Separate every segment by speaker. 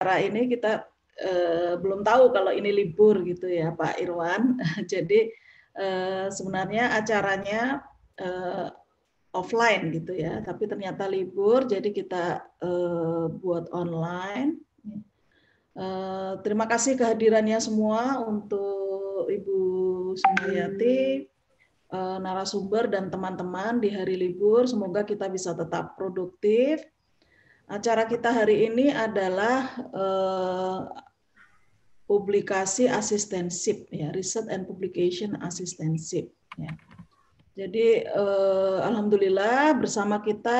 Speaker 1: sementara ini kita eh, belum tahu kalau ini libur gitu ya Pak Irwan. Jadi eh, sebenarnya acaranya eh, offline gitu ya, tapi ternyata libur, jadi kita eh, buat online. Eh, terima kasih kehadirannya semua untuk Ibu Sumayati, eh, narasumber dan teman-teman di hari libur. Semoga kita bisa tetap produktif Acara kita hari ini adalah eh, publikasi asistensi, ya, research and publication asistenship ya. Jadi eh, alhamdulillah bersama kita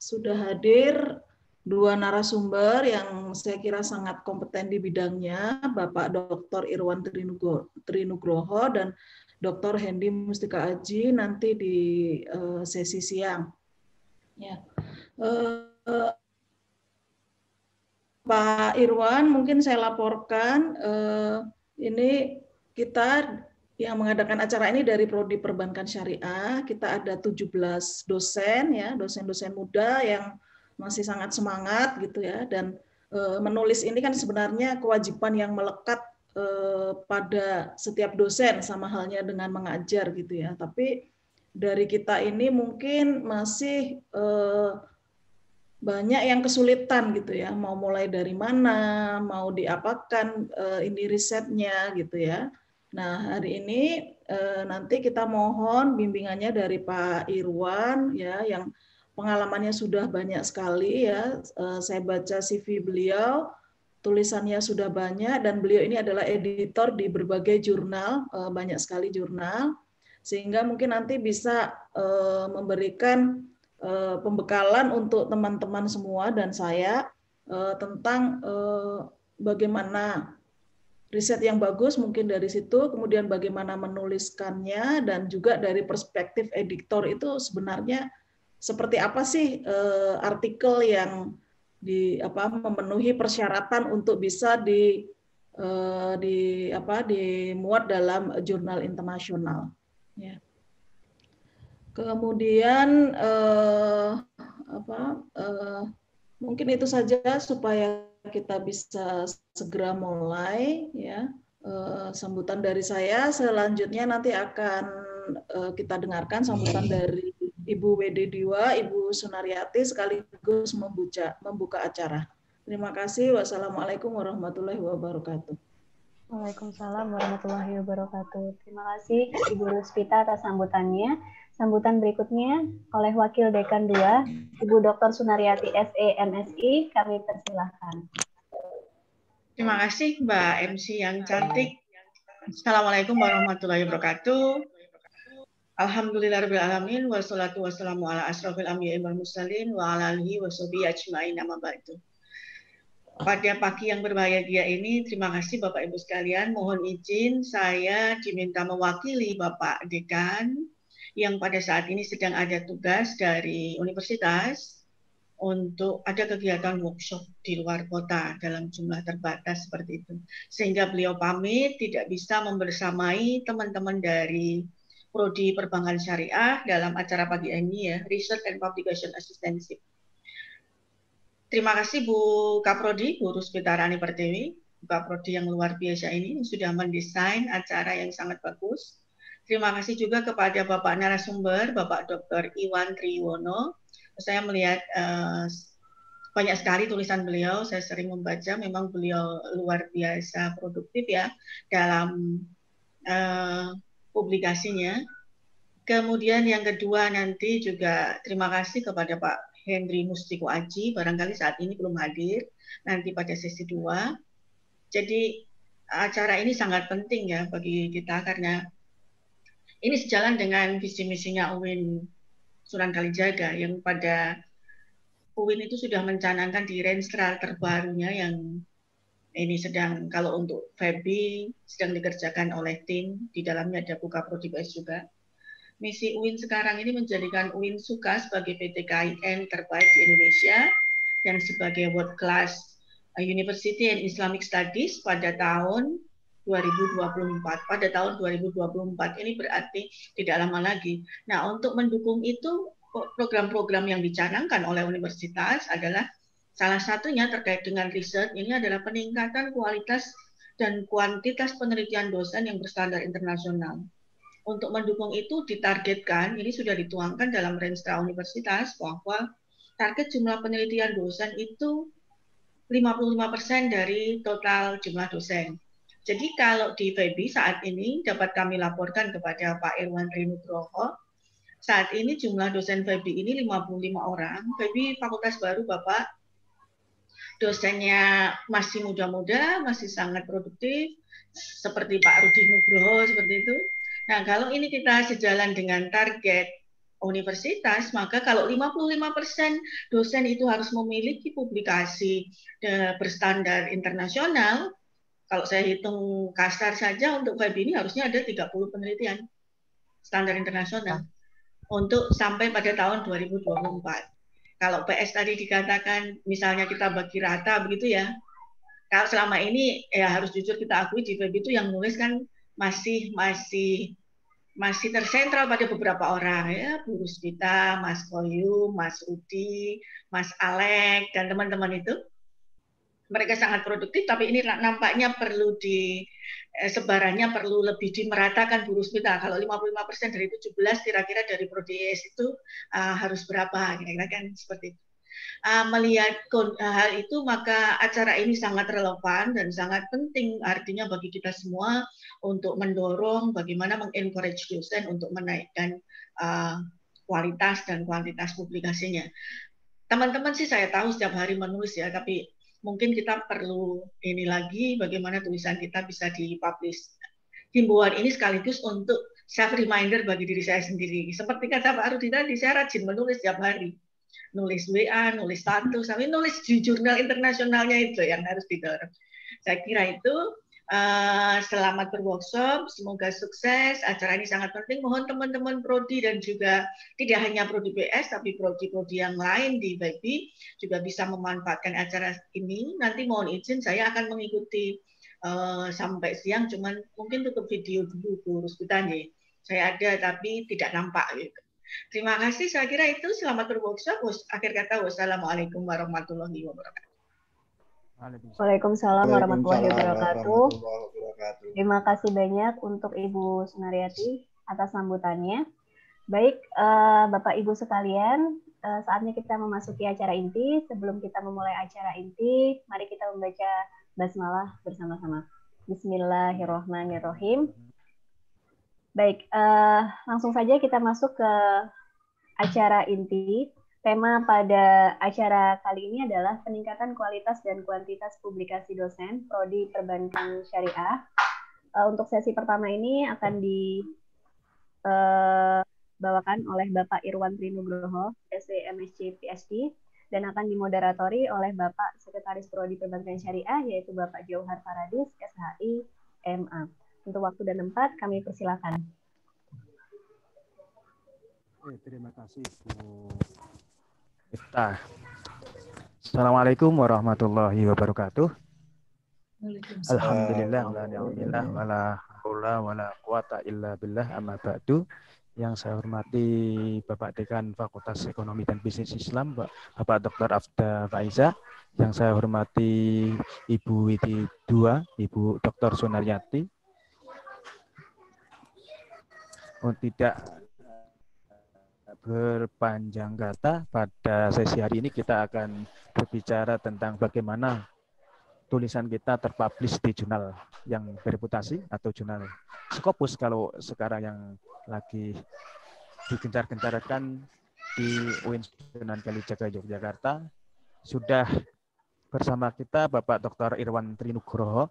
Speaker 1: sudah hadir dua narasumber yang saya kira sangat kompeten di bidangnya, Bapak Dr. Irwan Trinugroho dan Dr. Hendy Mustika Aji nanti di uh, sesi siang. Ya. uh, Pak Irwan, mungkin saya laporkan eh, ini kita yang mengadakan acara ini dari Prodi Perbankan Syariah. Kita ada 17 dosen ya, dosen-dosen muda yang masih sangat semangat gitu ya dan eh, menulis ini kan sebenarnya kewajiban yang melekat eh, pada setiap dosen sama halnya dengan mengajar gitu ya. Tapi dari kita ini mungkin masih eh, banyak yang kesulitan gitu ya mau mulai dari mana mau diapakan eh, ini risetnya gitu ya nah hari ini eh, nanti kita mohon bimbingannya dari Pak Irwan ya yang pengalamannya sudah banyak sekali ya eh, saya baca CV beliau tulisannya sudah banyak dan beliau ini adalah editor di berbagai jurnal banyak sekali jurnal sehingga mungkin nanti bisa memberikan Eh, pembekalan untuk teman-teman semua dan saya eh, tentang eh, bagaimana riset yang bagus mungkin dari situ, kemudian bagaimana menuliskannya dan juga dari perspektif editor itu sebenarnya seperti apa sih artikel yang di apa memenuhi persyaratan untuk bisa di di apa dimuat dalam jurnal internasional ya. Kemudian eh, apa eh, mungkin itu saja supaya kita bisa segera mulai ya. Eh, sambutan dari saya selanjutnya nanti akan eh, kita dengarkan sambutan dari Ibu WD Dewa Ibu Sunaryati sekaligus membuka, membuka acara. Terima kasih.
Speaker 2: Wassalamualaikum
Speaker 1: warahmatullahi wabarakatuh.
Speaker 2: Waalaikumsalam warahmatullahi wabarakatuh. Terima kasih Ibu Ruspita atas sambutannya. Sambutan berikutnya oleh Wakil Dekan 2, Ibu Dr. Sunaryati SE MSI, kami persilahkan.
Speaker 3: Terima kasih Mbak MC yang cantik. Assalamualaikum warahmatullahi wabarakatuh. Alhamdulillahirrahmanirrahim. Wassalatu wassalamu ala asrafil amiyah wal wa ala alihi wa ajma'in nama batu. Pada pagi yang berbahagia ini, terima kasih Bapak Ibu sekalian. Mohon izin saya diminta mewakili Bapak Dekan yang pada saat ini sedang ada tugas dari universitas untuk ada kegiatan workshop di luar kota dalam jumlah terbatas seperti itu. Sehingga beliau pamit tidak bisa membersamai teman-teman dari Prodi Perbankan Syariah dalam acara pagi ini ya, Research and Publication Assistance. Terima kasih Bu Kaprodi, Bu Ruspitarani Pertiwi, Bu Kaprodi yang luar biasa ini sudah mendesain acara yang sangat bagus Terima kasih juga kepada Bapak narasumber, Bapak Dr. Iwan Triwono. Saya melihat uh, banyak sekali tulisan beliau. Saya sering membaca, memang beliau luar biasa produktif ya dalam uh, publikasinya. Kemudian yang kedua nanti juga terima kasih kepada Pak Henry Mustiko Aji, barangkali saat ini belum hadir, nanti pada sesi dua. Jadi acara ini sangat penting ya bagi kita karena ini sejalan dengan visi misinya UIN Sunan Kalijaga yang pada UIN itu sudah mencanangkan di renstra terbarunya yang ini sedang kalau untuk Febi sedang dikerjakan oleh tim di dalamnya ada buka prodibes juga. Misi UIN sekarang ini menjadikan UIN Suka sebagai PT KIN terbaik di Indonesia dan sebagai world class eh, University and Islamic Studies pada tahun 2024. Pada tahun 2024 ini berarti tidak lama lagi. Nah, untuk mendukung itu program-program yang dicanangkan oleh universitas adalah salah satunya terkait dengan riset ini adalah peningkatan kualitas dan kuantitas penelitian dosen yang berstandar internasional. Untuk mendukung itu ditargetkan, ini sudah dituangkan dalam Renstra Universitas bahwa target jumlah penelitian dosen itu 55% dari total jumlah dosen. Jadi kalau di Febi saat ini dapat kami laporkan kepada Pak Irwan Rinugroho, saat ini jumlah dosen Febi ini 55 orang. Febi fakultas baru Bapak, dosennya masih muda-muda, masih sangat produktif, seperti Pak Rudi Nugroho seperti itu. Nah kalau ini kita sejalan dengan target universitas, maka kalau 55% persen dosen itu harus memiliki publikasi eh, berstandar internasional, kalau saya hitung kasar saja untuk web ini harusnya ada 30 penelitian standar internasional ah. untuk sampai pada tahun 2024. Kalau PS tadi dikatakan misalnya kita bagi rata begitu ya. Kalau selama ini ya harus jujur kita akui di web itu yang nulis kan masih masih masih tersentral pada beberapa orang ya Burus kita, Mas Koyu, Mas Rudi, Mas Alek dan teman-teman itu mereka sangat produktif, tapi ini nampaknya perlu di eh, sebarannya perlu lebih dimeratakan buruh kita. Kalau 55% dari 17 kira-kira dari prodi ES itu uh, harus berapa kira-kira kan seperti itu. Uh, melihat hal itu maka acara ini sangat relevan dan sangat penting artinya bagi kita semua untuk mendorong bagaimana mengencourage dosen untuk menaikkan uh, kualitas dan kuantitas publikasinya. Teman-teman sih saya tahu setiap hari menulis ya, tapi mungkin kita perlu ini lagi bagaimana tulisan kita bisa dipublish. Himbauan ini sekaligus untuk self reminder bagi diri saya sendiri. Seperti kata Pak Arudi tadi, saya rajin menulis setiap hari. Nulis WA, nulis status, sampai nulis di jurnal internasionalnya itu yang harus didorong. Saya kira itu Eh, selamat berworkshop, semoga sukses. Acara ini sangat penting. Mohon teman-teman prodi dan juga tidak hanya prodi PS tapi prodi-prodi yang lain di BIPI juga bisa memanfaatkan acara ini. Nanti mohon izin saya akan mengikuti uh, sampai siang, cuman mungkin tutup video dulu kita nih. Saya ada tapi tidak nampak gitu. Terima kasih. Saya kira itu. Selamat berworkshop. Akhir kata, wassalamualaikum warahmatullahi wabarakatuh. Waalaikumsalam warahmatullahi wabarakatuh.
Speaker 2: Terima kasih banyak untuk Ibu Sunaryati atas sambutannya. Baik, eh, Bapak Ibu sekalian, eh, saatnya kita memasuki acara inti. Sebelum kita memulai acara inti, mari kita membaca basmalah bersama-sama. Bismillahirrahmanirrahim. Baik, eh, langsung saja kita masuk ke acara inti Tema pada acara kali ini adalah peningkatan kualitas dan kuantitas publikasi dosen prodi perbankan syariah. Eh, untuk sesi pertama ini akan dibawakan eh, oleh Bapak Irwan Trinugroho, SWMSC PhD, dan akan dimoderatori oleh Bapak Sekretaris Prodi Perbankan Syariah, yaitu Bapak Jauhar Faradis, SHI, MA. Untuk waktu dan tempat, kami persilakan.
Speaker 4: terima kasih, Bu Miftah. Assalamualaikum warahmatullahi wabarakatuh.
Speaker 5: Alhamdulillah wala ni'amillah
Speaker 4: wala haula wala quwata illa billah amma ba'du. Yang saya hormati Bapak Dekan Fakultas Ekonomi dan Bisnis Islam, Bapak Dr. Afda Faiza. Yang saya hormati Ibu Widi Dua, Ibu Dr. Sunaryati. Oh, tidak berpanjang kata pada sesi hari ini kita akan berbicara tentang bagaimana tulisan kita terpublish di jurnal yang bereputasi atau jurnal Scopus kalau sekarang yang lagi digencar-gencarkan di UIN Sunan Kalijaga Yogyakarta sudah bersama kita Bapak Dr. Irwan Trinugroho.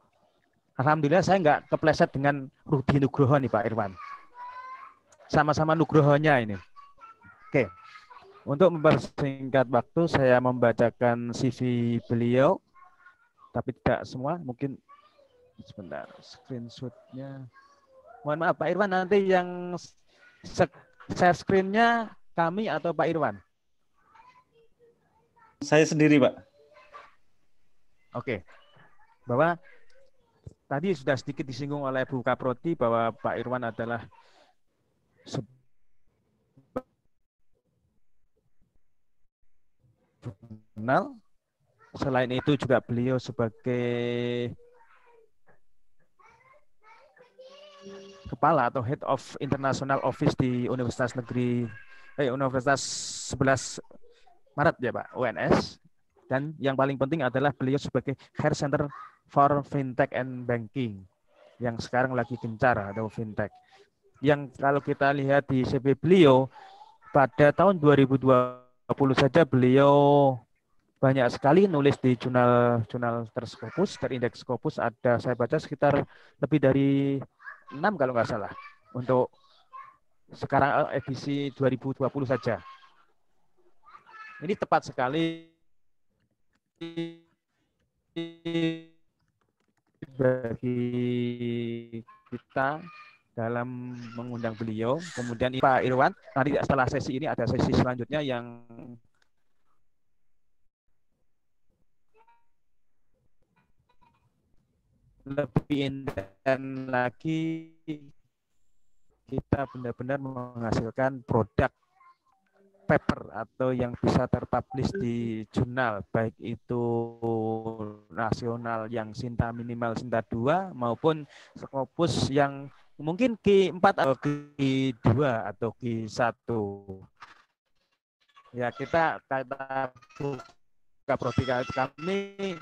Speaker 4: Alhamdulillah saya nggak kepleset dengan Rudi Nugroho nih Pak Irwan. Sama-sama Nugrohonya ini. Oke. Untuk mempersingkat waktu saya membacakan CV beliau tapi tidak semua mungkin sebentar screenshotnya mohon maaf Pak Irwan nanti yang share screennya kami atau Pak Irwan
Speaker 6: saya sendiri Pak oke
Speaker 4: bahwa tadi sudah sedikit disinggung oleh Bu Kaproti bahwa Pak Irwan adalah jurnal. Selain itu juga beliau sebagai kepala atau head of international office di Universitas Negeri eh, Universitas 11 Maret ya Pak UNS dan yang paling penting adalah beliau sebagai head Center for Fintech and Banking yang sekarang lagi gencar atau fintech. Yang kalau kita lihat di CV beliau pada tahun 2020 saja beliau banyak sekali nulis di jurnal jurnal terskopus terindeks skopus ada saya baca sekitar lebih dari enam kalau nggak salah untuk sekarang eh, edisi 2020 saja ini tepat sekali bagi kita dalam mengundang beliau. Kemudian Pak Irwan, nanti setelah sesi ini ada sesi selanjutnya yang lebih indah lagi kita benar-benar menghasilkan produk paper atau yang bisa terpublish di jurnal baik itu nasional yang Sinta minimal Sinta 2 maupun Skopus yang mungkin Q4 atau Q2 atau Q1. Ya, kita kata buka profil kami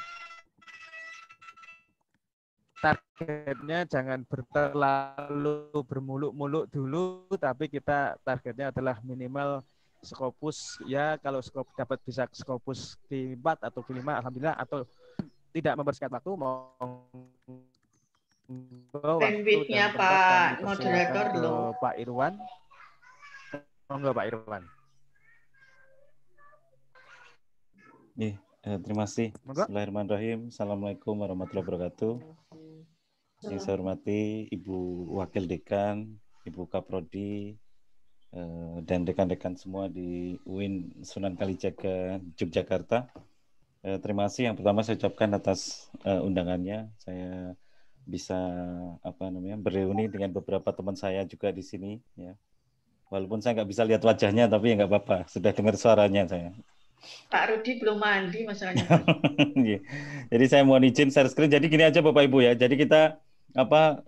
Speaker 4: targetnya jangan terlalu bermuluk-muluk dulu, tapi kita targetnya adalah minimal skopus ya kalau skop dapat bisa skopus di 4 atau Q5 alhamdulillah atau tidak mempersingkat waktu mau Bandwidthnya Pak Moderator lo Pak Irwan. Monggo oh, Pak Irwan.
Speaker 6: Nih, eh, terima kasih. Bismillahirrahmanirrahim. Assalamualaikum warahmatullahi wabarakatuh. Yang saya hormati Ibu Wakil Dekan, Ibu Kaprodi, eh, dan rekan-rekan semua di UIN Sunan Kalijaga Yogyakarta. Eh, terima kasih yang pertama saya ucapkan atas eh, undangannya. Saya bisa apa namanya bereuni dengan beberapa teman saya juga di sini ya walaupun saya nggak bisa lihat wajahnya tapi ya nggak apa-apa sudah dengar suaranya saya
Speaker 3: Pak Rudi belum mandi masalahnya
Speaker 6: jadi saya mohon izin share screen jadi gini aja Bapak Ibu ya jadi kita apa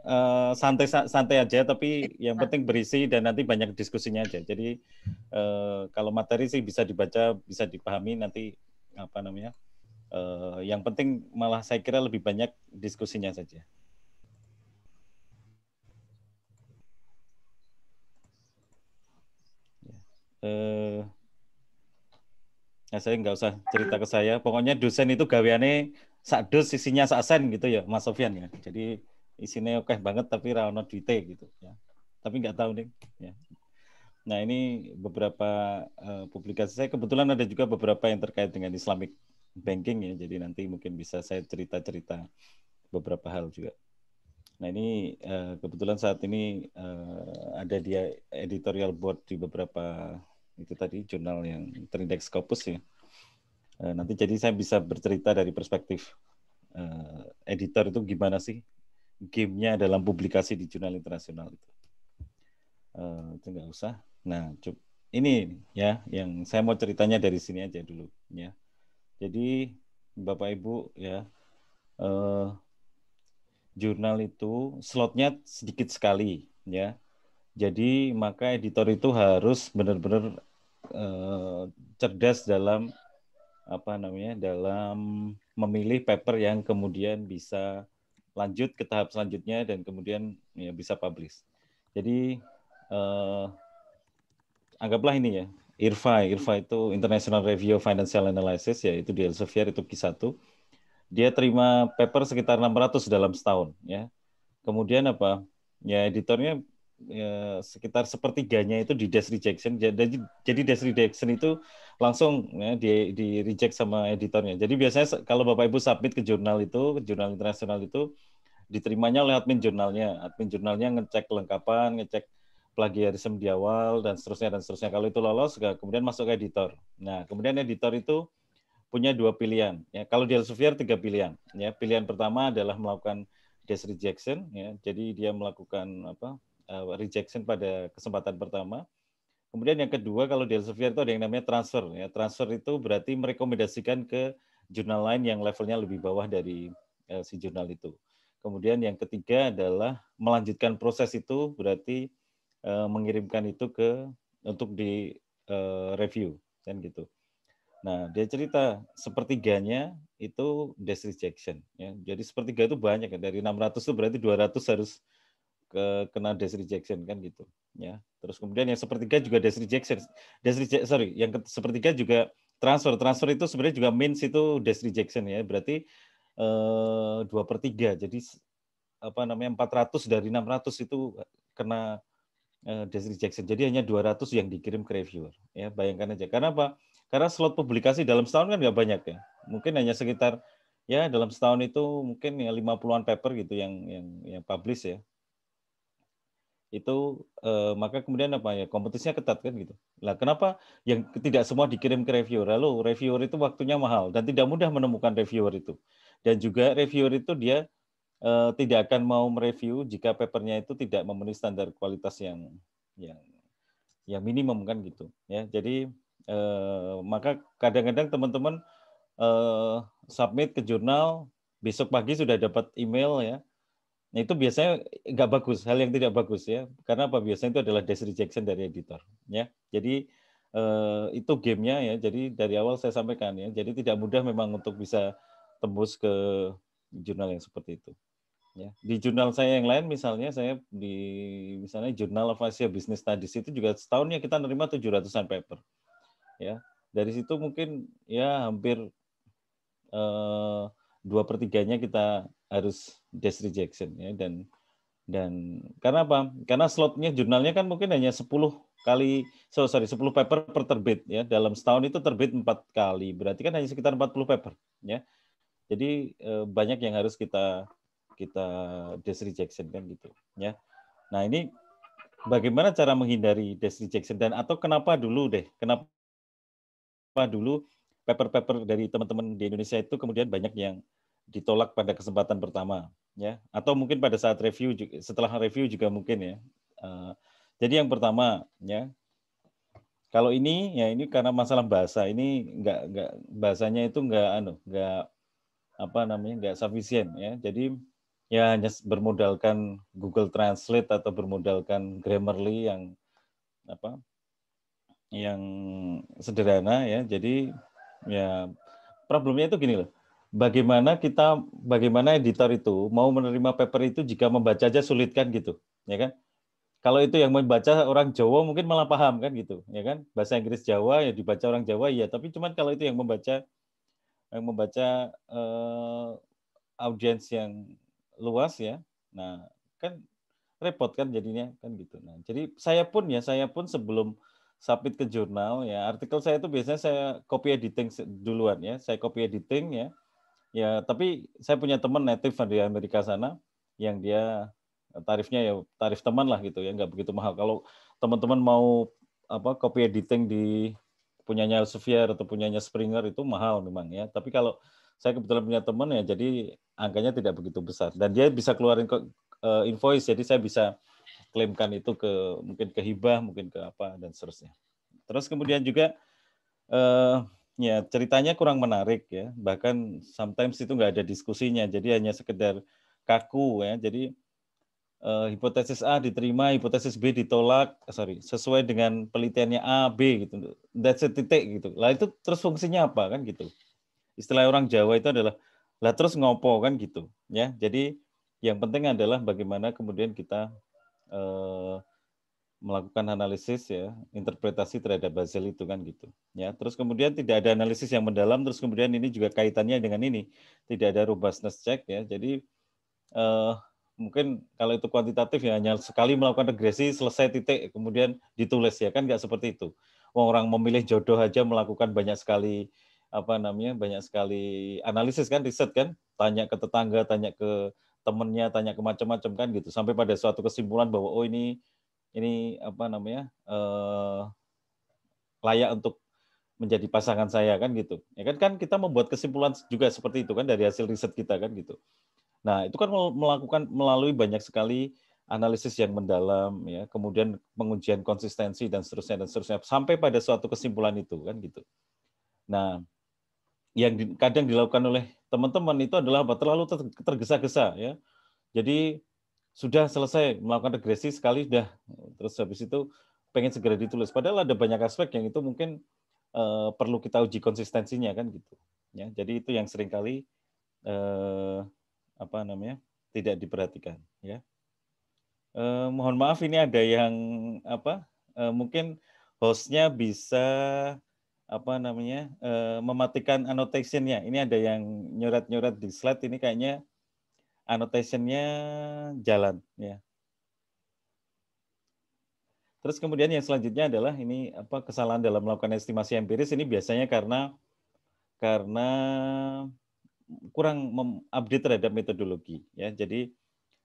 Speaker 6: santai-santai eh, aja tapi yang penting berisi dan nanti banyak diskusinya aja jadi eh, kalau materi sih bisa dibaca bisa dipahami nanti apa namanya eh, yang penting malah saya kira lebih banyak diskusinya saja eh, ya saya nggak usah cerita ke saya. Pokoknya dosen itu gaweane sak dos sisinya sak sen gitu ya, Mas Sofian ya. Jadi isinya oke banget tapi rano duite gitu ya. Tapi nggak tahu nih. Ya. Nah ini beberapa uh, publikasi saya kebetulan ada juga beberapa yang terkait dengan Islamic banking ya. Jadi nanti mungkin bisa saya cerita-cerita beberapa hal juga. Nah ini uh, kebetulan saat ini uh, ada dia editorial board di beberapa itu tadi jurnal yang terindeks Scopus ya. Eh, nanti jadi saya bisa bercerita dari perspektif uh, editor itu gimana sih gamenya dalam publikasi di jurnal internasional itu. Uh, itu nggak usah. Nah, ini ya yang saya mau ceritanya dari sini aja dulu ya. Jadi Bapak Ibu ya eh, jurnal itu slotnya sedikit sekali ya. Jadi maka editor itu harus benar-benar uh, cerdas dalam apa namanya dalam memilih paper yang kemudian bisa lanjut ke tahap selanjutnya dan kemudian ya, bisa publish. Jadi uh, anggaplah ini ya IRFA, IRFA itu International Review of Financial Analysis ya itu di Elsevier itu Q1. Dia terima paper sekitar 600 dalam setahun ya. Kemudian apa? Ya editornya ya, sekitar sepertiganya itu di desk rejection. Jadi, jadi desk rejection itu langsung ya, di, di reject sama editornya. Jadi biasanya kalau Bapak Ibu submit ke jurnal itu, ke jurnal internasional itu diterimanya oleh admin jurnalnya. Admin jurnalnya ngecek kelengkapan, ngecek plagiarisme di awal dan seterusnya dan seterusnya. Kalau itu lolos kemudian masuk ke editor. Nah, kemudian editor itu punya dua pilihan ya. Kalau di Elsevier tiga pilihan ya. Pilihan pertama adalah melakukan desk rejection ya. Jadi dia melakukan apa? Eh, rejection pada kesempatan pertama. Kemudian yang kedua kalau di Elsevier itu ada yang namanya transfer. Ya. Transfer itu berarti merekomendasikan ke jurnal lain yang levelnya lebih bawah dari uh, si jurnal itu. Kemudian yang ketiga adalah melanjutkan proses itu berarti uh, mengirimkan itu ke untuk di uh, review kan gitu. Nah, dia cerita sepertiganya itu desk rejection ya. Jadi sepertiga itu banyak ya. Dari 600 itu berarti 200 harus ke kena Des rejection kan gitu ya terus kemudian yang sepertiga juga Des rejection Des rejection sorry yang ke, sepertiga juga transfer transfer itu sebenarnya juga means itu Des rejection ya berarti eh, dua eh, per tiga jadi apa namanya 400 dari 600 itu kena eh, Des rejection jadi hanya 200 yang dikirim ke reviewer ya bayangkan aja karena apa karena slot publikasi dalam setahun kan nggak banyak ya mungkin hanya sekitar ya dalam setahun itu mungkin ya 50-an paper gitu yang yang yang publish ya itu eh, maka kemudian apa ya kompetisinya ketat kan gitu. Lah kenapa yang tidak semua dikirim ke reviewer? Lalu reviewer itu waktunya mahal dan tidak mudah menemukan reviewer itu. Dan juga reviewer itu dia eh, tidak akan mau mereview jika papernya itu tidak memenuhi standar kualitas yang yang yang minimum kan gitu ya. Jadi eh, maka kadang-kadang teman-teman eh, submit ke jurnal besok pagi sudah dapat email ya Nah, itu biasanya nggak bagus, hal yang tidak bagus ya. Karena apa? Biasanya itu adalah desk rejection dari editor. Ya, jadi eh, itu gamenya ya. Jadi dari awal saya sampaikan ya. Jadi tidak mudah memang untuk bisa tembus ke jurnal yang seperti itu. Ya. Di jurnal saya yang lain misalnya saya di misalnya jurnal of Asia Business Studies itu juga setahunnya kita nerima 700 ratusan paper. Ya. Dari situ mungkin ya hampir eh, dua eh, per tiganya kita harus desk rejection ya dan dan karena apa? Karena slotnya jurnalnya kan mungkin hanya 10 kali so sorry 10 paper per terbit ya. Dalam setahun itu terbit empat kali. Berarti kan hanya sekitar 40 paper ya. Jadi eh, banyak yang harus kita kita desk rejection kan gitu ya. Nah, ini bagaimana cara menghindari desk rejection dan atau kenapa dulu deh? Kenapa dulu paper-paper dari teman-teman di Indonesia itu kemudian banyak yang ditolak pada kesempatan pertama ya atau mungkin pada saat review setelah review juga mungkin ya eh, jadi yang pertama ya kalau ini ya ini karena masalah bahasa ini nggak nggak bahasanya itu nggak anu nggak apa namanya nggak sufficient ya jadi ya hanya bermodalkan Google Translate atau bermodalkan Grammarly yang apa yang sederhana ya jadi ya problemnya itu gini loh bagaimana kita bagaimana editor itu mau menerima paper itu jika membaca aja sulit kan gitu ya kan kalau itu yang membaca orang Jawa mungkin malah paham kan gitu ya kan bahasa Inggris Jawa ya dibaca orang Jawa ya tapi cuman kalau itu yang membaca yang membaca uh, audiens yang luas ya nah kan repot kan jadinya kan gitu nah jadi saya pun ya saya pun sebelum submit ke jurnal ya artikel saya itu biasanya saya copy editing duluan ya saya copy editing ya Ya, tapi saya punya teman native di Amerika sana yang dia eh, tarifnya ya tarif teman lah gitu ya, nggak begitu mahal. Kalau teman-teman mau apa copy editing di punyanya Elsevier atau punyanya Springer itu mahal memang ya. Tapi kalau saya kebetulan punya teman ya, jadi angkanya tidak begitu besar dan dia bisa keluarin eh, invoice, jadi saya bisa klaimkan itu ke mungkin ke hibah, mungkin ke apa dan seterusnya. Terus kemudian juga eh, ya ceritanya kurang menarik ya bahkan sometimes itu nggak ada diskusinya jadi hanya sekedar kaku ya jadi eh, hipotesis A diterima hipotesis B ditolak eh, sorry sesuai dengan penelitiannya A B gitu that's a titik gitu lah itu terus fungsinya apa kan gitu istilah orang Jawa itu adalah lah terus ngopo kan gitu ya jadi yang penting adalah bagaimana kemudian kita eh, melakukan analisis ya interpretasi terhadap hasil itu kan gitu ya terus kemudian tidak ada analisis yang mendalam terus kemudian ini juga kaitannya dengan ini tidak ada robustness check ya jadi eh, mungkin kalau itu kuantitatif ya hanya sekali melakukan regresi selesai titik kemudian ditulis ya kan nggak seperti itu orang memilih jodoh aja melakukan banyak sekali apa namanya banyak sekali analisis kan riset kan tanya ke tetangga tanya ke temennya tanya ke macam-macam kan gitu sampai pada suatu kesimpulan bahwa oh ini ini apa namanya eh, layak untuk menjadi pasangan saya kan gitu ya kan kan kita membuat kesimpulan juga seperti itu kan dari hasil riset kita kan gitu nah itu kan melakukan melalui banyak sekali analisis yang mendalam ya kemudian pengujian konsistensi dan seterusnya dan seterusnya sampai pada suatu kesimpulan itu kan gitu nah yang di, kadang dilakukan oleh teman-teman itu adalah apa? terlalu tergesa-gesa ya jadi sudah selesai melakukan regresi sekali sudah terus habis itu pengen segera ditulis padahal ada banyak aspek yang itu mungkin uh, perlu kita uji konsistensinya kan gitu ya jadi itu yang seringkali uh, apa namanya tidak diperhatikan ya uh, mohon maaf ini ada yang apa uh, mungkin hostnya bisa apa namanya uh, mematikan annotationnya ini ada yang nyoret-nyoret di slide ini kayaknya annotationnya jalan ya. Terus kemudian yang selanjutnya adalah ini apa kesalahan dalam melakukan estimasi empiris ini biasanya karena karena kurang mengupdate terhadap metodologi ya. Jadi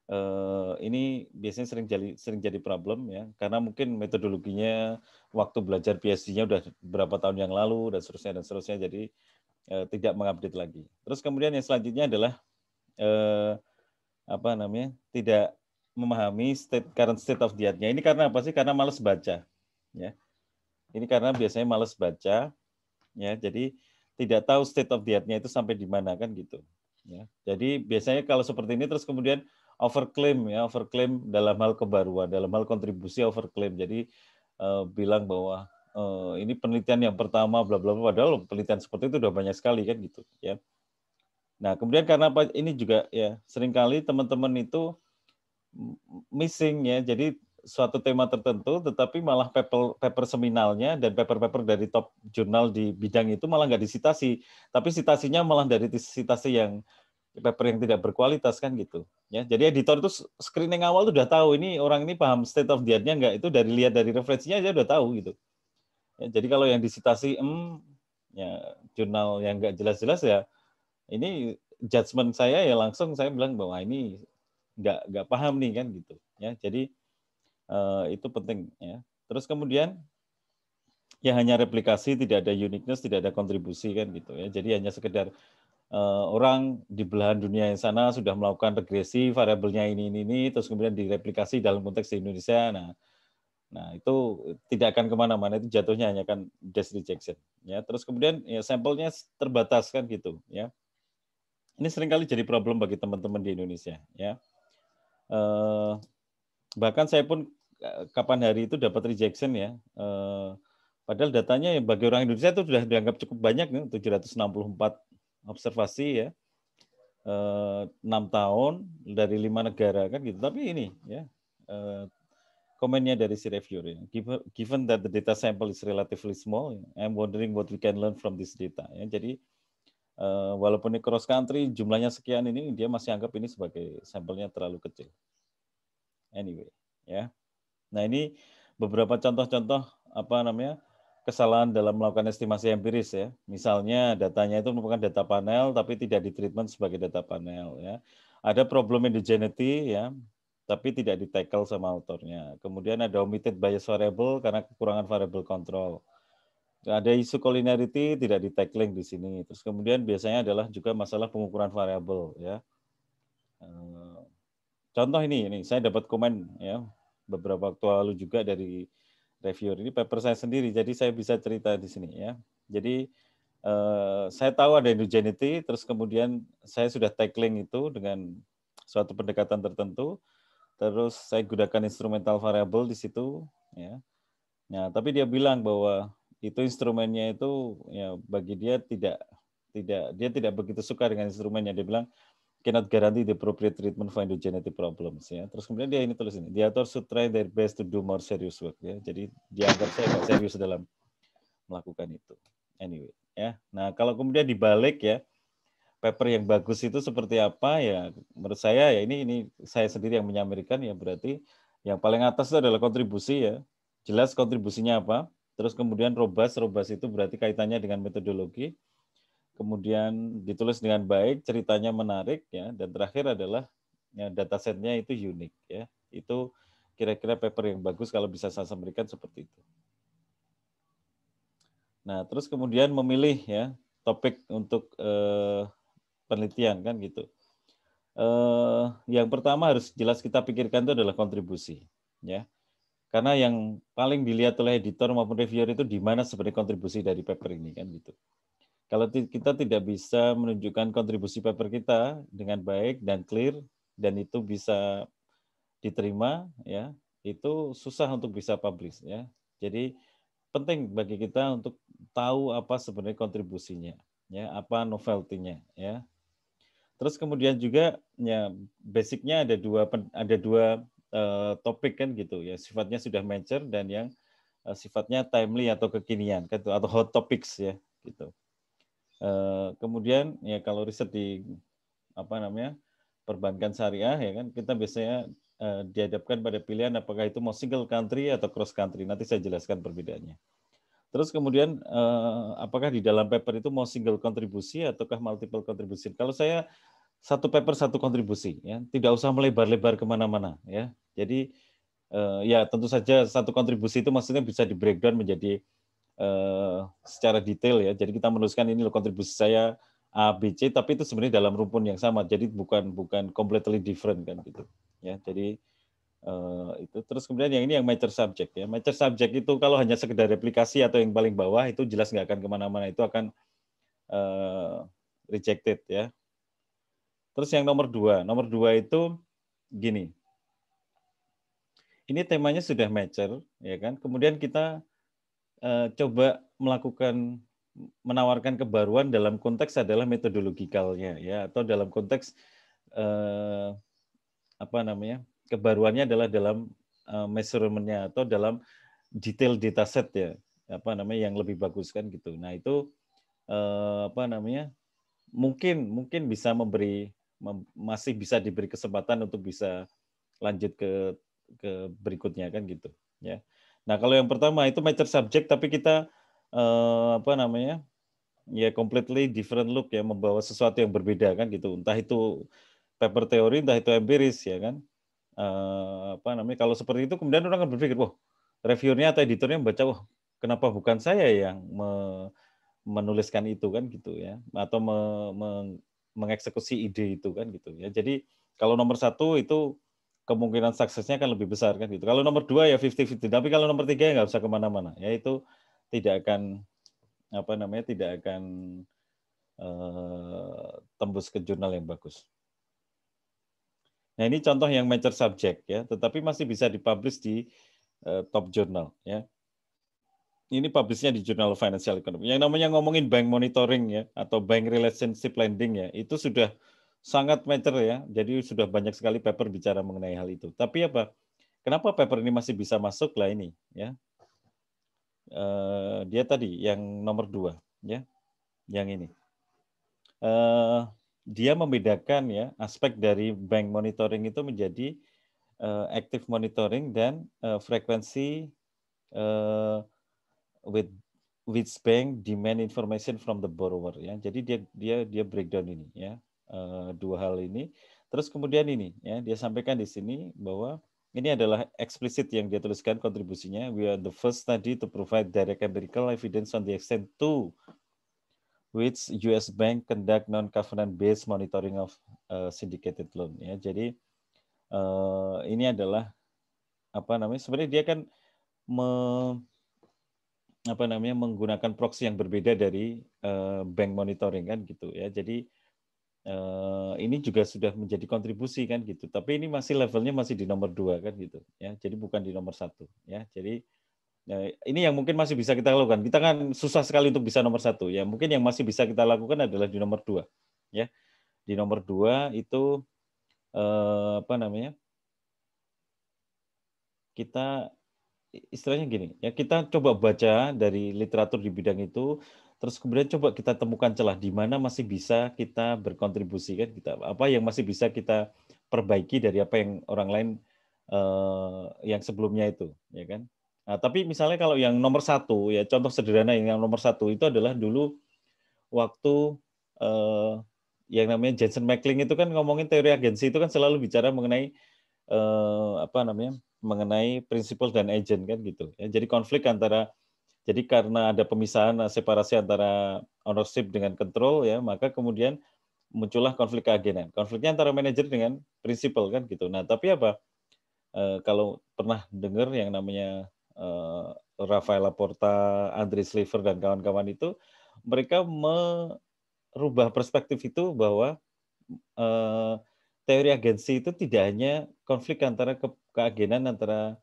Speaker 6: eh, ini biasanya sering jadi sering jadi problem ya karena mungkin metodologinya waktu belajar phd nya udah berapa tahun yang lalu dan seterusnya dan seterusnya jadi eh, tidak mengupdate lagi. Terus kemudian yang selanjutnya adalah eh, apa namanya tidak memahami state current state of the art Ini karena apa sih? Karena males baca, ya. Ini karena biasanya males baca, ya. Jadi tidak tahu state of the art itu sampai di mana kan gitu. Ya. Jadi biasanya kalau seperti ini terus kemudian overclaim ya, overclaim dalam hal kebaruan, dalam hal kontribusi overclaim. Jadi uh, bilang bahwa uh, ini penelitian yang pertama bla bla bla padahal penelitian seperti itu sudah banyak sekali kan gitu ya Nah, kemudian karena apa ini juga ya seringkali teman-teman itu missing ya. Jadi suatu tema tertentu tetapi malah paper paper seminalnya dan paper-paper dari top jurnal di bidang itu malah nggak disitasi, tapi sitasinya malah dari sitasi yang paper yang tidak berkualitas kan gitu. Ya, jadi editor itu screening awal tuh udah tahu ini orang ini paham state of the art-nya nggak itu dari lihat dari referensinya aja udah tahu gitu. Ya, jadi kalau yang disitasi hmm, ya jurnal yang nggak jelas-jelas ya ini judgement saya ya langsung saya bilang bahwa ini nggak nggak paham nih kan gitu ya jadi uh, itu penting ya terus kemudian ya hanya replikasi tidak ada uniqueness tidak ada kontribusi kan gitu ya jadi hanya sekedar eh, orang di belahan dunia yang sana sudah melakukan regresi variabelnya ini ini ini terus kemudian direplikasi dalam konteks di Indonesia nah Nah, itu tidak akan kemana-mana, itu jatuhnya hanya akan just rejection. Ya, terus kemudian ya sampelnya terbatas kan gitu, ya ini seringkali jadi problem bagi teman-teman di Indonesia ya eh, bahkan saya pun eh, kapan hari itu dapat rejection ya eh, padahal datanya ya bagi orang Indonesia itu sudah dianggap cukup banyak nih 764 observasi ya 6 eh, tahun dari lima negara kan gitu tapi ini ya eh, komennya dari si reviewer ya. given that the data sample is relatively small I'm wondering what we can learn from this data ya jadi Eh, walaupun ini cross country jumlahnya sekian ini dia masih anggap ini sebagai sampelnya terlalu kecil. Anyway, ya. Nah, ini beberapa contoh-contoh apa namanya? kesalahan dalam melakukan estimasi empiris ya. Misalnya datanya itu merupakan data panel tapi tidak ditreatment sebagai data panel ya. Ada problem endogeneity ya, tapi tidak di sama autornya. Kemudian ada omitted bias variable karena kekurangan variable control ada isu collinearity tidak di tackling di sini. Terus kemudian biasanya adalah juga masalah pengukuran variabel ya. Eh, contoh ini, ini saya dapat komen ya beberapa waktu lalu juga dari reviewer ini paper saya sendiri, jadi saya bisa cerita di sini ya. Jadi eh, saya tahu ada endogeneity, terus kemudian saya sudah tackling itu dengan suatu pendekatan tertentu, terus saya gunakan instrumental variable di situ ya. Nah, tapi dia bilang bahwa itu instrumennya itu ya bagi dia tidak tidak dia tidak begitu suka dengan instrumennya dia bilang cannot guarantee the appropriate treatment for endogenetic problems ya. Terus kemudian dia ini tulis ini, the author should try their best to do more serious work ya. Jadi dianggap saya nggak serius dalam melakukan itu. Anyway ya. Nah kalau kemudian dibalik ya paper yang bagus itu seperti apa ya menurut saya ya ini ini saya sendiri yang menyampaikan ya berarti yang paling atas itu adalah kontribusi ya. Jelas kontribusinya apa? Terus kemudian robas, robas itu berarti kaitannya dengan metodologi. Kemudian ditulis dengan baik, ceritanya menarik ya, dan terakhir adalah ya, setnya itu unik ya. Itu kira-kira paper yang bagus kalau bisa saya sampaikan seperti itu. Nah, terus kemudian memilih ya topik untuk eh, penelitian kan gitu. Eh, yang pertama harus jelas kita pikirkan itu adalah kontribusi ya karena yang paling dilihat oleh editor maupun reviewer itu di mana sebenarnya kontribusi dari paper ini kan gitu. Kalau kita tidak bisa menunjukkan kontribusi paper kita dengan baik dan clear dan itu bisa diterima ya, itu susah untuk bisa publish ya. Jadi penting bagi kita untuk tahu apa sebenarnya kontribusinya ya, apa novelty-nya ya. Terus kemudian juga ya basicnya ada dua ada dua Eh, topik kan gitu ya sifatnya sudah mature dan yang eh, sifatnya timely atau kekinian gitu atau hot topics ya gitu uh, kemudian ya kalau riset di apa namanya perbankan syariah ya kan kita biasanya dihadapkan pada pilihan apakah itu mau single country atau cross country nanti saya jelaskan perbedaannya Terus kemudian apakah di dalam paper itu mau single kontribusi ataukah multiple kontribusi Kalau saya satu paper satu kontribusi ya tidak usah melebar-lebar kemana-mana ya jadi eh, ya tentu saja satu kontribusi itu maksudnya bisa di breakdown menjadi eh, secara detail ya jadi kita menuliskan ini loh kontribusi saya A B C tapi itu sebenarnya dalam rumpun yang sama jadi bukan bukan completely different kan gitu ya jadi eh, itu terus kemudian yang ini yang major subject ya major subject itu kalau hanya sekedar replikasi atau yang paling bawah itu jelas nggak akan kemana-mana itu akan eh, rejected ya Terus yang nomor dua, nomor dua itu gini. Ini temanya sudah mature, ya kan? Kemudian kita uh, coba melakukan menawarkan kebaruan dalam konteks adalah metodologikalnya, ya, atau dalam konteks uh, apa namanya kebaruannya adalah dalam uh, measurementnya atau dalam detail dataset ya, apa namanya yang lebih bagus kan gitu. Nah itu uh, apa namanya mungkin mungkin bisa memberi masih bisa diberi kesempatan untuk bisa lanjut ke ke berikutnya kan gitu ya. Nah, kalau yang pertama itu major subject tapi kita eh, apa namanya? ya completely different look ya membawa sesuatu yang berbeda kan gitu. Entah itu paper teori, entah itu empiris ya kan. Eh, apa namanya? Kalau seperti itu kemudian orang akan berpikir, "Wah, reviewnya atau editornya membaca, wah, kenapa bukan saya yang me menuliskan itu kan gitu ya atau me, me mengeksekusi ide itu kan gitu ya. Jadi kalau nomor satu itu kemungkinan suksesnya akan lebih besar kan gitu. Kalau nomor dua ya 50-50, tapi kalau nomor tiga ya nggak usah kemana-mana. Ya itu tidak akan apa namanya tidak akan eh, tembus ke jurnal yang bagus. Nah ini contoh yang major subject ya, tetapi masih bisa dipublish di uh, top jurnal ya ini publisnya di jurnal Financial Economy. Yang namanya ngomongin bank monitoring ya atau bank relationship lending ya, itu sudah sangat matter ya. Jadi sudah banyak sekali paper bicara mengenai hal itu. Tapi apa? Kenapa paper ini masih bisa masuk lah ini ya? Uh, dia tadi yang nomor dua ya, yang ini. Uh, dia membedakan ya aspek dari bank monitoring itu menjadi uh, active monitoring dan uh, frekuensi with which bank demand information from the borrower ya. Jadi dia dia dia breakdown ini ya. Eh, dua hal ini. Terus kemudian ini ya, dia sampaikan di sini bahwa ini adalah eksplisit yang dia tuliskan kontribusinya. We are the first study to provide direct empirical evidence on the extent to which US bank conduct non-covenant based monitoring of eh, syndicated loan ya. Jadi eh, ini adalah apa namanya? Sebenarnya dia kan me, apa namanya menggunakan proxy yang berbeda dari uh, bank monitoring kan gitu ya. Jadi uh, ini juga sudah menjadi kontribusi kan gitu. Tapi ini masih levelnya masih di nomor dua kan gitu ya. Jadi bukan di nomor satu ya. Jadi ya, ini yang mungkin masih bisa kita lakukan. Kita kan susah sekali untuk bisa nomor satu. Ya mungkin yang masih bisa kita lakukan adalah di nomor dua. Ya di nomor dua itu uh, apa namanya? Kita istilahnya gini ya kita coba baca dari literatur di bidang itu terus kemudian coba kita temukan celah di mana masih bisa kita berkontribusi kan kita apa yang masih bisa kita perbaiki dari apa yang orang lain eh, yang sebelumnya itu ya kan nah, tapi misalnya kalau yang nomor satu ya contoh sederhana yang nomor satu itu adalah dulu waktu eh, yang namanya Jensen Mackling itu kan ngomongin teori agensi itu kan selalu bicara mengenai eh, apa namanya mengenai prinsipal dan agent kan gitu. Ya, jadi konflik antara jadi karena ada pemisahan eh, separasi antara ownership dengan control ya, maka kemudian muncullah konflik keagenan. Konfliknya antara manajer dengan prinsipal kan gitu. Nah, tapi apa? eh, kalau pernah dengar yang namanya rafaela eh, Rafael Laporta, Andre Sliver dan kawan-kawan itu, mereka merubah perspektif itu bahwa eh, teori agensi itu tidak hanya konflik antara ke, keagenan antara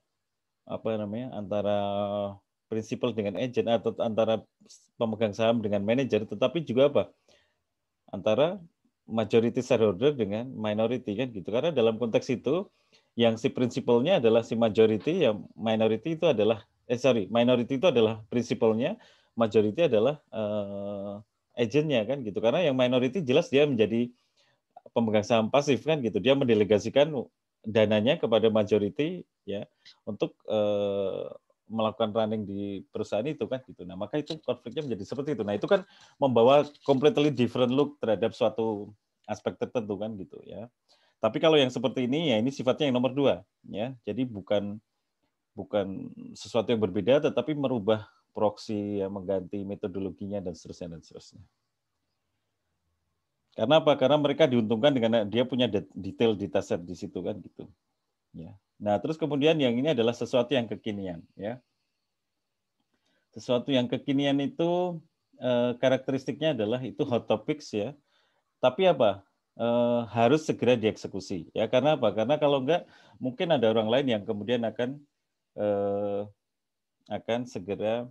Speaker 6: apa namanya antara prinsipal dengan agent atau antara pemegang saham dengan manajer, tetapi juga apa antara majority shareholder dengan minority kan gitu. Karena dalam konteks itu yang si prinsipalnya adalah si majority, yang minority itu adalah eh sorry minority itu adalah prinsipalnya, majority adalah uh, agentnya kan gitu. Karena yang minority jelas dia menjadi pemegang saham pasif kan gitu dia mendelegasikan dananya kepada majority ya untuk eh, melakukan running di perusahaan itu kan gitu. Nah, maka itu konfliknya menjadi seperti itu. Nah, itu kan membawa completely different look terhadap suatu aspek tertentu kan gitu ya. Tapi kalau yang seperti ini ya ini sifatnya yang nomor dua ya. Jadi bukan bukan sesuatu yang berbeda tetapi merubah proksi ya mengganti metodologinya dan seterusnya dan seterusnya. Karena apa? Karena mereka diuntungkan dengan dia punya detail dataset di situ kan gitu. Ya. Nah, terus kemudian yang ini adalah sesuatu yang kekinian ya. Sesuatu yang kekinian itu eh, karakteristiknya adalah itu hot topics ya. Tapi apa? Eh, harus segera dieksekusi ya. Karena apa? Karena kalau enggak mungkin ada orang lain yang kemudian akan eh, akan segera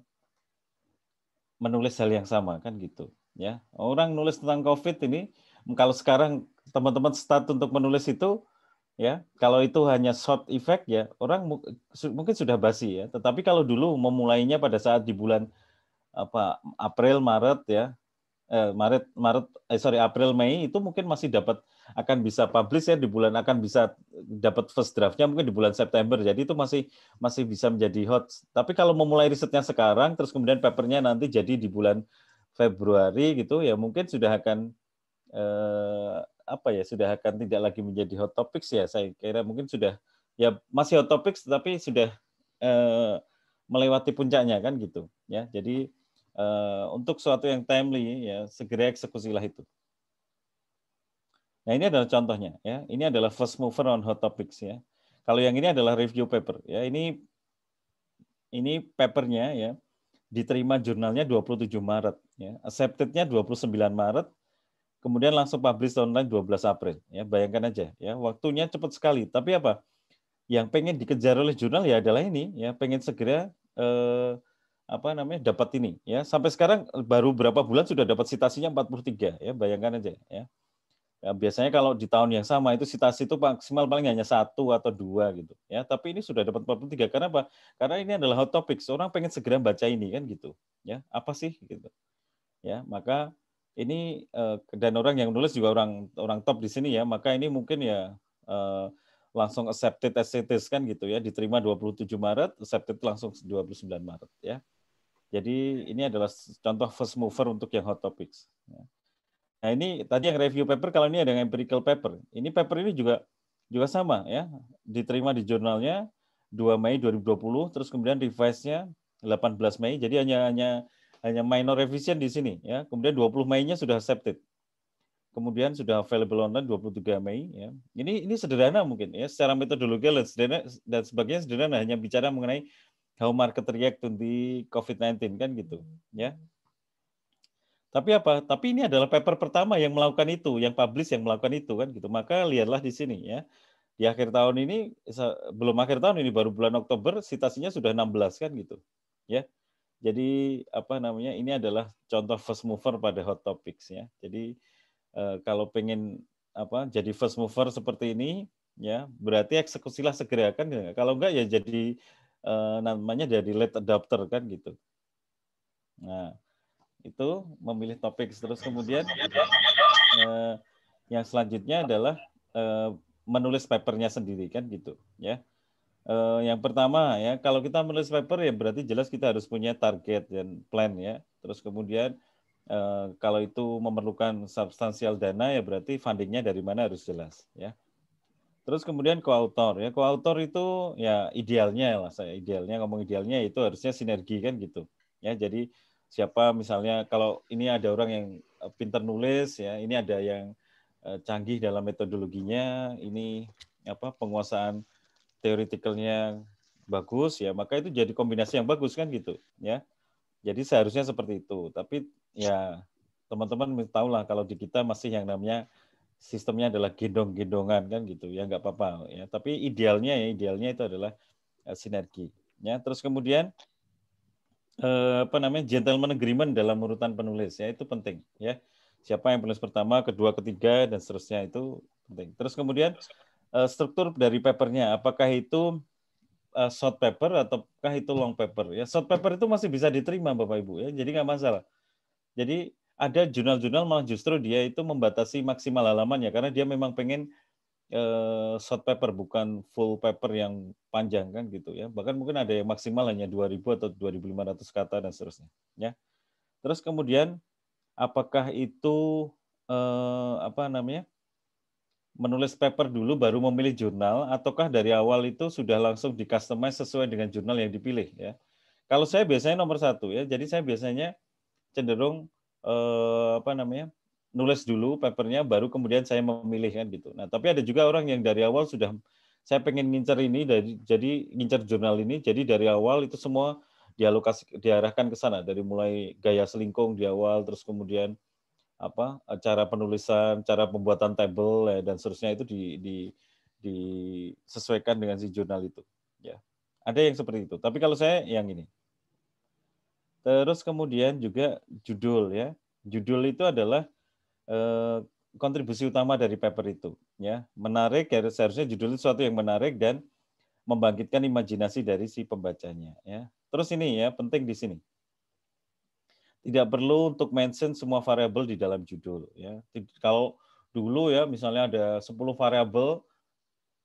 Speaker 6: menulis hal yang sama kan gitu. Ya, orang nulis tentang COVID ini kalau sekarang teman-teman start untuk menulis itu ya, kalau itu hanya short effect ya, orang mungkin sudah basi ya. Tetapi kalau dulu memulainya pada saat di bulan apa April Maret ya, eh, Maret Maret eh, sorry April Mei itu mungkin masih dapat akan bisa publish ya di bulan akan bisa dapat first draftnya mungkin di bulan September jadi itu masih masih bisa menjadi hot tapi kalau memulai risetnya sekarang terus kemudian papernya nanti jadi di bulan Februari gitu ya mungkin sudah akan eh, apa ya sudah akan tidak lagi menjadi hot topics ya saya kira mungkin sudah ya masih hot topics tapi sudah eh, melewati puncaknya kan gitu ya jadi eh, untuk suatu yang timely ya segera eksekusilah itu nah ini adalah contohnya ya ini adalah first mover on hot topics ya kalau yang ini adalah review paper ya ini ini papernya ya diterima jurnalnya 27 Maret Ya, accepted-nya 29 Maret, kemudian langsung publish online 12 April. Ya, bayangkan aja, ya waktunya cepat sekali. Tapi apa? Yang pengen dikejar oleh jurnal ya adalah ini, ya pengen segera eh, apa namanya dapat ini ya sampai sekarang baru berapa bulan sudah dapat citasinya 43 ya bayangkan aja ya. ya biasanya kalau di tahun yang sama itu sitasi itu maksimal paling hanya satu atau dua gitu ya tapi ini sudah dapat 43 karena apa karena ini adalah hot topics orang pengen segera baca ini kan gitu ya apa sih gitu ya maka ini eh, dan orang yang nulis juga orang orang top di sini ya maka ini mungkin ya eh, langsung accepted as it is kan gitu ya diterima 27 Maret accepted langsung 29 Maret ya jadi ini adalah contoh first mover untuk yang hot topics ya. nah ini tadi yang review paper kalau ini ada yang empirical paper ini paper ini juga juga sama ya diterima di jurnalnya 2 Mei 2020 terus kemudian revise-nya 18 Mei jadi hanya hanya hanya minor revision di sini ya. Kemudian 20 Mei-nya sudah accepted. Kemudian sudah available online 23 Mei ya. Ini ini sederhana mungkin ya secara metodologi dan sederhana, dan sebagainya sederhana hanya bicara mengenai how market react to the COVID-19 kan gitu ya. Tapi apa? Tapi ini adalah paper pertama yang melakukan itu, yang publish yang melakukan itu kan gitu. Maka lihatlah di sini ya. Di akhir tahun ini belum akhir tahun ini baru bulan Oktober sitasinya sudah 16 kan gitu. Ya jadi apa namanya ini adalah contoh first mover pada hot topics ya. Jadi eh, kalau pengen apa jadi first mover seperti ini ya berarti eksekusilah segera kan kalau enggak ya jadi eh, namanya jadi late adapter kan gitu. Nah itu memilih topik terus kemudian eh, yang selanjutnya adalah eh, menulis papernya sendiri kan gitu ya Uh, yang pertama ya, kalau kita menulis paper ya berarti jelas kita harus punya target dan plan ya. Terus kemudian uh, kalau itu memerlukan substansial dana ya berarti fundingnya dari mana harus jelas ya. Terus kemudian koautor ya, koautor itu ya idealnya lah saya ya, idealnya ngomong idealnya itu harusnya sinergi kan gitu ya. Jadi siapa misalnya kalau ini ada orang yang eh, pinter nulis ya, ini ada yang canggih dalam metodologinya, ini apa penguasaan Teoretikalnya bagus ya maka itu jadi kombinasi yang bagus kan gitu ya jadi seharusnya seperti itu tapi ya teman-teman lah kalau di kita masih yang namanya sistemnya adalah gendong-gendongan kan gitu ya nggak apa-apa ya tapi idealnya ya idealnya itu adalah eh, sinergi ya terus kemudian eh, apa namanya gentleman agreement dalam urutan penulis ya itu penting ya siapa yang penulis pertama kedua ketiga dan seterusnya itu penting terus kemudian Eh, struktur dari papernya. Apakah itu eh, short paper ataukah itu long paper? Ya, short paper itu masih bisa diterima Bapak Ibu ya, jadi nggak masalah. Jadi ada jurnal-jurnal malah justru dia itu membatasi maksimal halamannya karena dia memang pengen uh, short paper bukan full paper yang panjang kan gitu ya. Bahkan mungkin ada yang maksimal hanya 2000 atau 2500 kata dan seterusnya ya. Terus kemudian apakah itu uh, apa namanya? menulis paper dulu baru memilih jurnal ataukah dari awal itu sudah langsung di customize sesuai dengan jurnal yang dipilih ya kalau saya biasanya nomor satu ya jadi saya biasanya cenderung eh, apa namanya nulis dulu papernya baru kemudian saya memilih kan gitu nah tapi ada juga orang yang dari awal sudah saya pengen ngincer ini dari jadi ngincer jurnal ini jadi dari awal itu semua dialokasi diarahkan ke sana dari mulai gaya selingkung di awal terus kemudian apa e, cara penulisan, cara pembuatan table ya, dan seterusnya itu di, di, disesuaikan dengan si jurnal itu. Ya, ada yang seperti itu. Tapi kalau saya yang ini. Terus kemudian juga judul ya. Judul itu adalah e, kontribusi utama dari paper itu. Ya, menarik ya, seharusnya judul itu sesuatu yang menarik dan membangkitkan imajinasi dari si pembacanya. Ya, terus ini ya penting di sini tidak perlu untuk mention semua variabel di dalam judul ya. Kalau dulu ya misalnya ada 10 variabel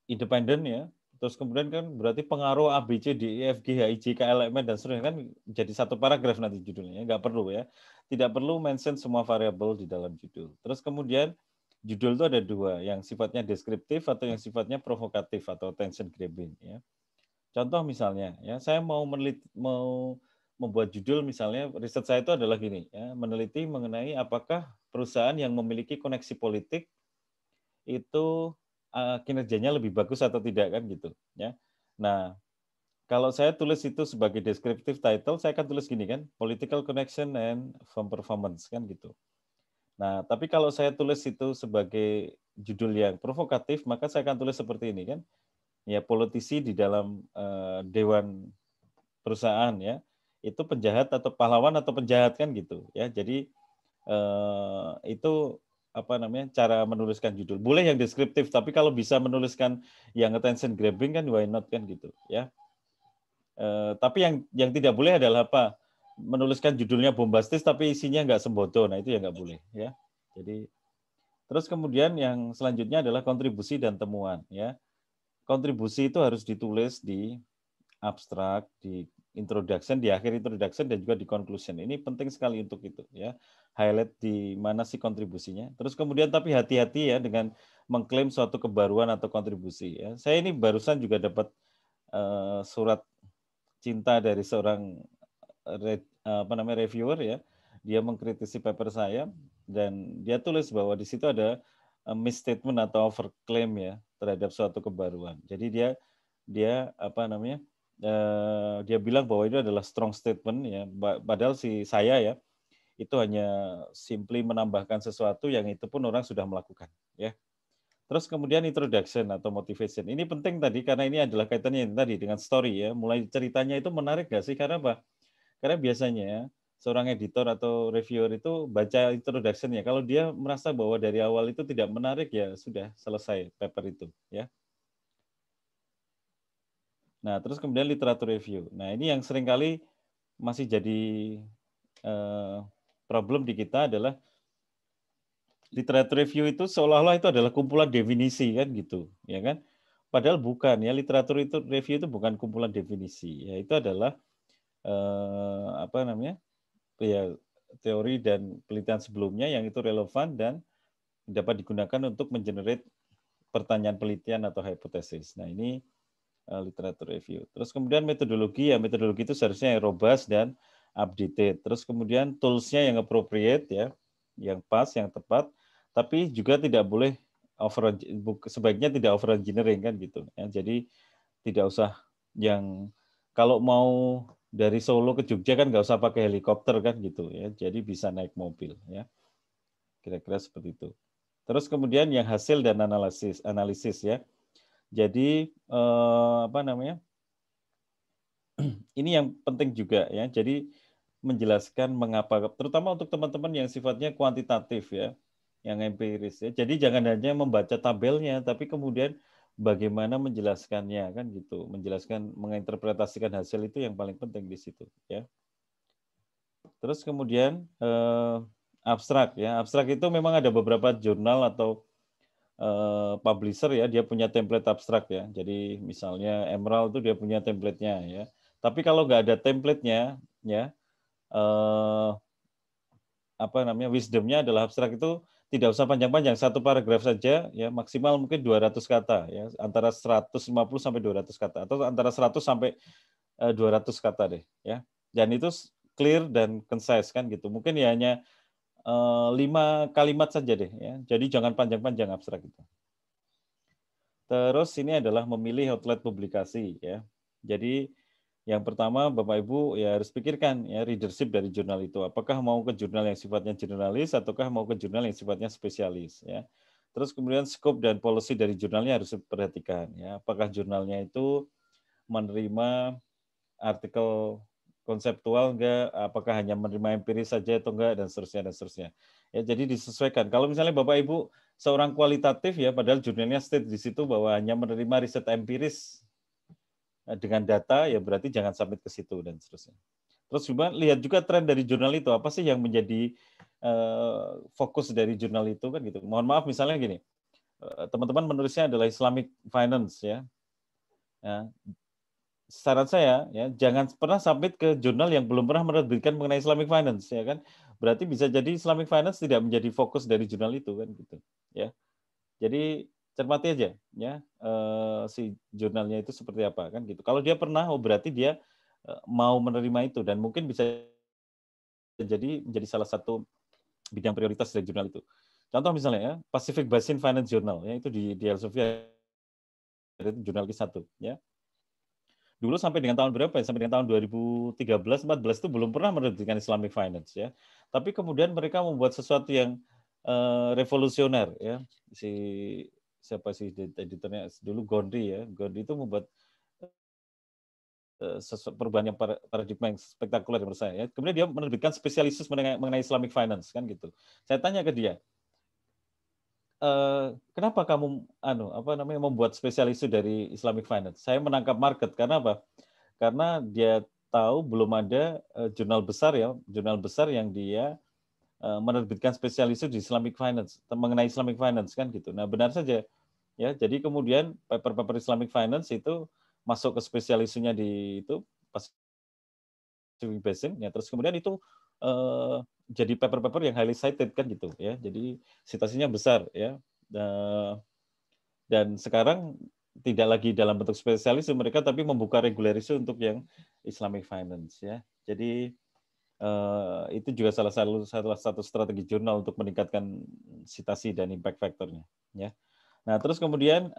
Speaker 6: independen ya, terus kemudian kan berarti pengaruh A B C D E F G H I J K L M N dan seterusnya kan jadi satu paragraf nanti judulnya ya. nggak perlu ya. Tidak perlu mention semua variabel di dalam judul. Terus kemudian judul itu ada dua, yang sifatnya deskriptif atau yang sifatnya provokatif atau tension grabbing ya. Contoh misalnya ya, saya mau meneliti mau membuat judul misalnya riset saya itu adalah gini ya meneliti mengenai apakah perusahaan yang memiliki koneksi politik itu uh, kinerjanya lebih bagus atau tidak kan gitu ya nah kalau saya tulis itu sebagai descriptive title saya akan tulis gini kan political connection and firm performance kan gitu nah tapi kalau saya tulis itu sebagai judul yang provokatif maka saya akan tulis seperti ini kan ya politisi di dalam uh, dewan perusahaan ya itu penjahat atau pahlawan atau penjahat kan gitu ya jadi eh, itu apa namanya cara menuliskan judul boleh yang deskriptif tapi kalau bisa menuliskan yang attention grabbing kan why not kan gitu ya eh, tapi yang yang tidak boleh adalah apa menuliskan judulnya bombastis tapi isinya nggak sembodo nah itu ya nggak boleh ya jadi terus kemudian yang selanjutnya adalah kontribusi dan temuan ya kontribusi itu harus ditulis di abstrak di introduction, di akhir introduction dan juga di conclusion. Ini penting sekali untuk itu ya. Highlight di mana sih kontribusinya. Terus kemudian tapi hati-hati ya dengan mengklaim suatu kebaruan atau kontribusi ya. Saya ini barusan juga dapat uh, surat cinta dari seorang re, apa namanya reviewer ya. Dia mengkritisi paper saya dan dia tulis bahwa di situ ada eh, misstatement atau overclaim ya terhadap suatu kebaruan. Jadi dia dia apa namanya? Eh, dia bilang bahwa itu adalah strong statement ya padahal si saya ya itu hanya simply menambahkan sesuatu yang itu pun orang sudah melakukan ya terus kemudian introduction atau motivation ini penting tadi karena ini adalah kaitannya yang tadi dengan story ya mulai ceritanya itu menarik gak sih karena apa karena biasanya seorang editor atau reviewer itu baca introduction ya Kalau dia merasa bahwa dari awal itu tidak menarik ya sudah selesai paper itu ya. Nah, terus kemudian literatur review. Nah, ini yang seringkali masih jadi eh, problem di kita adalah literatur review itu seolah-olah itu adalah kumpulan definisi kan gitu, ya kan? Padahal bukan ya literatur itu review itu bukan kumpulan definisi, ya itu adalah eh, apa namanya ya teori dan penelitian sebelumnya yang itu relevan dan dapat digunakan untuk mengenerate pertanyaan penelitian atau hipotesis. Nah ini Eh, literatur review. Terus kemudian metodologi ya metodologi itu seharusnya yang robust dan updated. Terus kemudian toolsnya yang appropriate ya, yang pas, yang tepat. Tapi juga tidak boleh over sebaiknya tidak over engineering kan gitu. Ya, jadi tidak usah yang kalau mau dari Solo ke Jogja kan nggak usah pakai helikopter kan gitu ya. Jadi bisa naik mobil ya. Kira-kira seperti itu. Terus kemudian yang hasil dan analisis analisis ya jadi eh, apa namanya? Ini yang penting juga ya. Jadi menjelaskan mengapa terutama untuk teman-teman yang sifatnya kuantitatif ya, yang empiris ya. Jadi jangan hanya membaca tabelnya tapi kemudian bagaimana menjelaskannya kan gitu. Menjelaskan menginterpretasikan hasil itu yang paling penting di situ ya. Terus kemudian eh, abstrak ya. Abstrak itu memang ada beberapa jurnal atau Eh, publisher ya dia punya template abstrak ya. Jadi misalnya Emerald itu dia punya templatenya ya. Tapi kalau nggak ada templatenya ya eh, apa namanya wisdomnya adalah abstrak itu tidak usah panjang-panjang satu paragraf saja ya maksimal mungkin 200 kata ya antara 150 sampai 200 kata atau antara 100 sampai 200 eh, kata deh ya dan itu clear dan concise kan gitu mungkin ya hanya Eh, lima kalimat saja deh ya. Jadi jangan panjang-panjang abstrak itu. Terus ini adalah memilih outlet publikasi ya. Jadi yang pertama Bapak Ibu ya harus pikirkan ya readership dari jurnal itu apakah mau ke jurnal yang sifatnya jurnalis ataukah mau ke jurnal yang sifatnya spesialis ya. Terus kemudian scope dan policy dari jurnalnya harus diperhatikan ya. Apakah jurnalnya itu menerima artikel konseptual enggak, apakah hanya menerima empiris saja atau enggak dan seterusnya dan seterusnya. Ya, jadi disesuaikan. Kalau misalnya Bapak Ibu seorang kualitatif ya padahal jurnalnya state di situ bahwa hanya menerima riset empiris eh, dengan data ya berarti jangan submit ke situ dan seterusnya. Terus coba lihat juga tren dari jurnal itu apa sih yang menjadi uh, fokus dari jurnal itu kan gitu. Mohon maaf misalnya gini. Eh, teman-teman menulisnya adalah Islamic Finance ya. ya saran saya ya jangan pernah submit ke jurnal yang belum pernah menerbitkan mengenai Islamic Finance ya kan berarti bisa jadi Islamic Finance tidak menjadi fokus dari jurnal itu kan gitu ya jadi cermati aja ya uh, si jurnalnya itu seperti apa kan gitu kalau dia pernah oh berarti dia uh, mau menerima itu dan mungkin bisa jadi menjadi salah satu bidang prioritas dari jurnal itu contoh misalnya ya Pacific Basin Finance Journal ya itu di di Elsevier itu jurnal ke satu ya dulu sampai dengan tahun berapa ya? Sampai dengan tahun 2013 14 itu belum pernah menerbitkan Islamic Finance ya. Tapi kemudian mereka membuat sesuatu yang uh, revolusioner ya. Si siapa sih editornya dulu Gondi ya. Gondi itu membuat uh, perubahan yang paradigma yang spektakuler menurut saya. Ya. Kemudian dia menerbitkan spesialisus mengenai, mengenai Islamic Finance kan gitu. Saya tanya ke dia, Eh, kenapa kamu anu apa namanya membuat spesialis itu dari Islamic Finance? Saya menangkap market karena apa? Karena dia tahu belum ada eh, jurnal besar ya, jurnal besar yang dia eh, menerbitkan spesialis itu di Islamic Finance mengenai Islamic Finance kan gitu. Nah, benar saja ya. Jadi kemudian paper-paper Islamic Finance itu masuk ke spesialisnya di itu pas Basin, ya terus kemudian itu Eh, jadi paper-paper yang highly cited kan gitu ya. Jadi citasinya besar ya. Eh, dan sekarang tidak lagi dalam bentuk spesialis mereka tapi membuka regularisi untuk yang Islamic finance ya. Jadi eh, itu juga salah satu salah satu strategi jurnal untuk meningkatkan citasi dan impact faktornya ya. Nah, terus kemudian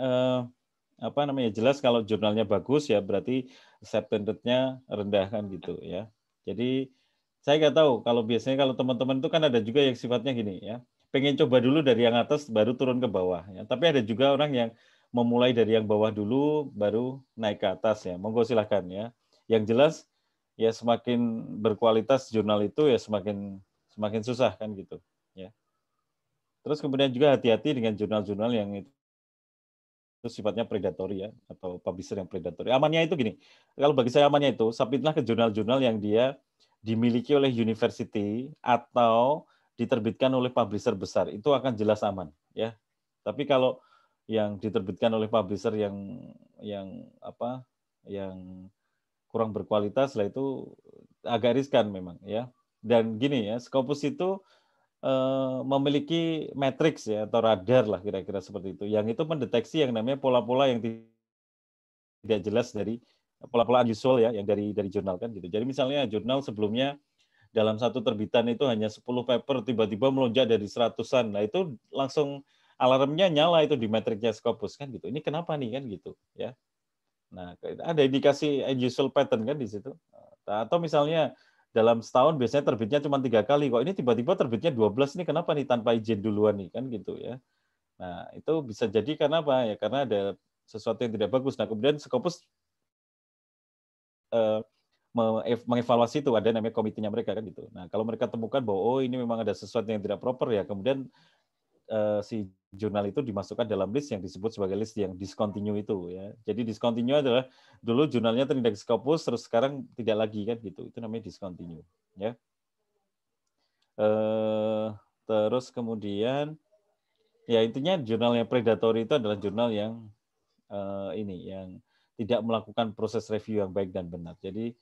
Speaker 6: apa namanya jelas kalau jurnalnya bagus ya berarti acceptance nya rendah kan gitu ya. Jadi saya nggak tahu kalau biasanya kalau teman-teman itu kan ada juga yang sifatnya gini ya pengen coba dulu dari yang atas baru turun ke bawah ya tapi ada juga orang yang memulai dari yang bawah dulu baru naik ke atas ya monggo silahkan ya yang jelas ya semakin berkualitas jurnal itu ya semakin semakin susah kan gitu ya terus kemudian juga hati-hati dengan jurnal-jurnal yang itu itu sifatnya predatory ya atau publisher yang predatory. Amannya itu gini, kalau bagi saya amannya itu sapitlah ke jurnal-jurnal yang dia dimiliki oleh university atau diterbitkan oleh publisher besar itu akan jelas aman ya. Tapi kalau yang diterbitkan oleh publisher yang yang apa yang kurang berkualitas lah itu agak riskan memang ya. Dan gini ya, Scopus itu eh, memiliki matrix ya atau radar lah kira-kira seperti itu. Yang itu mendeteksi yang namanya pola-pola yang tidak jelas dari pola-pola unusual ya yang dari dari jurnal kan gitu. Jadi misalnya jurnal sebelumnya dalam satu terbitan itu hanya 10 paper tiba-tiba melonjak dari seratusan. Nah, itu langsung alarmnya nyala itu di metriknya Scopus kan gitu. Ini kenapa nih kan gitu ya. Nah, ada indikasi unusual pattern kan di situ. Nah, atau misalnya dalam setahun biasanya terbitnya cuma tiga kali kok ini tiba-tiba terbitnya 12 ini kenapa nih tanpa izin duluan nih kan gitu ya nah itu bisa jadi karena apa ya karena ada sesuatu yang tidak bagus nah kemudian Scopus Eh, mengevaluasi itu ada namanya komitinya mereka kan gitu. Nah kalau mereka temukan bahwa oh ini memang ada sesuatu yang tidak proper ya kemudian uh, si jurnal itu dimasukkan dalam list yang disebut sebagai list yang discontinue itu ya. Jadi discontinue adalah dulu jurnalnya terindeks Scopus terus sekarang tidak lagi kan gitu. Itu namanya discontinue ya. Uh, terus kemudian ya intinya jurnal yang predatory itu adalah jurnal yang uh, ini yang tidak melakukan proses review yang baik dan benar. Jadi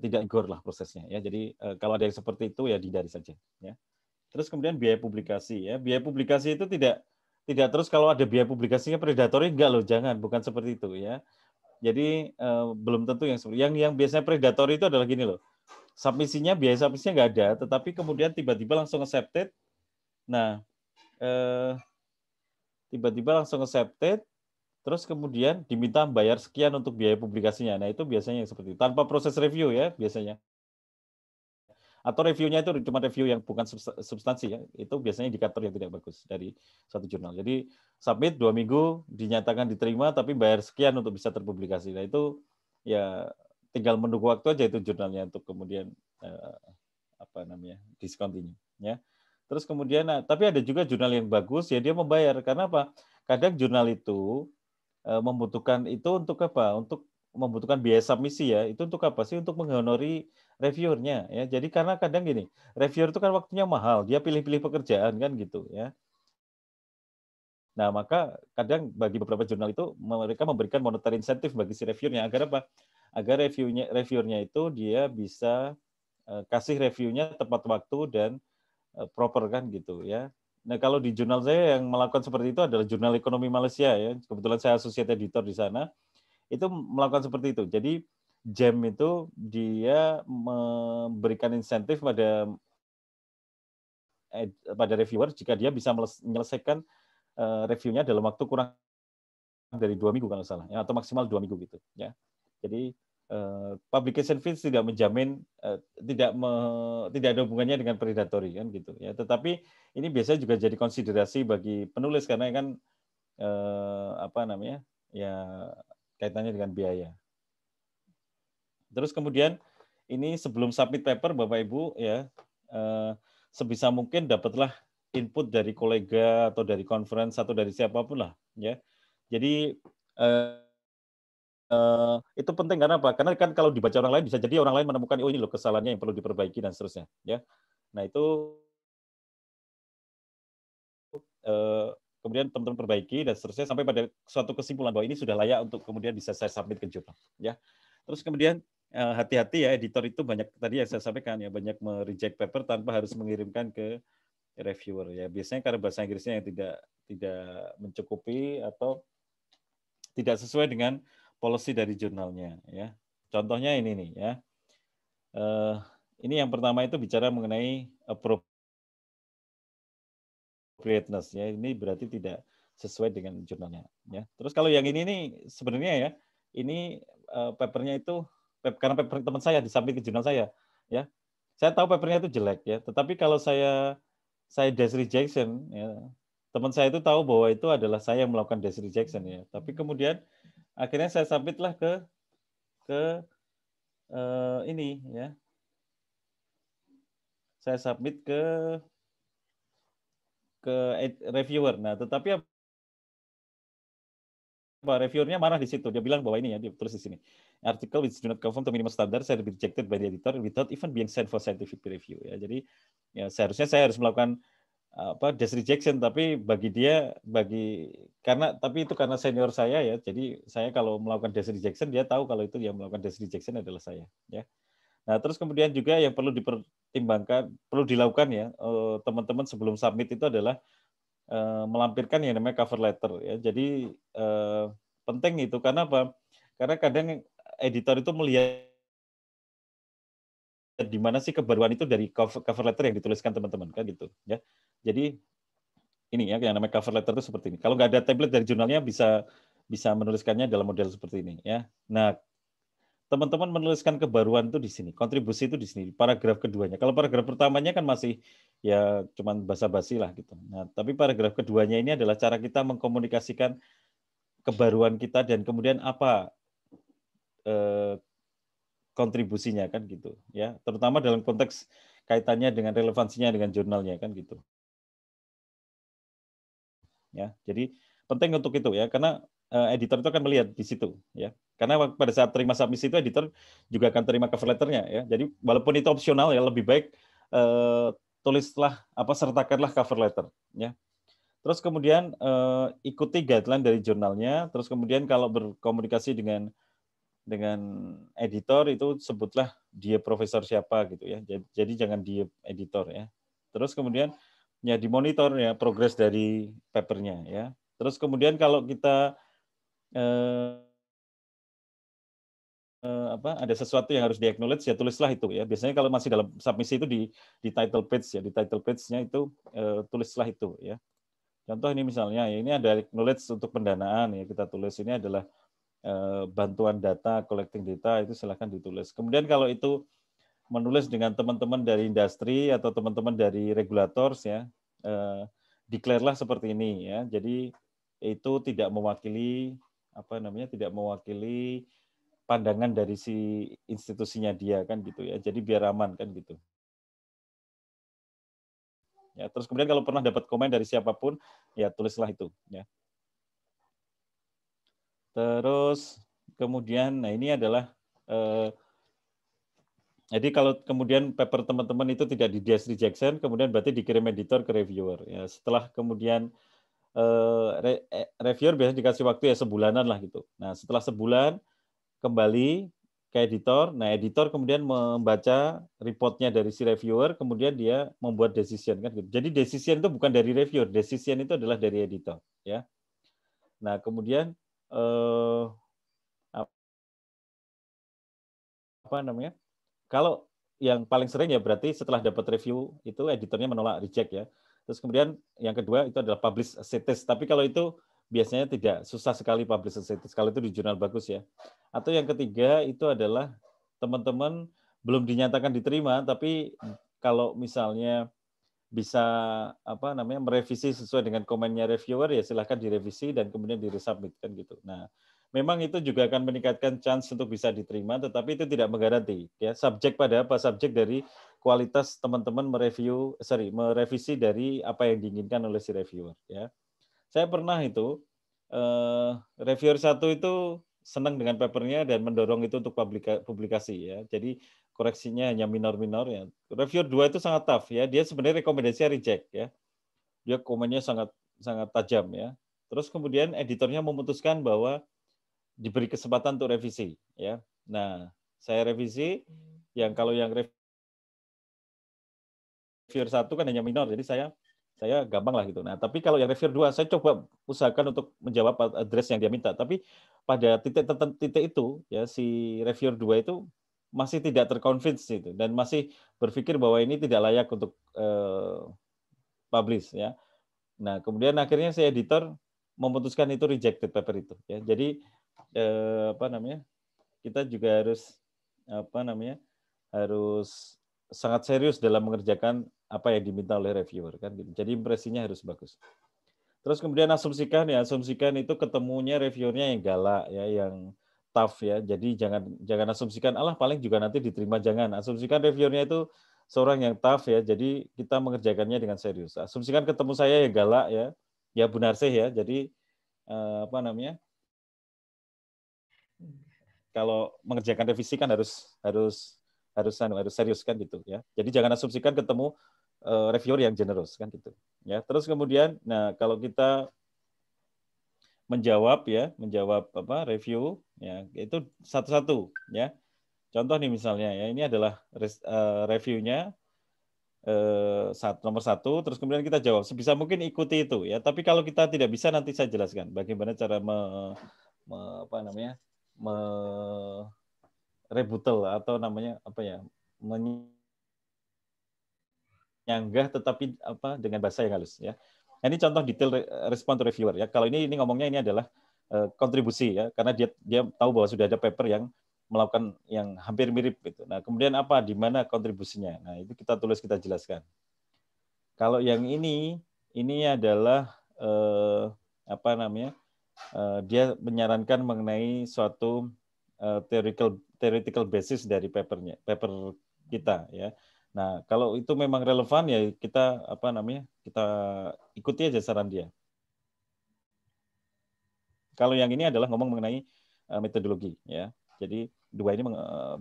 Speaker 6: tidak gor lah prosesnya ya. Jadi eh, kalau ada yang seperti itu ya dihindari saja ya. Terus kemudian biaya publikasi ya. Biaya publikasi itu tidak tidak terus kalau ada biaya publikasinya predatori enggak loh jangan bukan seperti itu ya. Jadi eh, belum tentu yang yang yang biasanya predatori itu adalah gini loh. Submisinya biaya submisinya enggak ada, tetapi kemudian tiba-tiba langsung accepted. Nah, eh, tiba-tiba langsung accepted terus kemudian diminta bayar sekian untuk biaya publikasinya. Nah, itu biasanya seperti itu. tanpa proses review ya biasanya. Atau reviewnya itu cuma review yang bukan substansi ya. Itu biasanya indikator yang tidak bagus dari satu jurnal. Jadi submit dua minggu dinyatakan diterima tapi bayar sekian untuk bisa terpublikasi. Nah, itu ya tinggal menunggu waktu aja itu jurnalnya untuk kemudian eh, apa namanya? discontinue ya. Terus kemudian nah, tapi ada juga jurnal yang bagus ya dia membayar karena apa? Kadang jurnal itu Eh, membutuhkan itu untuk apa? Untuk membutuhkan biaya submisi ya. Itu untuk apa sih? Untuk menghonori reviewernya ya. Jadi karena kadang gini, reviewer itu kan waktunya mahal, dia pilih-pilih pekerjaan kan gitu ya. Nah, maka kadang bagi beberapa jurnal itu mereka memberikan monetary insentif bagi si reviewernya agar apa? Agar reviewnya reviewernya itu dia bisa eh, kasih reviewnya tepat waktu dan eh, proper kan gitu ya. Nah, kalau di jurnal saya yang melakukan seperti itu adalah Jurnal Ekonomi Malaysia ya. Kebetulan saya associate editor di sana. Itu melakukan seperti itu. Jadi jam itu dia memberikan insentif pada pada reviewer jika dia bisa menyelesaikan eh, reviewnya dalam waktu kurang dari dua minggu kalau salah ya atau maksimal dua minggu gitu ya jadi Eh, publication fees tidak menjamin eh, tidak me, tidak ada hubungannya dengan predatory kan gitu ya tetapi ini biasa juga jadi konsiderasi bagi penulis karena kan eh, apa namanya ya kaitannya dengan biaya terus kemudian ini sebelum submit paper bapak ibu ya eh, sebisa mungkin dapatlah input dari kolega atau dari conference atau dari siapapun lah ya jadi eh, Eh, itu penting karena apa? Karena kan kalau dibaca orang lain bisa jadi orang lain menemukan oh ini loh kesalahannya yang perlu diperbaiki dan seterusnya, ya. Nah, itu eh, kemudian teman-teman perbaiki dan seterusnya sampai pada suatu kesimpulan bahwa ini sudah layak untuk kemudian bisa saya submit ke jurnal, ya. Terus kemudian eh, hati-hati ya editor itu banyak tadi yang saya sampaikan ya banyak mereject paper tanpa harus mengirimkan ke reviewer ya. Biasanya karena bahasa Inggrisnya yang tidak tidak mencukupi atau tidak sesuai dengan policy dari jurnalnya ya. Contohnya ini nih ya. Eh, ini yang pertama itu bicara mengenai appropriateness ya. Ini berarti tidak sesuai dengan jurnalnya ya. Terus kalau yang ini nih sebenarnya ya ini eh, papernya itu karena paper teman saya disamping ke jurnal saya ya. Saya tahu papernya itu jelek ya, tetapi kalau saya saya des rejection ya, teman saya itu tahu bahwa itu adalah saya yang melakukan des rejection ya. Tapi kemudian akhirnya saya sambitlah ke ke uh, ini ya saya submit ke ke reviewer nah tetapi apa reviewernya marah di situ dia bilang bahwa ini ya dia tulis di sini artikel which do not conform to minimum standard saya be rejected by the editor without even being sent for scientific review ya jadi ya seharusnya saya harus melakukan apa just rejection tapi bagi dia bagi karena tapi itu karena senior saya ya jadi saya kalau melakukan just rejection dia tahu kalau itu yang melakukan just rejection adalah saya ya nah terus kemudian juga yang perlu dipertimbangkan perlu dilakukan ya eh, teman-teman sebelum submit itu adalah eh, melampirkan yang namanya cover letter ya jadi eh, penting itu karena apa karena kadang editor itu melihat di mana sih kebaruan itu dari cover letter yang dituliskan teman-teman kan gitu ya jadi ini ya yang namanya cover letter itu seperti ini. Kalau nggak ada template dari jurnalnya bisa bisa menuliskannya dalam model seperti ini ya. Nah, teman-teman menuliskan kebaruan itu di sini, kontribusi itu di sini, paragraf keduanya. Kalau paragraf pertamanya kan masih ya cuman basa-basi lah gitu. Nah, tapi paragraf keduanya ini adalah cara kita mengkomunikasikan kebaruan kita dan kemudian apa eh, kontribusinya kan gitu ya, terutama dalam konteks kaitannya dengan relevansinya dengan jurnalnya kan gitu ya. Jadi penting untuk itu ya karena eh, editor itu akan melihat di situ ya. Karena pada saat terima submisi itu editor juga akan terima cover letternya ya. Jadi walaupun itu opsional ya lebih baik eh, tulislah apa sertakanlah cover letter ya. Terus kemudian eh, ikuti guideline dari jurnalnya, terus kemudian kalau berkomunikasi dengan dengan editor itu sebutlah dia profesor siapa gitu ya. Jadi, jadi jangan dia editor ya. Terus kemudian ya dimonitor ya progres dari papernya ya. Terus kemudian kalau kita eh, eh, apa ada sesuatu yang harus di ya tulislah itu ya. Biasanya kalau masih dalam submisi itu di di title page ya di title page-nya itu eh, tulislah itu ya. Contoh ini misalnya ya, ini ada acknowledge untuk pendanaan ya kita tulis ini adalah eh, bantuan data collecting data itu silahkan ditulis. Kemudian kalau itu menulis dengan teman-teman dari industri atau teman-teman dari regulator, ya, eh, declare-lah seperti ini ya. Jadi itu tidak mewakili apa namanya tidak mewakili pandangan dari si institusinya dia kan gitu ya. Jadi biar aman kan gitu. Ya, terus kemudian kalau pernah dapat komen dari siapapun, ya tulislah itu ya. Terus kemudian nah ini adalah eh, jadi kalau kemudian paper teman-teman itu tidak di DS rejection, kemudian berarti dikirim editor ke reviewer. Ya, setelah kemudian uh, re, eh, reviewer biasanya dikasih waktu ya sebulanan lah gitu. Nah setelah sebulan kembali ke editor. Nah editor kemudian membaca reportnya dari si reviewer, kemudian dia membuat decision kan. Gitu. Jadi decision itu bukan dari reviewer, decision itu adalah dari editor. Ya. Nah kemudian uh, apa namanya? Kalau yang paling sering ya berarti setelah dapat review itu editornya menolak reject ya. Terus kemudian yang kedua itu adalah publish status. Tapi kalau itu biasanya tidak susah sekali publish status kalau itu di jurnal bagus ya. Atau yang ketiga itu adalah teman-teman belum dinyatakan diterima tapi kalau misalnya bisa apa namanya merevisi sesuai dengan komennya reviewer ya silahkan direvisi dan kemudian diresubmit kan gitu. Nah memang itu juga akan meningkatkan chance untuk bisa diterima, tetapi itu tidak menggaranti. Ya, subjek pada apa? Subjek dari kualitas teman-teman mereview, sorry, merevisi dari apa yang diinginkan oleh si reviewer. Ya, saya pernah itu eh, reviewer satu itu senang dengan papernya dan mendorong itu untuk publika, publikasi ya. Jadi koreksinya hanya minor-minor ya. Reviewer dua itu sangat tough ya. Dia sebenarnya rekomendasinya reject ya. Dia komennya sangat sangat tajam ya. Terus kemudian editornya memutuskan bahwa diberi kesempatan untuk revisi ya. Nah, saya revisi yang kalau yang review satu kan hanya minor, jadi saya saya gampang lah gitu. Nah, tapi kalau yang review dua saya coba usahakan untuk menjawab address yang dia minta. Tapi pada titik titik itu ya si review dua itu masih tidak terconvince itu dan masih berpikir bahwa ini tidak layak untuk uh, publish ya. Nah, kemudian akhirnya saya editor memutuskan itu rejected paper itu ya. Jadi eh, apa namanya kita juga harus apa namanya harus sangat serius dalam mengerjakan apa yang diminta oleh reviewer kan gitu. Jadi impresinya harus bagus. Terus kemudian asumsikan ya, asumsikan itu ketemunya reviewernya yang galak ya, yang tough ya. Jadi jangan jangan asumsikan Allah paling juga nanti diterima jangan. Asumsikan reviewernya itu seorang yang tough ya. Jadi kita mengerjakannya dengan serius. Asumsikan ketemu saya yang galak ya. Ya Bu Narsih ya. Jadi eh, apa namanya? kalau mengerjakan revisi kan harus harus harus anu, harus serius kan gitu ya. Jadi jangan asumsikan ketemu uh, reviewer yang generous kan gitu. Ya, terus kemudian nah kalau kita menjawab ya, menjawab apa review ya, itu satu-satu ya. Contoh nih misalnya ya, ini adalah res, uh, reviewnya eh, satu nomor satu, terus kemudian kita jawab sebisa mungkin ikuti itu ya. Tapi kalau kita tidak bisa nanti saya jelaskan bagaimana cara me, me apa namanya me atau namanya apa ya menyanggah tetapi apa dengan bahasa yang halus ya. Nah, ini contoh detail respon to reviewer ya. Kalau ini ini ngomongnya ini adalah eh, kontribusi ya karena dia dia tahu bahwa sudah ada paper yang melakukan yang hampir mirip itu Nah, kemudian apa di mana kontribusinya? Nah, itu kita tulis kita jelaskan. Kalau yang ini ini adalah eh, apa namanya? uh, dia menyarankan mengenai suatu uh, theoretical theoretical basis dari papernya paper kita ya. Nah, kalau itu memang relevan ya kita apa namanya? kita ikuti aja saran dia. Kalau yang ini adalah ngomong mengenai uh, metodologi ya. Jadi dua ini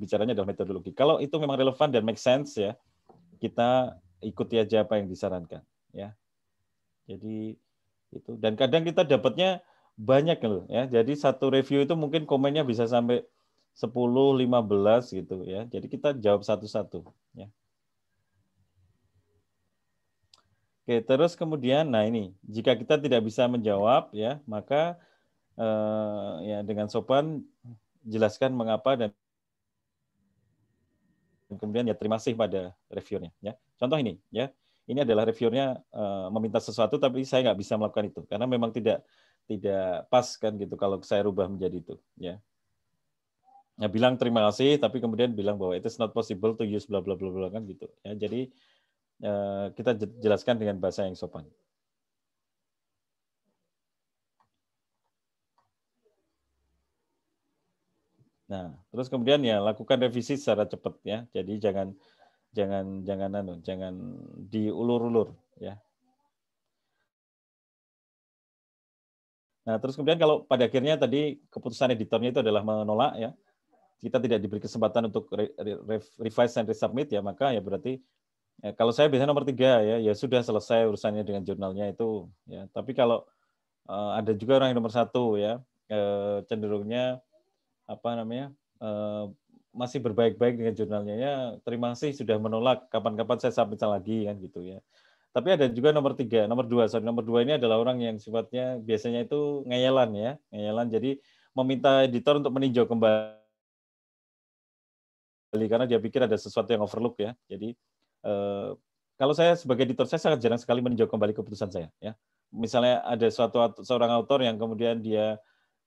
Speaker 6: bicaranya adalah metodologi. Kalau itu memang relevan dan make sense ya, kita ikuti aja apa yang disarankan ya. Jadi itu dan kadang kita dapatnya banyak loh ya. Jadi satu review itu mungkin komennya bisa sampai 10, 15 gitu ya. Jadi kita jawab satu-satu ya. Oke, terus kemudian nah ini jika kita tidak bisa menjawab ya, maka eh, ya dengan sopan jelaskan mengapa dan kemudian ya terima kasih pada reviewnya ya. Contoh ini ya. Ini adalah reviewnya uh, meminta sesuatu tapi saya nggak bisa melakukan itu karena memang tidak tidak pas kan gitu kalau saya rubah menjadi itu ya ya bilang terima kasih tapi kemudian bilang bahwa itu not possible to use bla bla bla bla kan gitu ya jadi eh, kita jelaskan dengan bahasa yang sopan Nah, terus kemudian ya lakukan revisi secara cepat ya. Jadi jangan jangan jangan anu, jangan diulur-ulur ya. Nah, terus kemudian kalau pada akhirnya tadi keputusan editornya itu adalah menolak ya, kita tidak diberi kesempatan untuk re, revise and resubmit ya, maka ya berarti ya, kalau saya biasanya nomor tiga ya, ya sudah selesai urusannya dengan jurnalnya itu ya. Tapi kalau uh, ada juga orang yang nomor satu ya, uh, cenderungnya apa namanya uh, masih berbaik-baik dengan jurnalnya ya terima kasih sudah menolak kapan-kapan saya sampaikan lagi kan gitu ya tapi ada juga nomor tiga, nomor dua. Sorry, nomor dua ini adalah orang yang sifatnya biasanya itu ngeyelan ya, ngeyelan. Jadi meminta editor untuk meninjau kembali karena dia pikir ada sesuatu yang overlook ya. Jadi eh, kalau saya sebagai editor saya sangat jarang sekali meninjau kembali keputusan saya ya. Misalnya ada suatu seorang autor yang kemudian dia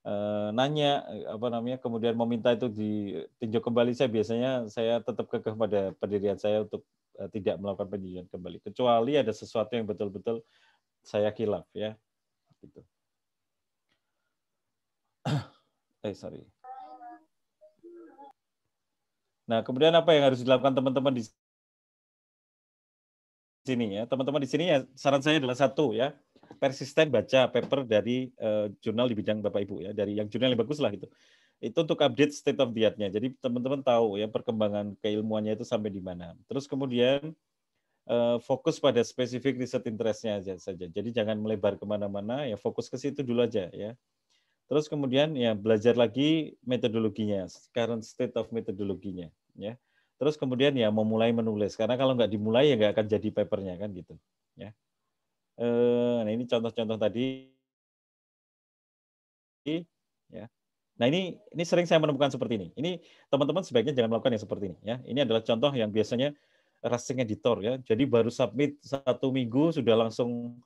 Speaker 6: eh, nanya eh, apa namanya kemudian meminta itu ditinjau kembali saya biasanya saya tetap kekeh pada pendirian saya untuk Eh, tidak melakukan peninjauan kembali kecuali ada sesuatu yang betul-betul saya kilaf ya gitu eh sorry nah kemudian apa yang harus dilakukan teman-teman di sini ya teman-teman di sini ya saran saya adalah satu ya persisten baca paper dari uh, jurnal di bidang bapak ibu ya dari yang jurnal yang bagus lah gitu itu untuk update state of the art-nya. Jadi teman-teman tahu ya perkembangan keilmuannya itu sampai di mana. Terus kemudian eh, fokus pada spesifik riset interestnya aja saja. Jadi jangan melebar kemana-mana, ya fokus ke situ dulu aja ya. Terus kemudian ya belajar lagi metodologinya, current state of metodologinya ya. Terus kemudian ya memulai menulis karena kalau nggak dimulai ya nggak akan jadi papernya kan gitu ya. Eh, nah ini contoh-contoh tadi ya Nah ini ini sering saya menemukan seperti ini. Ini teman-teman sebaiknya jangan melakukan yang seperti ini. Ya, ini adalah contoh yang biasanya rasing editor ya. Jadi baru submit satu minggu sudah langsung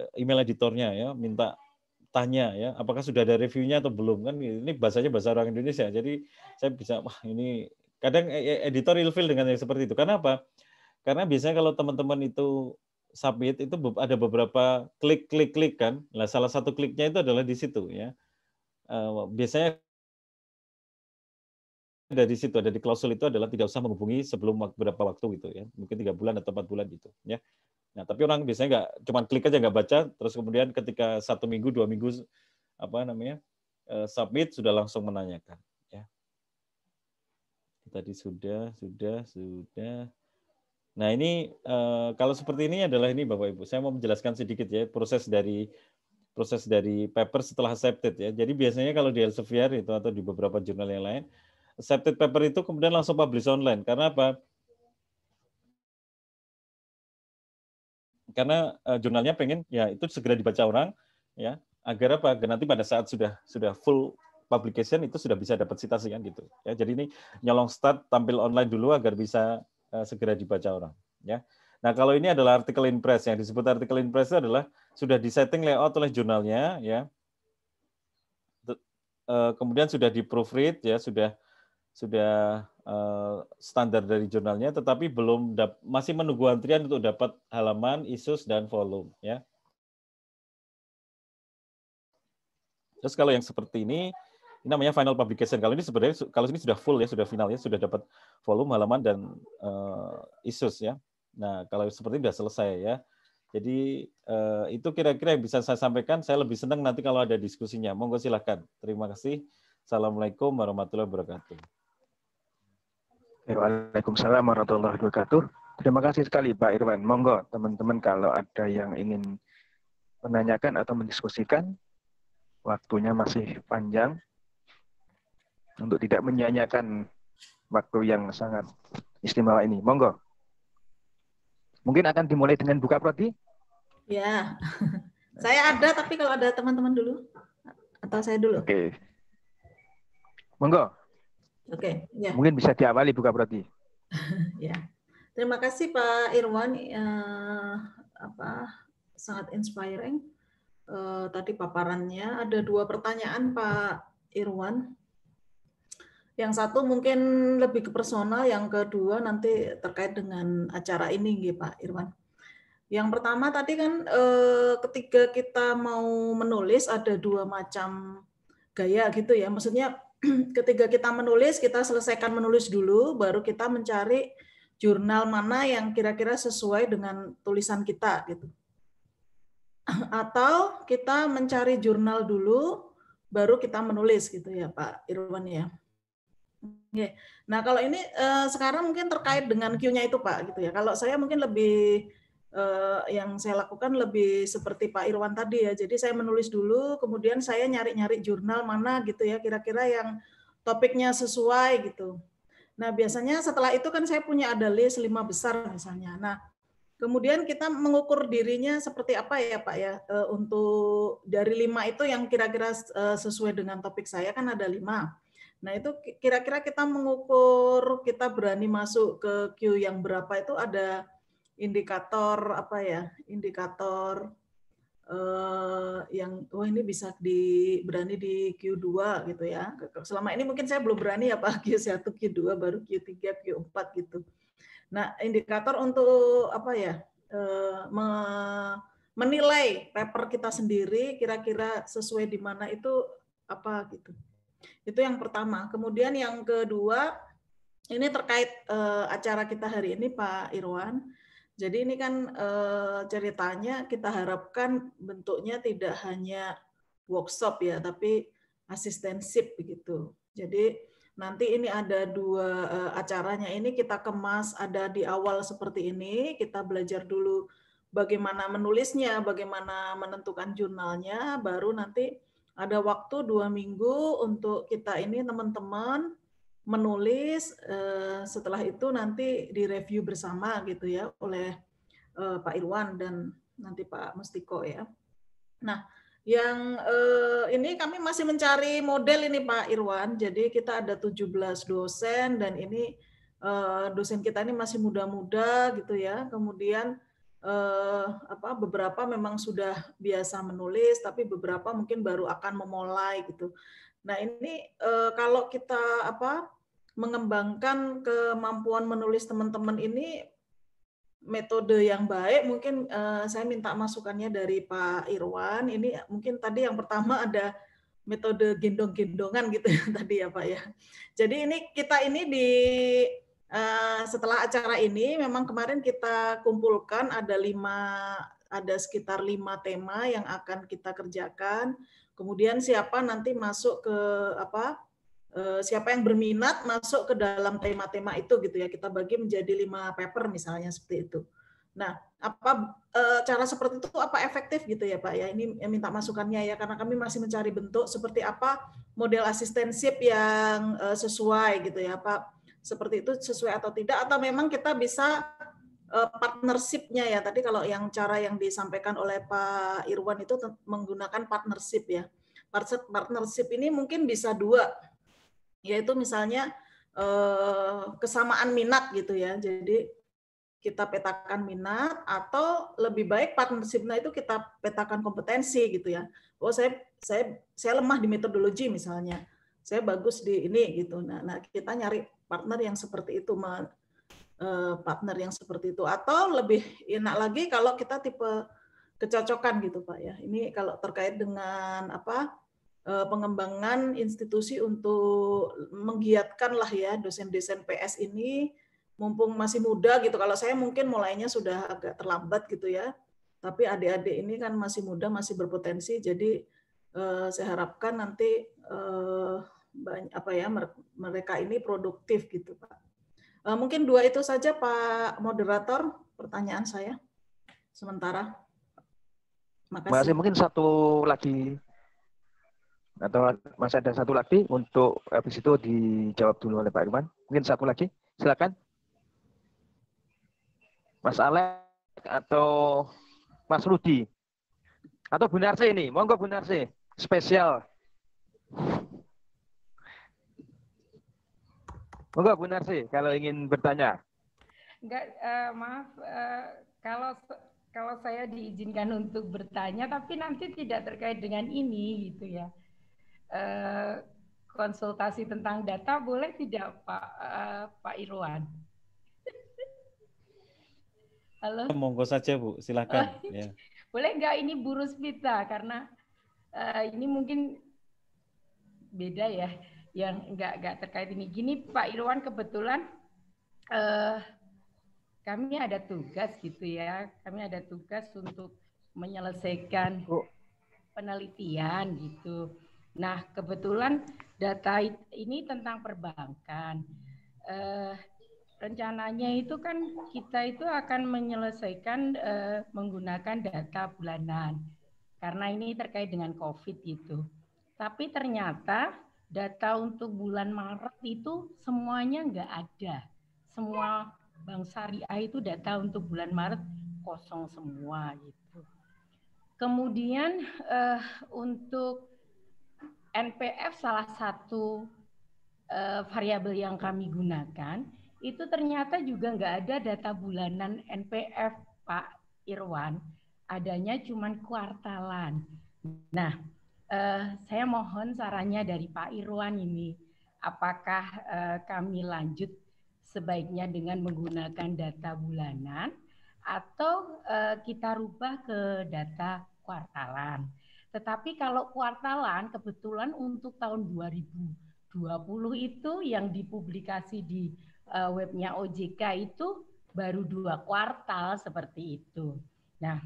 Speaker 6: eh, email editornya ya minta tanya ya apakah sudah ada reviewnya atau belum kan ini bahasanya bahasa orang Indonesia jadi saya bisa wah ini kadang eh, eh, editor ilfil dengan yang seperti itu karena apa karena biasanya kalau teman-teman itu submit itu ada beberapa klik klik klik kan nah salah satu kliknya itu adalah di situ ya Eh, biasanya dari situ ada di klausul itu adalah tidak usah menghubungi sebelum beberapa waktu gitu ya mungkin tiga bulan atau empat bulan gitu ya nah tapi orang biasanya nggak cuma klik aja nggak baca terus kemudian ketika satu minggu dua minggu apa namanya eh, submit sudah langsung menanyakan ya tadi sudah sudah sudah nah ini eh, kalau seperti ini adalah ini bapak ibu saya mau menjelaskan sedikit ya proses dari proses dari paper setelah accepted ya. Jadi biasanya kalau di Elsevier itu atau di beberapa jurnal yang lain, accepted paper itu kemudian langsung publish online. Karena apa? Karena eh, jurnalnya pengen ya itu segera dibaca orang ya agar apa? Agar nanti pada saat sudah sudah full publication itu sudah bisa dapat citasi kan gitu. Ya, jadi ini nyolong start tampil online dulu agar bisa eh, segera dibaca orang ya. Nah, kalau ini adalah artikel in Yang disebut artikel in press adalah sudah disetting layout oleh jurnalnya, ya. Eh, kemudian sudah di proofread, ya, sudah sudah eh, standar dari jurnalnya, tetapi belum masih menunggu antrian untuk dapat halaman, isus dan volume, ya. Terus kalau yang seperti ini, ini namanya final publication. Kalau ini sebenarnya kalau ini sudah full ya, sudah final ya, sudah dapat volume, halaman dan uh, isus ya. Nah, kalau seperti sudah selesai ya. Jadi eh, itu kira-kira yang bisa saya sampaikan. Saya lebih senang nanti kalau ada diskusinya. Monggo silahkan. Terima kasih. Assalamualaikum warahmatullahi wabarakatuh. Waalaikumsalam warahmatullahi wabarakatuh. Terima kasih sekali Pak Irwan. Monggo teman-teman kalau
Speaker 4: ada yang ingin menanyakan atau mendiskusikan, waktunya masih panjang untuk tidak menyanyikan waktu yang sangat istimewa ini. Monggo. Mungkin akan dimulai dengan buka prodi?
Speaker 1: Ya, saya ada tapi kalau ada teman-teman dulu atau saya dulu.
Speaker 4: Oke. Okay. Monggo.
Speaker 1: Oke. ya. Mungkin
Speaker 4: bisa diawali buka prodi.
Speaker 1: ya. Terima kasih Pak Irwan uh, apa sangat inspiring. Uh, tadi paparannya ada dua pertanyaan Pak Irwan yang satu mungkin lebih ke personal, yang kedua nanti terkait dengan acara ini, gitu, Pak Irwan. Yang pertama tadi kan eh, ketika kita mau menulis ada dua macam gaya gitu ya. Maksudnya ketika kita menulis kita selesaikan menulis dulu, baru kita mencari jurnal mana yang kira-kira sesuai dengan tulisan kita gitu. Atau kita mencari jurnal dulu, baru kita menulis gitu ya Pak Irwan ya. Yeah. Nah kalau ini uh, sekarang mungkin terkait dengan Q-nya itu Pak gitu ya. Kalau saya mungkin lebih uh, yang saya lakukan lebih seperti Pak Irwan tadi ya. Jadi saya menulis dulu, kemudian saya nyari-nyari jurnal mana gitu ya, kira-kira yang topiknya sesuai gitu. Nah biasanya setelah itu kan saya punya ada list lima besar misalnya. Nah kemudian kita mengukur dirinya seperti apa ya Pak ya uh, untuk dari lima itu yang kira-kira uh, sesuai dengan topik saya kan ada lima. Nah, itu kira-kira kita mengukur kita berani masuk ke Q yang berapa itu ada indikator apa ya? Indikator eh, yang oh ini bisa di berani di Q2 gitu ya. Selama ini mungkin saya belum berani ya Pak Q1, Q2 baru Q3, Q4 gitu. Nah, indikator untuk apa ya? Eh, menilai paper kita sendiri kira-kira sesuai di mana itu apa gitu. Itu yang pertama. Kemudian yang kedua, ini terkait uh, acara kita hari ini Pak Irwan. Jadi ini kan uh, ceritanya kita harapkan bentuknya tidak hanya workshop ya, tapi asistensip begitu. Jadi nanti ini ada dua uh, acaranya ini kita kemas ada di awal seperti ini, kita belajar dulu bagaimana menulisnya, bagaimana menentukan jurnalnya, baru nanti ada waktu dua minggu untuk kita ini teman-teman menulis eh, setelah itu nanti direview bersama gitu ya oleh eh, Pak Irwan dan nanti Pak Mustiko ya. Nah, yang eh, ini kami masih mencari model ini Pak Irwan. Jadi kita ada 17 dosen dan ini dosen kita ini masih muda-muda gitu ya. Kemudian eh, apa beberapa memang sudah biasa menulis tapi beberapa mungkin baru akan memulai gitu. Nah, ini eh, kalau kita apa mengembangkan kemampuan menulis teman-teman ini metode yang baik mungkin eh, saya minta masukannya dari Pak Irwan. Ini mungkin tadi yang pertama ada metode gendong-gendongan gitu ya, tadi ya Pak ya. Jadi ini kita ini di Eh, setelah acara ini memang kemarin kita kumpulkan ada lima ada sekitar lima tema yang akan kita kerjakan. Kemudian siapa nanti masuk ke apa? Eh, siapa yang berminat masuk ke dalam tema-tema itu gitu ya kita bagi menjadi lima paper misalnya seperti itu. Nah, apa eh, cara seperti itu apa efektif gitu ya Pak ya? Ini minta masukannya ya karena kami masih mencari bentuk seperti apa model asistensip yang sesuai gitu ya Pak seperti itu sesuai atau tidak atau memang kita bisa eh, partnershipnya ya tadi kalau yang cara yang disampaikan oleh Pak Irwan itu menggunakan partnership ya partnership ini mungkin bisa dua yaitu misalnya eh, kesamaan minat gitu ya jadi kita petakan minat atau lebih baik partnershipnya itu kita petakan kompetensi gitu ya oh saya saya saya lemah di metodologi misalnya saya bagus di ini gitu. Nah, nah kita nyari partner yang seperti itu, e, partner yang seperti itu. Atau lebih enak lagi kalau kita tipe kecocokan gitu Pak ya. Ini kalau terkait dengan apa e, pengembangan institusi untuk menggiatkan lah ya dosen-dosen PS ini mumpung masih muda gitu. Kalau saya mungkin mulainya sudah agak terlambat gitu ya. Tapi adik-adik ini kan masih muda, masih berpotensi. Jadi eh, saya harapkan nanti eh, apa ya mereka ini produktif gitu Pak. Eh, mungkin dua itu saja Pak moderator pertanyaan saya sementara. Makasih. masih Mungkin
Speaker 4: satu lagi atau masih ada satu lagi untuk habis itu dijawab dulu oleh Pak Irman. Mungkin satu lagi, silakan. Mas Alek atau Mas Rudi atau Bu Narsi ini, monggo Bu Narsi, spesial. Monggo Bu Narsi, kalau ingin bertanya.
Speaker 7: Enggak, uh, maaf uh, kalau kalau saya diizinkan untuk bertanya, tapi nanti tidak terkait dengan ini gitu ya. Uh, konsultasi tentang data boleh tidak Pak uh, Pak Irwan? Halo. Monggo
Speaker 6: saja Bu, silakan. Oh, iya. ya.
Speaker 7: Boleh nggak ini burus pita karena uh, ini mungkin beda ya yang enggak nggak terkait ini. Gini Pak Irwan kebetulan eh, kami ada tugas gitu ya, kami ada tugas untuk menyelesaikan oh. penelitian gitu. Nah kebetulan data ini tentang perbankan. Eh, rencananya itu kan kita itu akan menyelesaikan eh, menggunakan data bulanan karena ini terkait dengan COVID gitu. Tapi ternyata data untuk bulan Maret itu semuanya nggak ada. Semua Bank Syariah itu data untuk bulan Maret kosong semua gitu. Kemudian eh, untuk NPF salah satu eh, variabel yang kami gunakan itu ternyata juga nggak ada data bulanan NPF Pak Irwan, adanya cuman kuartalan. Nah, Uh, saya mohon sarannya dari Pak Irwan ini, apakah uh, kami lanjut sebaiknya dengan menggunakan data bulanan atau uh, kita rubah ke data kuartalan. Tetapi kalau kuartalan kebetulan untuk tahun 2020 itu yang dipublikasi di uh, webnya OJK itu baru dua kuartal seperti itu. Nah,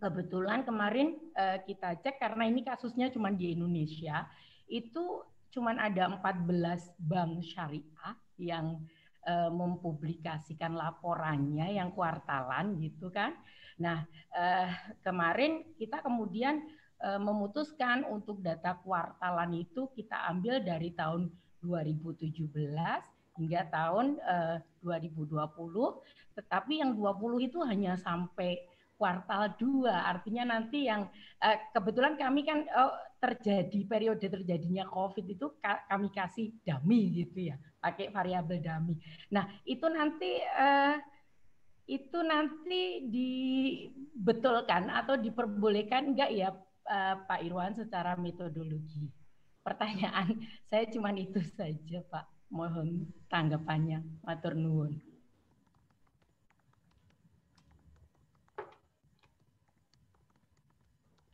Speaker 7: kebetulan kemarin uh, kita cek karena ini kasusnya cuma di Indonesia, itu cuma ada 14 bank syariah yang uh, mempublikasikan laporannya yang kuartalan gitu kan. Nah, uh, kemarin kita kemudian memutuskan untuk data kuartalan itu kita ambil dari tahun 2017 hingga tahun 2020, tetapi yang 20 itu hanya sampai kuartal 2. Artinya nanti yang eh, kebetulan kami kan oh, terjadi periode terjadinya COVID itu kami kasih dami gitu ya, pakai variabel dami. Nah, itu nanti eh, itu nanti dibetulkan atau diperbolehkan enggak ya eh, Pak Irwan secara metodologi? Pertanyaan saya cuma itu saja, Pak. Mohon tanggapannya. Matur nuwun.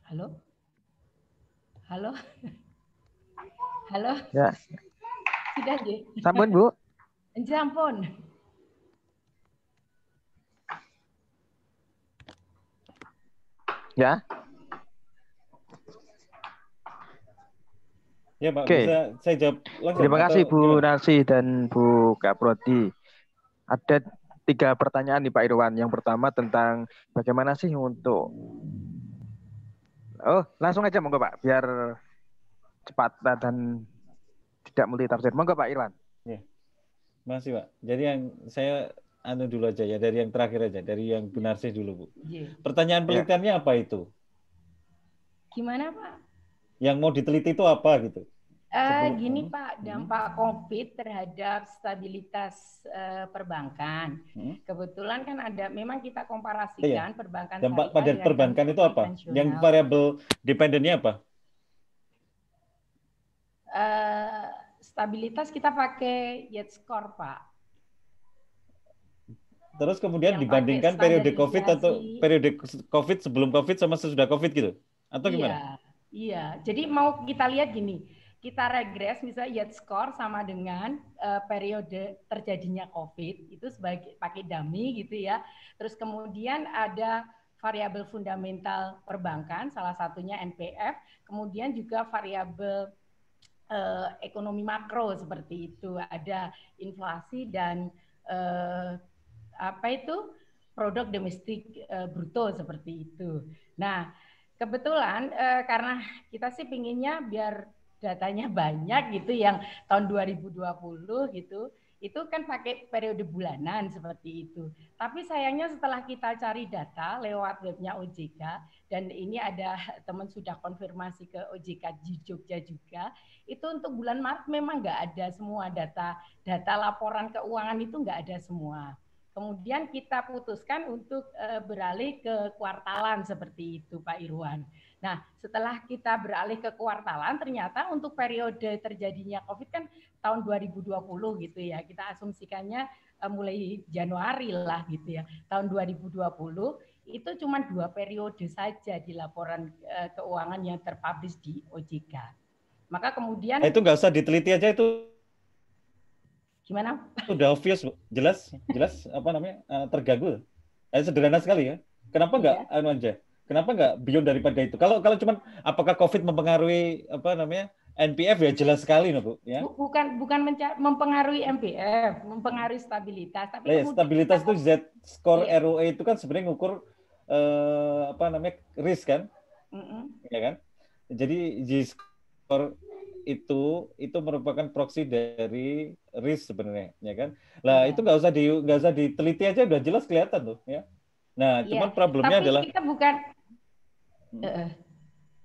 Speaker 7: Halo? Halo? Halo? Ya. Sudah nggih. Sampun, Bu. Sampun.
Speaker 5: Ya.
Speaker 6: Ya Pak, Oke. bisa saya jawab langsung. Terima kasih Bu
Speaker 4: gimana? Narsi dan Bu Kaprodi. Ada tiga pertanyaan nih Pak Irwan. Yang pertama tentang bagaimana sih untuk Oh, langsung aja monggo Pak, biar cepat
Speaker 6: dan tidak multitafsir. Monggo Pak Irwan. Ya. Masih Pak. Jadi yang saya anu dulu aja ya dari yang terakhir aja dari yang benar sih dulu Bu. Ya. Pertanyaan iya. penelitiannya ya. apa itu? Gimana Pak? Yang mau diteliti itu apa gitu?
Speaker 7: Uh, gini Pak, hmm. dampak hmm. COVID terhadap stabilitas uh, perbankan. Hmm. Kebetulan kan ada, memang kita komparasikan iya. perbankan. Dampak pada perbankan
Speaker 6: itu apa? Yang variabel dependennya apa?
Speaker 7: Uh, stabilitas kita pakai yield score Pak.
Speaker 6: Terus kemudian yang dibandingkan periode COVID atau periode COVID sebelum COVID sama sesudah COVID gitu? Atau iya, gimana? Iya,
Speaker 7: iya. Jadi mau kita lihat gini kita regres misalnya yet score sama dengan uh, periode terjadinya COVID itu sebagai pakai dummy gitu ya. Terus kemudian ada variabel fundamental perbankan salah satunya NPF, kemudian juga variabel uh, ekonomi makro seperti itu ada inflasi dan uh, apa itu produk domestik uh, bruto seperti itu. Nah, kebetulan uh, karena kita sih pinginnya biar datanya banyak gitu yang tahun 2020 gitu itu kan pakai periode bulanan seperti itu. Tapi sayangnya setelah kita cari data lewat webnya OJK, dan ini ada teman sudah konfirmasi ke OJK di Jogja juga, itu untuk bulan Maret memang nggak ada semua data, data laporan keuangan itu nggak ada semua. Kemudian kita putuskan untuk eh, beralih ke kuartalan seperti itu Pak Irwan. Nah, setelah kita beralih ke kuartalan, ternyata untuk periode terjadinya COVID kan tahun 2020 gitu ya. Kita asumsikannya eh, mulai Januari lah gitu ya. Tahun 2020 itu cuma dua periode saja di laporan eh, keuangan yang terpublish di OJK. Maka kemudian nah, itu
Speaker 6: nggak usah diteliti aja itu gimana? Sudah obvious, jelas, jelas apa namanya eh, terganggu. Eh, sederhana sekali ya. Kenapa nggak ya. anu aja? Kenapa nggak beyond daripada itu? Kalau kalau cuman apakah COVID mempengaruhi apa namanya NPF ya jelas sekali no, Bu ya.
Speaker 7: Bukan bukan mempengaruhi NPF, mempengaruhi stabilitas. Tapi ya, stabilitas
Speaker 6: itu Z score iya. ROE itu kan sebenarnya ngukur eh, apa namanya risk kan? Mm -mm. Ya kan? Jadi Z score itu itu merupakan proksi dari risk sebenarnya ya kan. Lah iya. itu nggak usah di nggak usah diteliti aja udah jelas kelihatan tuh ya. Nah, ya. cuman problemnya Tapi adalah
Speaker 7: kita bukan Hmm.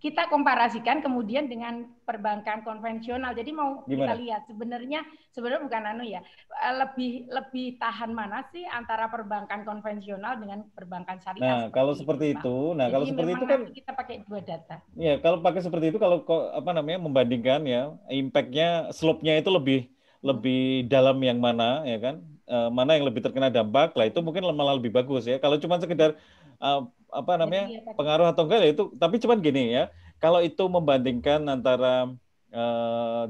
Speaker 7: kita komparasikan kemudian dengan perbankan konvensional. Jadi mau Gimana? kita lihat sebenarnya sebenarnya bukan anu ya, eh, lebih lebih tahan mana sih antara perbankan konvensional dengan perbankan syariah. Nah, kalau seperti itu, itu nah Jadi kalau seperti itu kan kita pakai dua data.
Speaker 6: Iya kalau pakai seperti itu kalau apa namanya membandingkan ya, impact-nya slope-nya itu lebih hmm. lebih dalam yang mana ya kan? Eh, mana yang lebih terkena dampak lah itu mungkin malah lebih bagus ya. Kalau cuma sekedar eh, apa namanya Jadi, pengaruh atau enggak ya itu tapi cuman gini ya kalau itu membandingkan antara uh,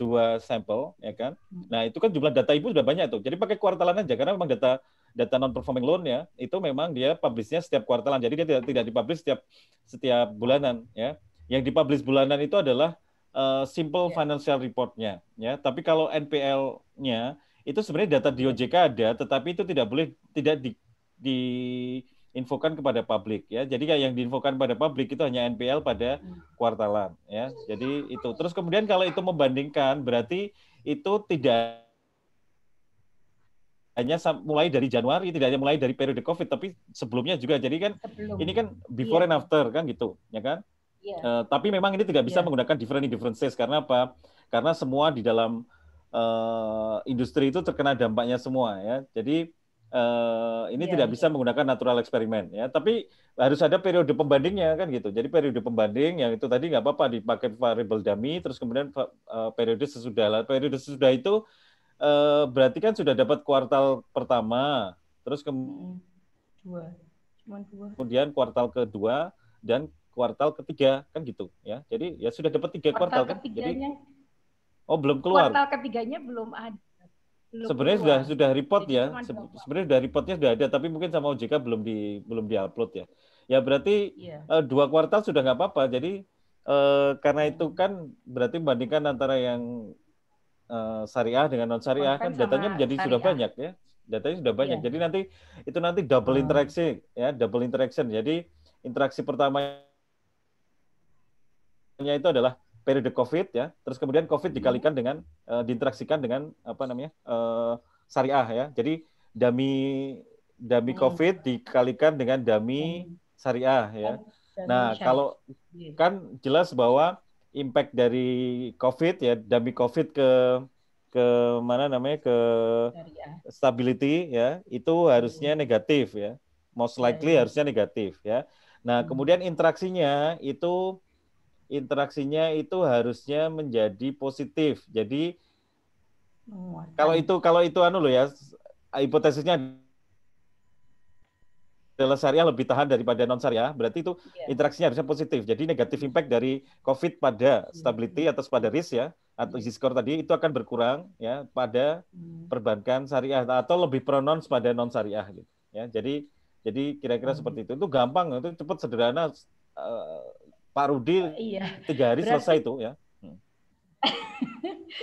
Speaker 6: dua sampel ya kan hmm. nah itu kan jumlah data ibu sudah banyak tuh jadi pakai kuartalan aja karena memang data data non performing loan ya itu memang dia publishnya setiap kuartalan jadi dia tidak tidak dipublish setiap setiap bulanan ya yang dipublish bulanan itu adalah uh, simple yeah. financial reportnya ya tapi kalau NPL-nya itu sebenarnya data di OJK ada tetapi itu tidak boleh tidak di, diinfokan kepada publik ya. Jadi kayak yang diinfokan pada publik itu hanya NPL pada kuartalan ya. Jadi itu. Terus kemudian kalau itu membandingkan berarti itu tidak hanya mulai dari Januari, tidak hanya mulai dari periode COVID, tapi sebelumnya juga. Jadi kan Sebelum. ini kan before yeah. and after kan gitu, ya kan? Yeah. Iya. Uh, tapi memang ini tidak bisa yeah. menggunakan different differences karena apa? Karena semua di dalam uh, industri itu terkena dampaknya semua ya. Jadi Uh, ini yeah, tidak iya. bisa menggunakan natural eksperimen ya, tapi harus ada periode pembandingnya kan gitu. Jadi periode pembanding yang itu tadi nggak apa-apa dipakai variable dummy, terus kemudian uh, periode sesudah periode sesudah itu uh, berarti kan sudah dapat kuartal pertama, terus ke dua. dua. kemudian kuartal kedua dan kuartal ketiga kan gitu ya. Jadi ya sudah dapat tiga kuartal, kuartal kan. Jadi oh belum keluar. Kuartal
Speaker 7: ketiganya belum ada sebenarnya sudah sudah
Speaker 6: report ya sebenarnya sudah reportnya sudah ada tapi mungkin sama OJK belum di belum diupload ya ya berarti yeah. Iya. uh, dua kuartal sudah nggak apa-apa jadi uh, karena itu hmm. kan berarti membandingkan antara yang uh, syariah dengan non syariah kan datanya menjadi syariah. sudah banyak ya datanya sudah iya. banyak yeah. jadi nanti itu nanti double hmm. interaksi ya double interaction jadi interaksi pertama itu adalah periode COVID ya, terus kemudian COVID hmm. dikalikan dengan uh, diinteraksikan dengan apa namanya uh, syariah ya. Jadi dami dami hmm. COVID dikalikan dengan dami hmm. syariah ya. Oh, nah kalau iya. kan jelas bahwa impact dari COVID ya dami COVID ke ke mana namanya ke stability ya itu harusnya negatif ya most iya, likely iya. harusnya negatif ya. Nah kemudian interaksinya itu interaksinya itu harusnya menjadi positif. Jadi Muatan. kalau itu kalau itu anu loh ya hipotesisnya adalah syariah lebih tahan daripada non syariah, berarti itu yeah. interaksinya harusnya positif. Jadi negatif impact dari COVID pada stability hmm. atau pada risk ya atau easy iya. score tadi itu akan berkurang ya pada hmm. perbankan syariah atau lebih pronouns pada non syariah gitu ya. Jadi jadi kira-kira hmm. seperti itu. Itu gampang, itu cepat sederhana eh, Pak Rudi oh, iya. tiga hari Berarti... selesai itu ya. Hmm.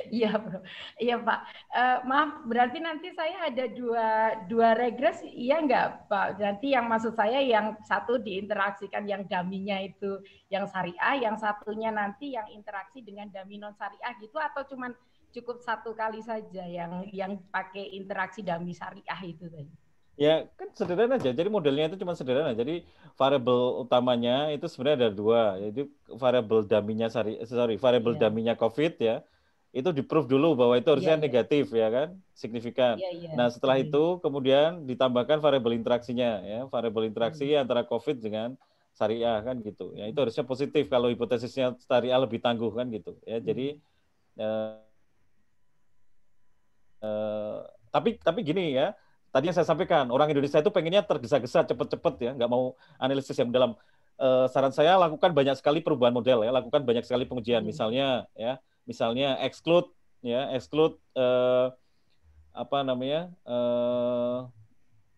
Speaker 7: Iya bro, iya pak. Uh, maaf, berarti nanti saya ada dua dua regres, iya nggak pak? Nanti yang maksud saya yang satu diinteraksikan yang daminya itu yang syariah, yang satunya nanti yang interaksi dengan dami non syariah gitu atau cuman cukup satu kali saja yang yang pakai interaksi dami syariah itu tadi?
Speaker 6: Ya, kan sederhana aja. Jadi modelnya itu cuma sederhana. Jadi variabel utamanya itu sebenarnya ada dua, Jadi variabel daminya sorry, variabel yeah. daminya COVID ya. Itu di-proof dulu bahwa itu harusnya yeah, yeah. negatif ya kan, signifikan. Yeah, yeah. Nah, setelah yeah. itu kemudian ditambahkan variabel interaksinya ya, variabel interaksi yeah. antara COVID dengan syariah kan gitu. Ya, itu harusnya positif kalau hipotesisnya syariah lebih tangguh kan gitu. Ya, yeah. jadi eh, eh, tapi tapi gini ya, tadi yang saya sampaikan orang Indonesia itu pengennya tergesa-gesa cepet-cepet ya nggak mau analisis yang dalam uh, saran saya lakukan banyak sekali perubahan model ya lakukan banyak sekali pengujian hmm. misalnya ya misalnya exclude ya exclude uh, apa namanya uh,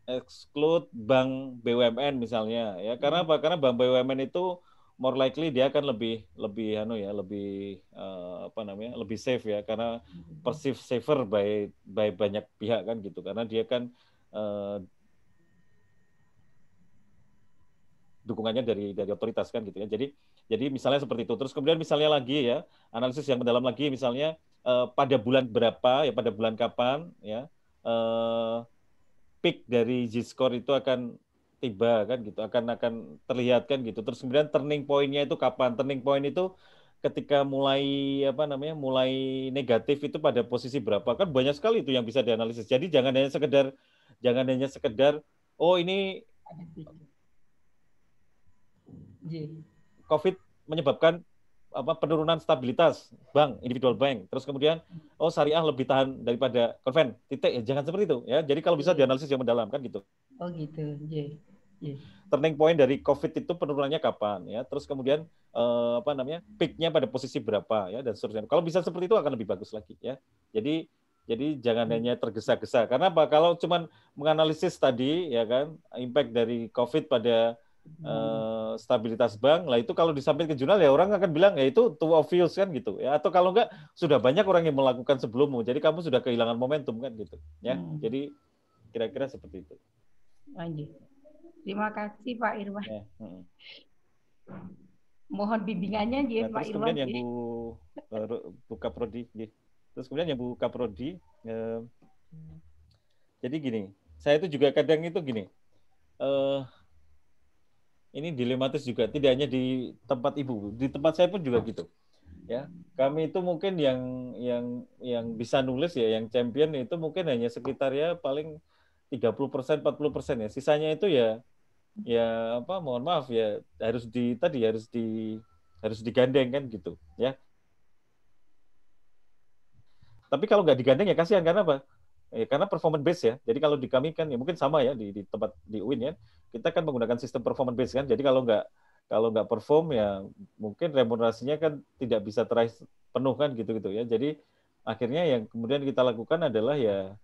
Speaker 6: exclude bank BUMN misalnya ya karena hmm. apa karena bank BUMN itu more likely dia akan lebih lebih anu ya lebih uh, apa namanya lebih safe ya karena hmm. perceive safer by by banyak pihak kan gitu karena dia kan Eh, dukungannya dari dari otoritas kan gitu ya. Jadi jadi misalnya seperti itu. Terus kemudian misalnya lagi ya analisis yang mendalam lagi misalnya eh, pada bulan berapa ya pada bulan kapan ya eh, peak dari G-score itu akan tiba kan gitu akan akan terlihat kan gitu. Terus kemudian turning pointnya itu kapan? Turning point itu ketika mulai apa namanya mulai negatif itu pada posisi berapa kan banyak sekali itu yang bisa dianalisis jadi jangan hanya sekedar jangan hanya sekedar oh ini COVID menyebabkan apa penurunan stabilitas bank individual bank terus kemudian oh syariah lebih tahan daripada konven titik ya jangan seperti itu ya jadi kalau bisa dianalisis yang mendalam kan gitu
Speaker 7: oh gitu yeah.
Speaker 6: yeah. turning point dari covid itu penurunannya kapan ya terus kemudian eh, apa namanya peaknya pada posisi berapa ya dan seterusnya kalau bisa seperti itu akan lebih bagus lagi ya jadi jadi jangan hmm. hanya tergesa-gesa. Karena apa? Kalau cuman menganalisis tadi ya kan impact dari COVID pada uh, stabilitas bank, lah itu kalau disampaikan ke jurnal ya orang akan bilang ya itu too obvious kan gitu. Ya atau kalau enggak sudah banyak orang yang melakukan sebelummu. Jadi kamu sudah kehilangan momentum kan gitu. Ya. Hmm. Jadi kira-kira seperti itu.
Speaker 7: Lanjut. Terima kasih Pak Irwan. Ya. Hmm. Mohon bimbingannya ya Pak Irwan. yang
Speaker 6: Bu eh, Buka Prodi. Ya. Terus kemudian yang buka prodi. Eh, hmm. jadi gini, saya itu juga kadang itu gini. Eh, ini dilematis juga, tidak hanya di tempat ibu, di tempat saya pun juga gitu. Ya, kami itu mungkin yang yang yang bisa nulis ya, yang champion itu mungkin hanya sekitar ya paling 30 40 persen ya. Sisanya itu ya ya apa mohon maaf ya harus di tadi harus di harus digandeng kan gitu ya tapi kalau nggak digandeng ya kasihan karena apa? Ya, karena performance base ya. Jadi kalau di kami kan ya mungkin sama ya di, di tempat di UIN ya. Kita kan menggunakan sistem performance base kan. Jadi kalau nggak kalau nggak perform ya mungkin remunerasinya kan tidak bisa teraih penuh kan gitu-gitu ya. Jadi akhirnya yang kemudian kita lakukan adalah ya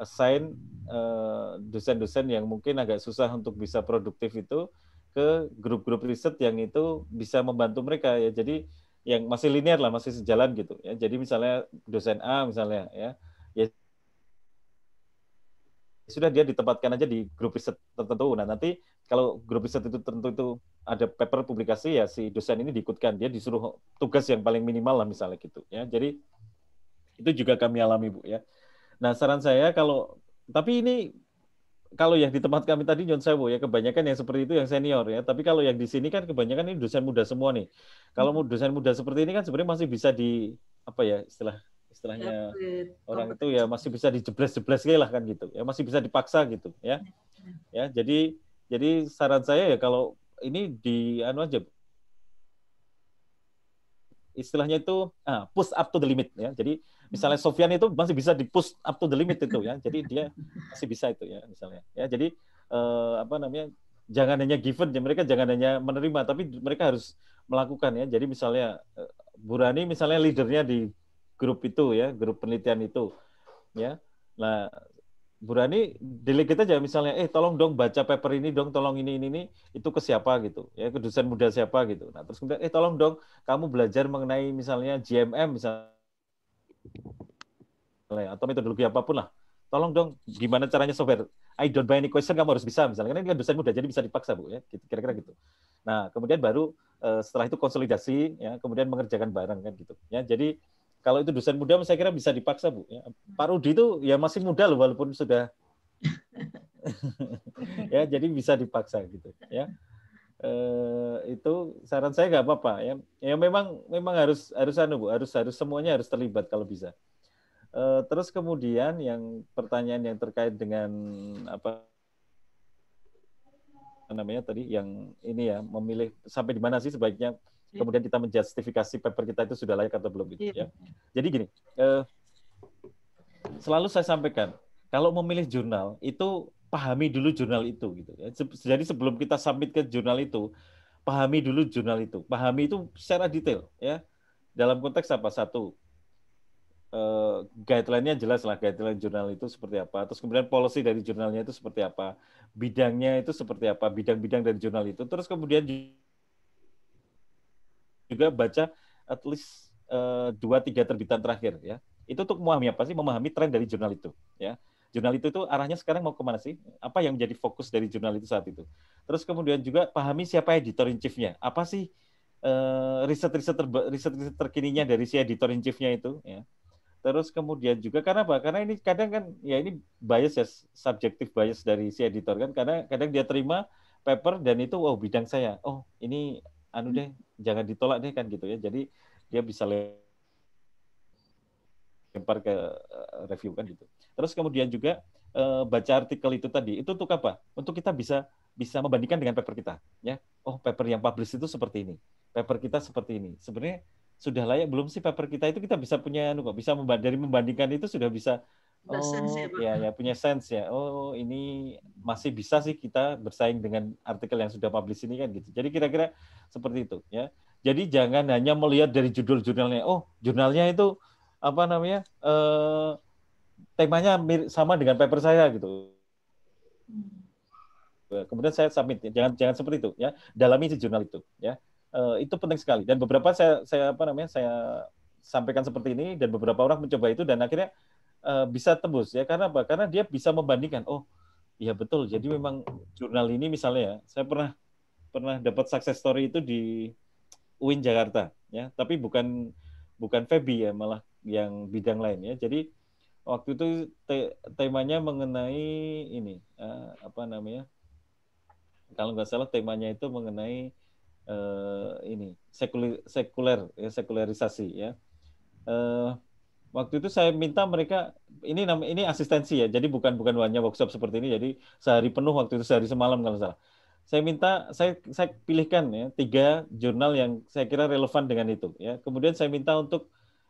Speaker 6: assign dosen eh, dosen-dosen yang mungkin agak susah untuk bisa produktif itu ke grup-grup riset yang itu bisa membantu mereka ya. Jadi yang masih linear lah, masih sejalan gitu ya. Jadi misalnya dosen A misalnya ya, ya sudah dia ditempatkan aja di grup riset tertentu. Nah nanti kalau grup riset itu tertentu itu ada paper publikasi ya si dosen ini diikutkan, dia disuruh tugas yang paling minimal lah misalnya gitu ya. Jadi itu juga kami alami bu ya. Nah saran saya kalau tapi ini kalau yang di tempat kami tadi John Sewo ya kebanyakan yang seperti itu yang senior ya. Tapi kalau yang di sini kan kebanyakan ini dosen muda semua nih. Kalau hmm. dosen muda seperti ini kan sebenarnya masih bisa di apa ya istilah istilahnya Jepit. orang itu ya masih bisa dijebles-jebles lah kan gitu. Ya masih bisa dipaksa gitu ya. Ya, ya. ya, jadi jadi saran saya ya kalau ini di anu aja istilahnya itu ah, push up to the limit ya. Jadi misalnya hmm. Sofian itu masih bisa di push up to the limit itu ya jadi dia masih bisa itu ya misalnya ya jadi eh, apa namanya jangan hanya given ya mereka jangan hanya menerima tapi mereka harus melakukan ya jadi misalnya eh, Burani misalnya leadernya di grup itu ya grup penelitian itu ya nah Burani delegate aja misalnya eh tolong dong baca paper ini dong tolong ini ini ini itu ke siapa gitu ya ke dosen muda siapa gitu nah terus kemudian eh tolong dong kamu belajar mengenai misalnya GMM misalnya atau metodologi apapun lah. Tolong dong, gimana caranya software? I don't buy any question, kamu harus bisa misalnya. Karena ini kan dosen muda, jadi bisa dipaksa bu ya, gitu, kira-kira gitu. Nah, kemudian baru eh, setelah itu konsolidasi, ya, kemudian mengerjakan barang kan gitu. Ya, jadi kalau itu dosen muda, saya kira bisa dipaksa bu. Ya. Pak Rudi itu ya masih muda loh, walaupun sudah ya, jadi bisa dipaksa gitu. Ya, Eh, itu saran saya nggak apa-apa ya. Ya memang memang harus harus anu Bu, harus harus semuanya harus terlibat kalau bisa. Eh, terus kemudian yang pertanyaan yang terkait dengan apa namanya tadi yang ini ya memilih sampai di mana sih sebaiknya iya. kemudian kita menjustifikasi paper kita itu sudah layak atau belum gitu iya. ya. Jadi gini, eh, selalu saya sampaikan kalau memilih jurnal itu pahami dulu jurnal itu gitu ya. Jadi sebelum kita submit ke jurnal itu, pahami dulu jurnal itu. Pahami itu secara detail ya. Dalam konteks apa? Satu, eh, guideline-nya jelas lah guideline jurnal itu seperti apa terus kemudian policy dari jurnalnya itu seperti apa bidangnya itu seperti apa bidang-bidang dari jurnal itu terus kemudian juga baca at least eh, dua uh, tiga terbitan terakhir ya itu untuk memahami apa sih memahami tren dari jurnal itu ya jurnal itu itu arahnya sekarang mau kemana sih? Apa yang menjadi fokus dari jurnal itu saat itu? Terus kemudian juga pahami siapa editor in chiefnya. Apa sih eh, riset-riset ter riset-riset terkininya dari si editor in chiefnya itu? Ya. Terus kemudian juga karena apa? Karena ini kadang kan ya ini bias ya subjektif bias dari si editor kan karena kadang dia terima paper dan itu oh bidang saya. Oh, ini anu deh jangan ditolak deh kan gitu ya. Jadi dia bisa lempar ke eh, review kan gitu. Terus kemudian juga eh, baca artikel itu tadi, itu untuk apa? Untuk kita bisa bisa membandingkan dengan paper kita, ya. Oh, paper yang publish itu seperti ini, paper kita seperti ini. Sebenarnya sudah layak belum sih paper kita itu kita bisa punya anu kok bisa dari membandingkan itu sudah bisa ya, oh sense, ya, ya punya sense ya oh, oh ini masih bisa sih kita bersaing dengan artikel yang sudah publish ini kan gitu jadi kira-kira seperti itu ya jadi jangan hanya melihat dari judul jurnalnya oh jurnalnya itu apa namanya eh, temanya mirip, sama dengan paper saya gitu.
Speaker 8: Hmm.
Speaker 6: Kemudian saya submit, jangan jangan seperti itu ya. Dalami si jurnal itu ya. Uh, itu penting sekali dan beberapa saya saya apa namanya saya sampaikan seperti ini dan beberapa orang mencoba itu dan akhirnya uh, bisa tembus ya karena apa? Karena dia bisa membandingkan. Oh, iya betul. Jadi memang jurnal ini misalnya ya, saya pernah pernah dapat success story itu di UIN Jakarta ya, tapi bukan bukan Febi ya, malah yang bidang lain ya. Jadi waktu itu te temanya mengenai ini uh, apa namanya kalau nggak salah temanya itu mengenai uh, ini sekuler sekuler ya, sekularisasi ya uh, waktu itu saya minta mereka ini nama ini asistensi ya jadi bukan bukan hanya workshop seperti ini jadi sehari penuh waktu itu sehari semalam kalau salah saya minta saya saya pilihkan ya tiga jurnal yang saya kira relevan dengan itu ya kemudian saya minta untuk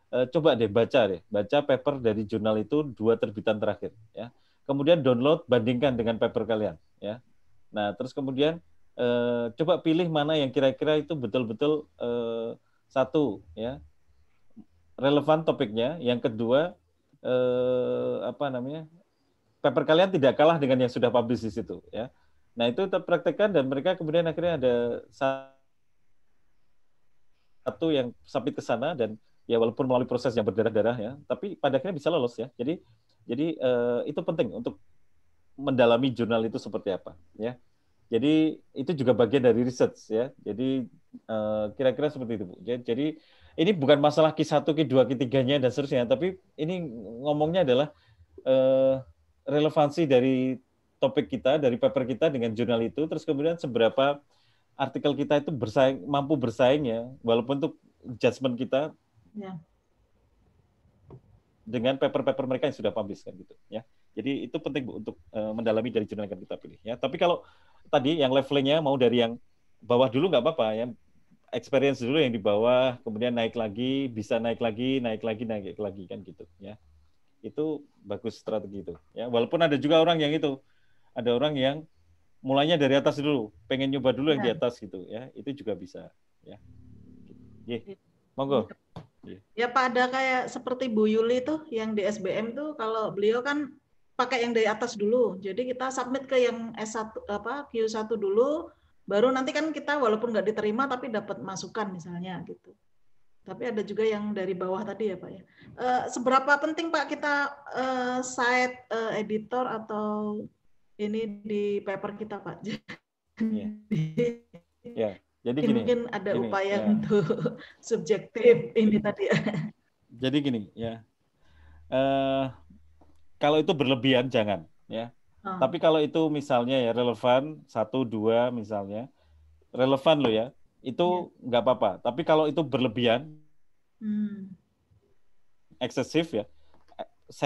Speaker 6: Eh, coba deh baca deh, baca paper dari jurnal itu dua terbitan terakhir ya. Kemudian download bandingkan dengan paper kalian ya. Nah, terus kemudian eh, coba pilih mana yang kira-kira itu betul-betul eh, satu ya relevan topiknya, yang kedua eh, apa namanya? paper kalian tidak kalah dengan yang sudah publish di situ ya. Nah, itu terpraktekkan dan mereka kemudian akhirnya ada satu yang sampai ke sana dan ya walaupun melalui proses yang berdarah-darah ya, tapi pada akhirnya bisa lolos ya. Jadi jadi uh, itu penting untuk mendalami jurnal itu seperti apa ya. Jadi itu juga bagian dari research ya. Jadi kira eh, kira-kira seperti itu Bu. Jadi, ini bukan masalah Q1, Q2, Q3-nya dan seterusnya, tapi ini ngomongnya adalah uh, relevansi dari topik kita, dari paper kita dengan jurnal itu, terus kemudian seberapa artikel kita itu bersaing, mampu bersaing ya, walaupun itu judgement kita Ya. Dengan paper-paper mereka yang sudah publish kan gitu ya. Jadi itu penting Bu untuk uh, mendalami dari jurnal yang kita pilih ya. Tapi kalau tadi yang levelnya mau dari yang bawah dulu nggak apa-apa ya. Experience dulu yang di bawah, kemudian naik lagi, bisa naik lagi, naik lagi, naik lagi kan gitu ya. Itu bagus strategi itu ya. Walaupun ada juga orang yang itu ada orang yang mulainya dari atas dulu, pengen nyoba dulu yang ya. di atas gitu ya. Itu juga bisa ya. Ye. Iya. Monggo. Iya.
Speaker 1: Ya Pak ada kayak seperti Bu Yuli tuh yang di SBM tuh kalau beliau kan pakai yang dari atas dulu. Jadi kita submit ke yang S1 apa Q1 dulu baru nanti kan kita walaupun nggak diterima tapi dapat masukan misalnya gitu. Tapi ada juga yang dari bawah tadi ya Pak ya. E, seberapa penting Pak kita e, site e, editor atau ini di paper kita Pak?
Speaker 8: Yeah.
Speaker 6: yeah. Jadi mungkin, gini, mungkin ada gini, upaya ya. untuk
Speaker 1: subjektif ini tadi. Ya.
Speaker 6: Jadi gini ya, uh, kalau itu berlebihan jangan ya. Oh. Tapi kalau itu misalnya ya relevan satu dua misalnya relevan lo ya itu ya. nggak apa-apa. Tapi kalau itu berlebihan, hmm. eksesif ya,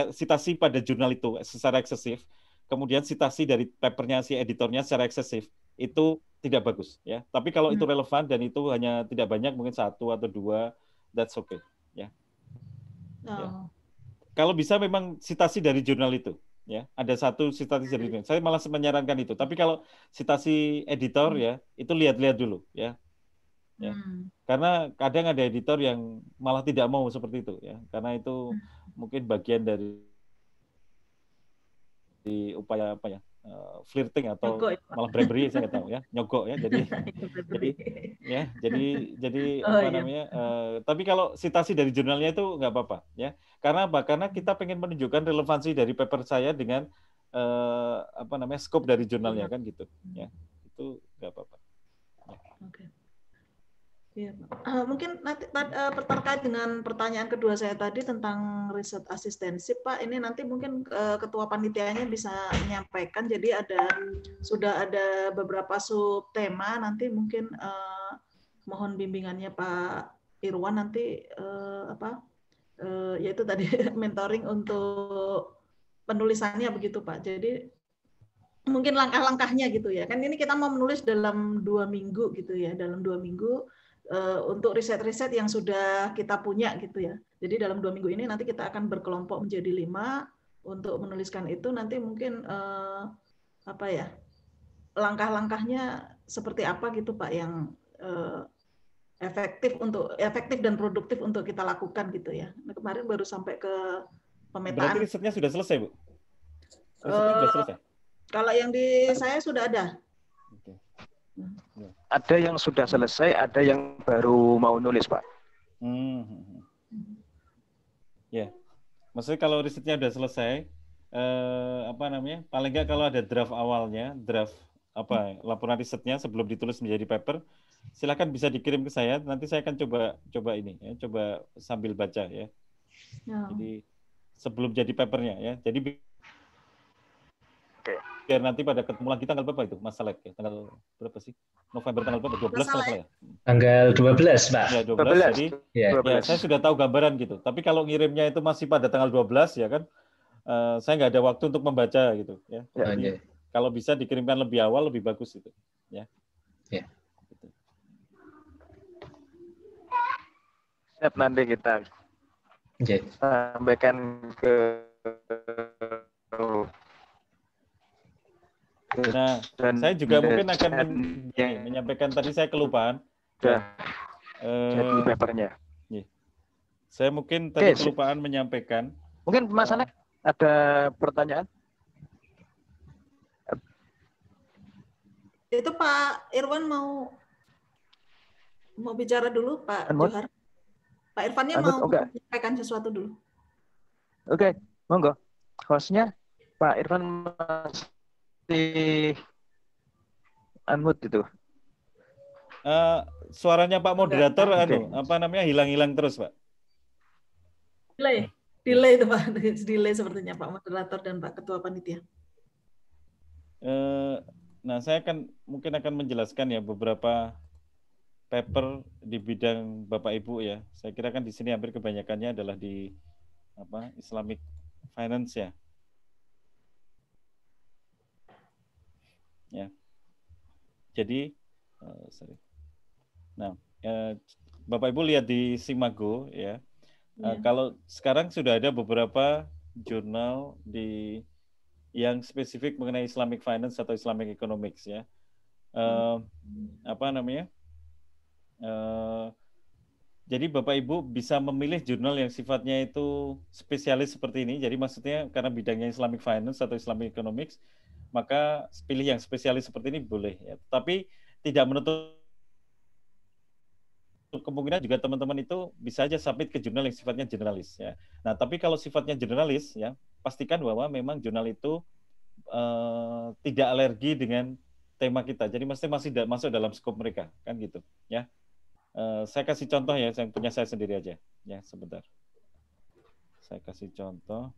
Speaker 6: sitasi pada jurnal itu secara eksesif, kemudian sitasi dari papernya si editornya secara eksesif itu tidak bagus ya. Tapi kalau hmm. itu relevan dan itu hanya tidak banyak mungkin satu atau dua, that's okay ya. Oh. ya. Kalau bisa memang citasi dari jurnal itu ya. Ada satu citasi dari hmm. jurnal. Saya malah menyarankan itu. Tapi kalau citasi editor hmm. ya, itu lihat-lihat dulu ya. Ya. Hmm. Karena kadang ada editor yang malah tidak mau seperti itu ya. Karena itu hmm. mungkin bagian dari di upaya apa ya uh, flirting atau nyogok, ya, malah bribery saya nggak tahu ya nyogok ya jadi jadi ya jadi jadi oh, apa iya. namanya uh, tapi kalau citasi dari jurnalnya itu nggak apa-apa ya karena apa karena kita pengen menunjukkan relevansi dari paper saya dengan uh, apa namanya scope dari jurnalnya iya. kan gitu ya itu nggak apa-apa ya. okay.
Speaker 1: Ya, mungkin nanti uh, terkait dengan pertanyaan kedua saya tadi tentang riset asistensi, Pak. Ini nanti mungkin uh, ketua panitianya bisa menyampaikan. Jadi ada sudah ada beberapa subtema. Nanti mungkin uh, mohon bimbingannya Pak Irwan nanti uh, apa? Uh, yaitu tadi mentoring untuk penulisannya begitu, Pak. Jadi mungkin langkah-langkahnya gitu ya. Kan ini kita mau menulis dalam dua minggu gitu ya, dalam dua minggu Eh, untuk riset-riset yang sudah kita punya gitu ya. Jadi dalam dua minggu ini nanti kita akan berkelompok menjadi lima untuk menuliskan itu nanti mungkin uh, apa ya langkah-langkahnya seperti apa gitu Pak yang uh, efektif untuk efektif dan produktif untuk kita lakukan gitu ya. Nah, kemarin baru sampai ke pemetaan. Berarti
Speaker 6: risetnya sudah selesai Bu? Risetnya uh, sudah selesai.
Speaker 1: Kalau yang di saya sudah ada. Okay.
Speaker 4: Hmm ada yang sudah selesai, ada yang baru mau nulis, Pak.
Speaker 6: Hmm. hmm, hmm. Ya, yeah. maksudnya kalau risetnya sudah selesai, eh, apa namanya? Paling nggak kalau ada draft awalnya, draft apa laporan risetnya sebelum ditulis menjadi paper, silakan bisa dikirim ke saya. Nanti saya akan coba coba ini, ya, coba sambil baca ya. Oh. Jadi sebelum jadi papernya ya. Jadi Oke. Okay. Biar nanti pada ketemu lagi tanggal berapa itu, Mas Alek? Ya, tanggal berapa sih? November tanggal berapa? 12 kalau ya?
Speaker 9: Tanggal 12, Pak. Ya, 12. 12. Jadi ya. ya, saya
Speaker 6: sudah tahu gambaran gitu. Tapi kalau ngirimnya itu masih pada tanggal 12 ya kan, uh, saya nggak ada waktu untuk membaca gitu ya. ya okay. Kalau bisa dikirimkan lebih awal lebih bagus itu.
Speaker 8: Ya. Ya. Gitu.
Speaker 4: Siap nanti kita okay. sampaikan ke
Speaker 6: Nah, dan, saya juga mungkin akan men yang, menyampaikan tadi saya kelupaan. Sudah. Uh, Ya. Eh, iya. Saya mungkin tadi Oke, kelupaan menyampaikan. Mungkin Mas eh, Anak ada
Speaker 4: pertanyaan?
Speaker 1: Itu Pak Irwan mau mau bicara dulu Pak Anmut? Johar. Pak Irfannya Anmut, mau okay. menyampaikan sesuatu dulu.
Speaker 4: Oke, okay. monggo. Hostnya Pak Irfan Mas
Speaker 6: di unmute itu Uh, suaranya Pak moderator okay. anu apa namanya hilang-hilang terus, Pak.
Speaker 1: Delay. Delay itu Pak, delay sepertinya Pak moderator dan Pak ketua panitia.
Speaker 6: Uh, nah, saya akan mungkin akan menjelaskan ya beberapa paper di bidang Bapak Ibu ya. Saya kira kan di sini hampir kebanyakannya adalah di apa Islamic finance ya. ya jadi uh, sorry nah uh, bapak ibu lihat di Simago ya uh, eh, yeah. kalau sekarang sudah ada beberapa jurnal di yang spesifik mengenai Islamic Finance atau Islamic Economics ya uh, apa namanya uh, jadi Bapak Ibu bisa memilih jurnal yang sifatnya itu spesialis seperti ini. Jadi maksudnya karena bidangnya Islamic Finance atau Islamic Economics, maka pilih yang spesialis seperti ini boleh ya. Tapi tidak menutup kemungkinan juga teman-teman itu bisa aja submit ke jurnal yang sifatnya generalis ya. Nah, tapi kalau sifatnya generalis ya, pastikan bahwa memang jurnal itu uh, tidak alergi dengan tema kita. Jadi mesti masih da masuk dalam skop mereka kan gitu ya. Uh, saya kasih contoh ya, yang punya saya sendiri aja ya sebentar. Saya kasih contoh.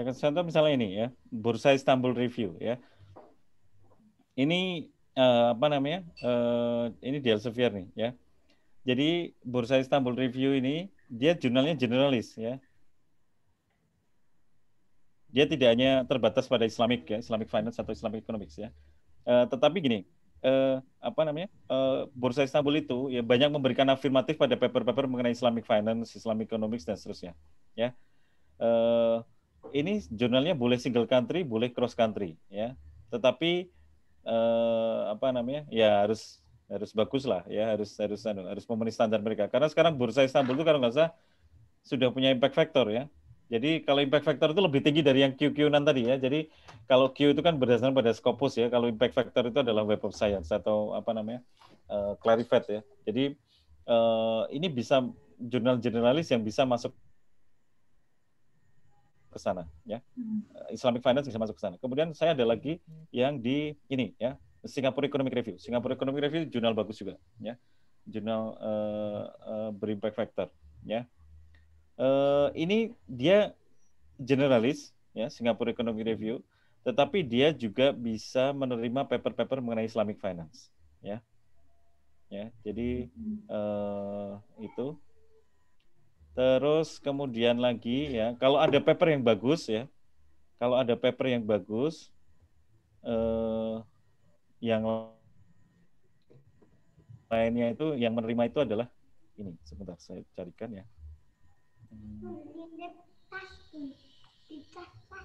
Speaker 6: saya kasih contoh misalnya ini ya bursa Istanbul Review ya ini uh, apa namanya uh, ini Elsevier nih ya jadi bursa Istanbul Review ini dia jurnalnya generalis ya dia tidak hanya terbatas pada Islamic ya Islamic Finance atau Islamic Economics ya uh, tetapi gini uh, apa namanya uh, bursa Istanbul itu ya banyak memberikan afirmatif pada paper-paper mengenai Islamic Finance Islamic Economics dan seterusnya ya uh, ini jurnalnya boleh single country, boleh cross country, ya. Tetapi eh, apa namanya? Ya harus harus bagus lah, ya harus harus anu, harus memenuhi standar mereka. Karena sekarang bursa Istanbul itu kalau nggak salah sudah punya impact factor ya. Jadi kalau impact factor itu lebih tinggi dari yang QQ-nan tadi ya. Jadi kalau Q itu kan berdasarkan pada Scopus ya. Kalau impact factor itu adalah Web of Science atau apa namanya uh, ya. Jadi uh, ini bisa jurnal jurnalis yang bisa masuk ke sana ya. Hmm. Eh, Islamic finance bisa masuk ke sana. Kemudian saya ada lagi yang di ini ya, Singapore Economic Review. Singapore Economic Review jurnal bagus juga ya. Jurnal uh, eh, uh, eh, berimpact factor ya. Uh, ini dia generalis ya Singapore Economic Review, tetapi dia juga bisa menerima paper-paper mengenai Islamic finance ya. Ya, jadi uh, itu Terus kemudian lagi ya, kalau ada paper yang bagus ya, kalau ada paper yang bagus, eh, yang lainnya itu yang menerima itu adalah ini. Sebentar saya carikan ya.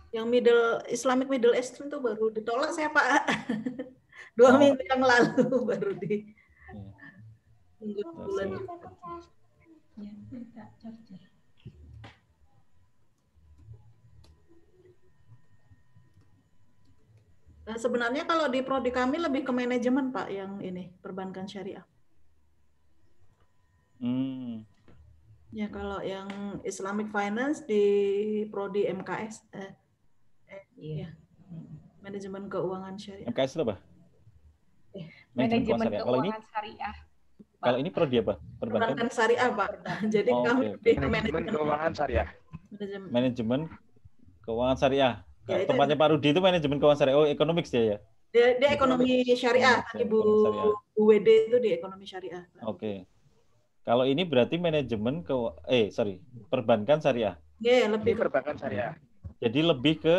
Speaker 1: Yang middle Islamic Middle East itu baru ditolak saya Pak. Dua oh. minggu yang lalu baru di. Ya. Bulan. Nah, sebenarnya kalau di prodi kami lebih ke manajemen Pak yang ini perbankan syariah.
Speaker 5: Hmm.
Speaker 1: Ya kalau yang Islamic Finance di prodi MKS eh, eh yeah. Ya. Manajemen keuangan syariah. MKS itu apa? Eh,
Speaker 7: manajemen, ya. keuangan syariah.
Speaker 6: Kalau ini prodi apa? Perbankan, perbankan syariah, Pak. Oh, Jadi
Speaker 7: oh, kami okay, manajemen keuangan
Speaker 6: syariah. Manajemen keuangan syariah. Ya, Tempatnya Pak Rudi itu manajemen keuangan syariah. Oh, economics dia ya.
Speaker 1: Dia, ekonomi syariah. Tadi Bu UWD itu di ekonomi syariah.
Speaker 6: Oke. Okay. Kalau ini berarti manajemen ke eh sorry perbankan syariah. Iya yeah, lebih ini perbankan syariah. Jadi lebih ke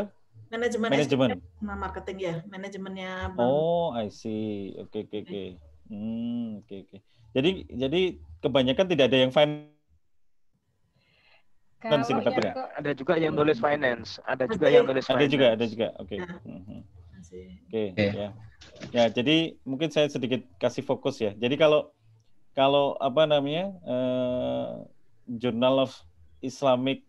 Speaker 1: manajemen manajemen marketing ya manajemennya. Oh
Speaker 6: I see. Oke okay, oke okay, oke. Okay. Hmm oke okay, oke. Okay. Jadi jadi kebanyakan tidak ada yang finance. Ada juga yang nulis finance, ada juga yang nulis finance. Ada juga, ada juga. Iya.
Speaker 8: Mhm. Oke.
Speaker 6: Oke, ya. Ya, jadi mungkin saya sedikit kasih fokus ya. Jadi kalau kalau apa namanya? Uh, Journal of Islamic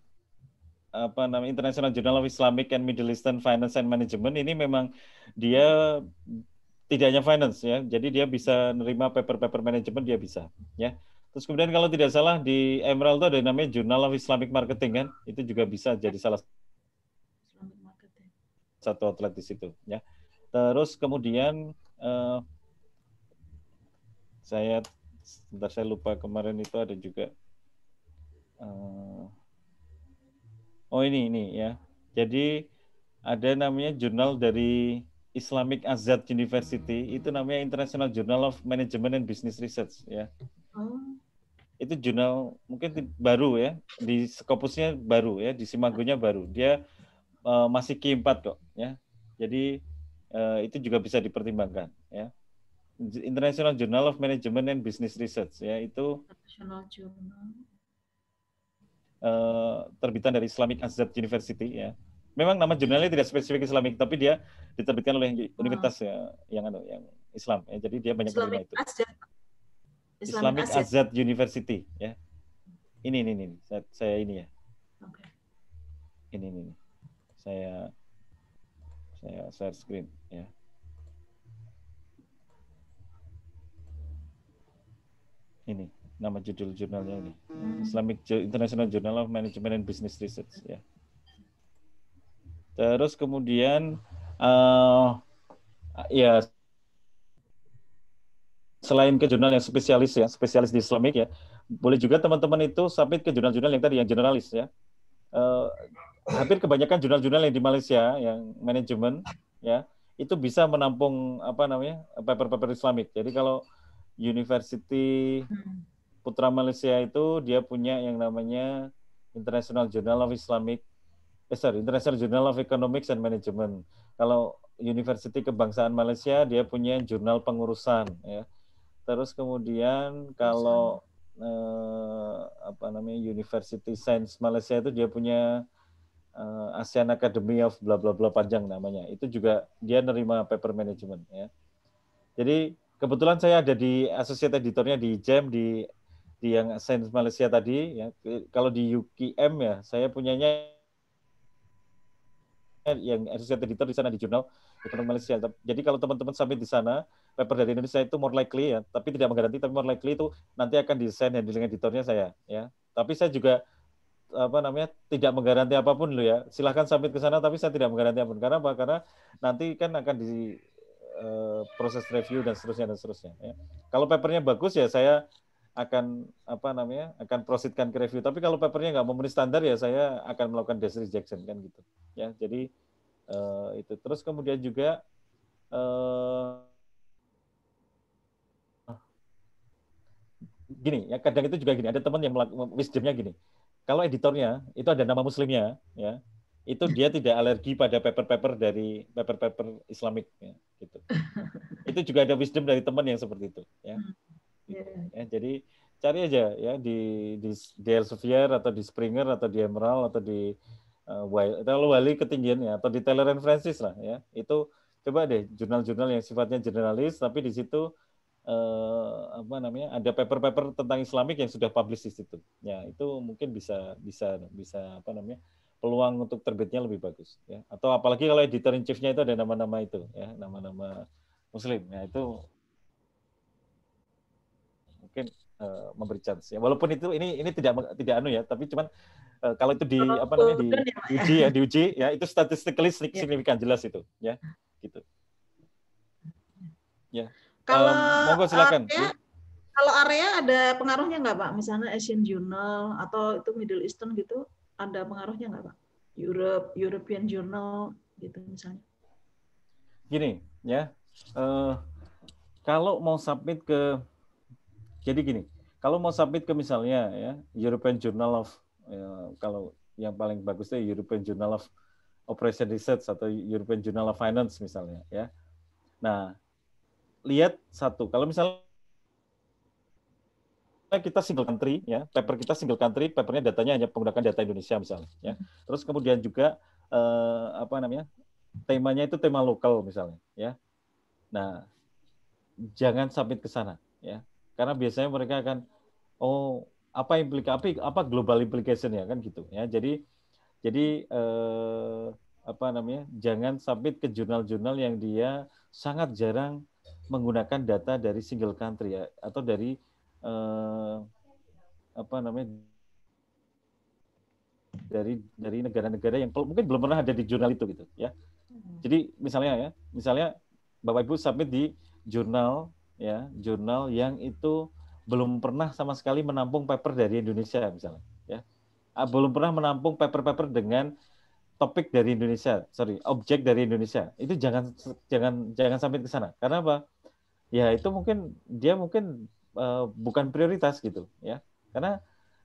Speaker 6: apa namanya International Journal of Islamic and Middle Eastern Finance and Management ini memang dia tidak hanya finance ya. Jadi dia bisa nerima paper-paper management dia bisa ya. Terus kemudian kalau tidak salah di Emerald itu ada yang namanya jurnal of Islamic Marketing kan, itu juga bisa jadi salah satu outlet di situ ya. Terus kemudian uh, saya sebentar saya lupa kemarin itu ada juga uh, oh ini ini ya. Jadi ada namanya jurnal dari Islamic Azad University itu namanya International Journal of Management and Business Research ya. Hmm. Itu jurnal mungkin baru ya, di skopusnya baru ya, di Simagonya baru. Dia uh, masih keempat kok ya. Jadi uh, itu juga bisa dipertimbangkan ya. International Journal of Management and Business Research ya itu uh, terbitan dari Islamic Azad University ya memang nama jurnalnya iya. tidak spesifik Islamik, tapi dia diterbitkan oleh ah. universitas hmm. yang yang yang Islam. Ya, jadi dia banyak Islamic
Speaker 1: itu. Azad. Islamic, Azad.
Speaker 6: Azad University ya. Ini ini ini saya, saya ini ya. Okay. Ini ini. ini. Saya saya share screen ya. Ini nama judul jurnalnya ini. Hmm. Islamic International Journal of Management and Business Research ya. Terus kemudian uh, ya selain ke jurnal yang spesialis ya, spesialis di Islamik ya, boleh juga teman-teman itu submit ke jurnal-jurnal yang tadi yang generalis ya. Uh, hampir kebanyakan jurnal-jurnal yang di Malaysia yang manajemen ya itu bisa menampung apa namanya paper-paper islamic Jadi kalau University hmm. Putra Malaysia itu dia punya yang namanya International Journal of Islamic eh, sorry International Journal of Economics and Management. Kalau University Kebangsaan Malaysia dia punya jurnal pengurusan ya. Terus kemudian kalau eh, apa namanya University Science Malaysia itu dia punya eh, ASEAN Academy of bla bla bla panjang namanya. Itu juga dia nerima paper management ya. Jadi kebetulan saya ada di associate editornya di JEM di di yang Science Malaysia tadi ya. Kalau di UKM ya saya punyanya Eh, yang associate editor di sana di jurnal ekonomi Malaysia. Jadi kalau teman-teman sampai di sana, paper dari Indonesia itu more likely ya, tapi tidak mengganti. tapi more likely itu nanti akan desain handling editornya saya ya. Tapi saya juga apa namanya tidak menggaranti apapun lo ya. Silahkan sampai ke sana, tapi saya tidak menggaranti apapun. Karena apa? Karena nanti kan akan di uh, proses review dan seterusnya dan seterusnya. Ya. Kalau papernya bagus ya saya akan apa namanya akan proceedkan ke review. Tapi kalau papernya nggak memenuhi standar ya saya akan melakukan desk rejection kan gitu. Ya jadi uh, itu terus kemudian juga uh, gini ya kadang itu juga gini ada teman yang wisdomnya gini kalau editornya itu ada nama muslimnya ya itu dia tidak alergi pada paper-paper dari paper-paper Islamik ya, gitu itu juga ada wisdom dari teman yang seperti itu ya Yeah. Ya, jadi cari aja ya di di, di Elsevier atau di Springer atau di Emerald atau di uh, eh, Wiley, ketinggian ya atau di Taylor and Francis lah ya itu coba deh jurnal-jurnal yang sifatnya generalis tapi di situ eh, apa namanya ada paper-paper tentang Islamik yang sudah publish di situ ya itu mungkin bisa bisa bisa apa namanya peluang untuk terbitnya lebih bagus ya atau apalagi kalau editor in chiefnya itu ada nama-nama itu ya nama-nama Muslim ya itu Eh, memberi chance ya walaupun itu ini ini tidak tidak anu ya tapi cuman uh, kalau itu di apa namanya di, ya, diuji ya diuji ya itu statistically iya. signifikan jelas itu ya gitu ya kalau um, monggo silakan ya.
Speaker 1: kalau area ada pengaruhnya nggak pak misalnya Asian Journal atau itu Middle Eastern gitu ada pengaruhnya nggak pak Europe European Journal gitu misalnya
Speaker 6: gini ya uh, kalau mau submit ke jadi gini, kalau mau submit ke misalnya ya European Journal of ya, kalau yang paling bagusnya European Journal of Operation Research atau European Journal of Finance misalnya ya. Nah, lihat satu. Kalau misalnya kita single country ya paper kita single country papernya datanya hanya menggunakan data Indonesia misalnya ya hmm. terus kemudian juga eh, apa namanya temanya itu tema lokal misalnya ya nah jangan submit ke sana ya karena biasanya mereka akan oh apa implikasi apa global implication ya kan gitu ya. Jadi jadi eh, apa namanya? jangan submit ke jurnal-jurnal yang dia sangat jarang menggunakan data dari single country ya atau dari eh, apa namanya dari dari negara-negara yang mungkin belum pernah ada di jurnal itu gitu ya. Hmm. Jadi misalnya ya, misalnya Bapak Ibu submit di jurnal ya jurnal yang itu belum pernah sama sekali menampung paper dari Indonesia misalnya ya ah, belum pernah menampung paper-paper dengan topik dari Indonesia sorry objek dari Indonesia itu jangan jangan jangan sampai ke sana karena apa ya itu mungkin dia mungkin uh, bukan prioritas gitu ya karena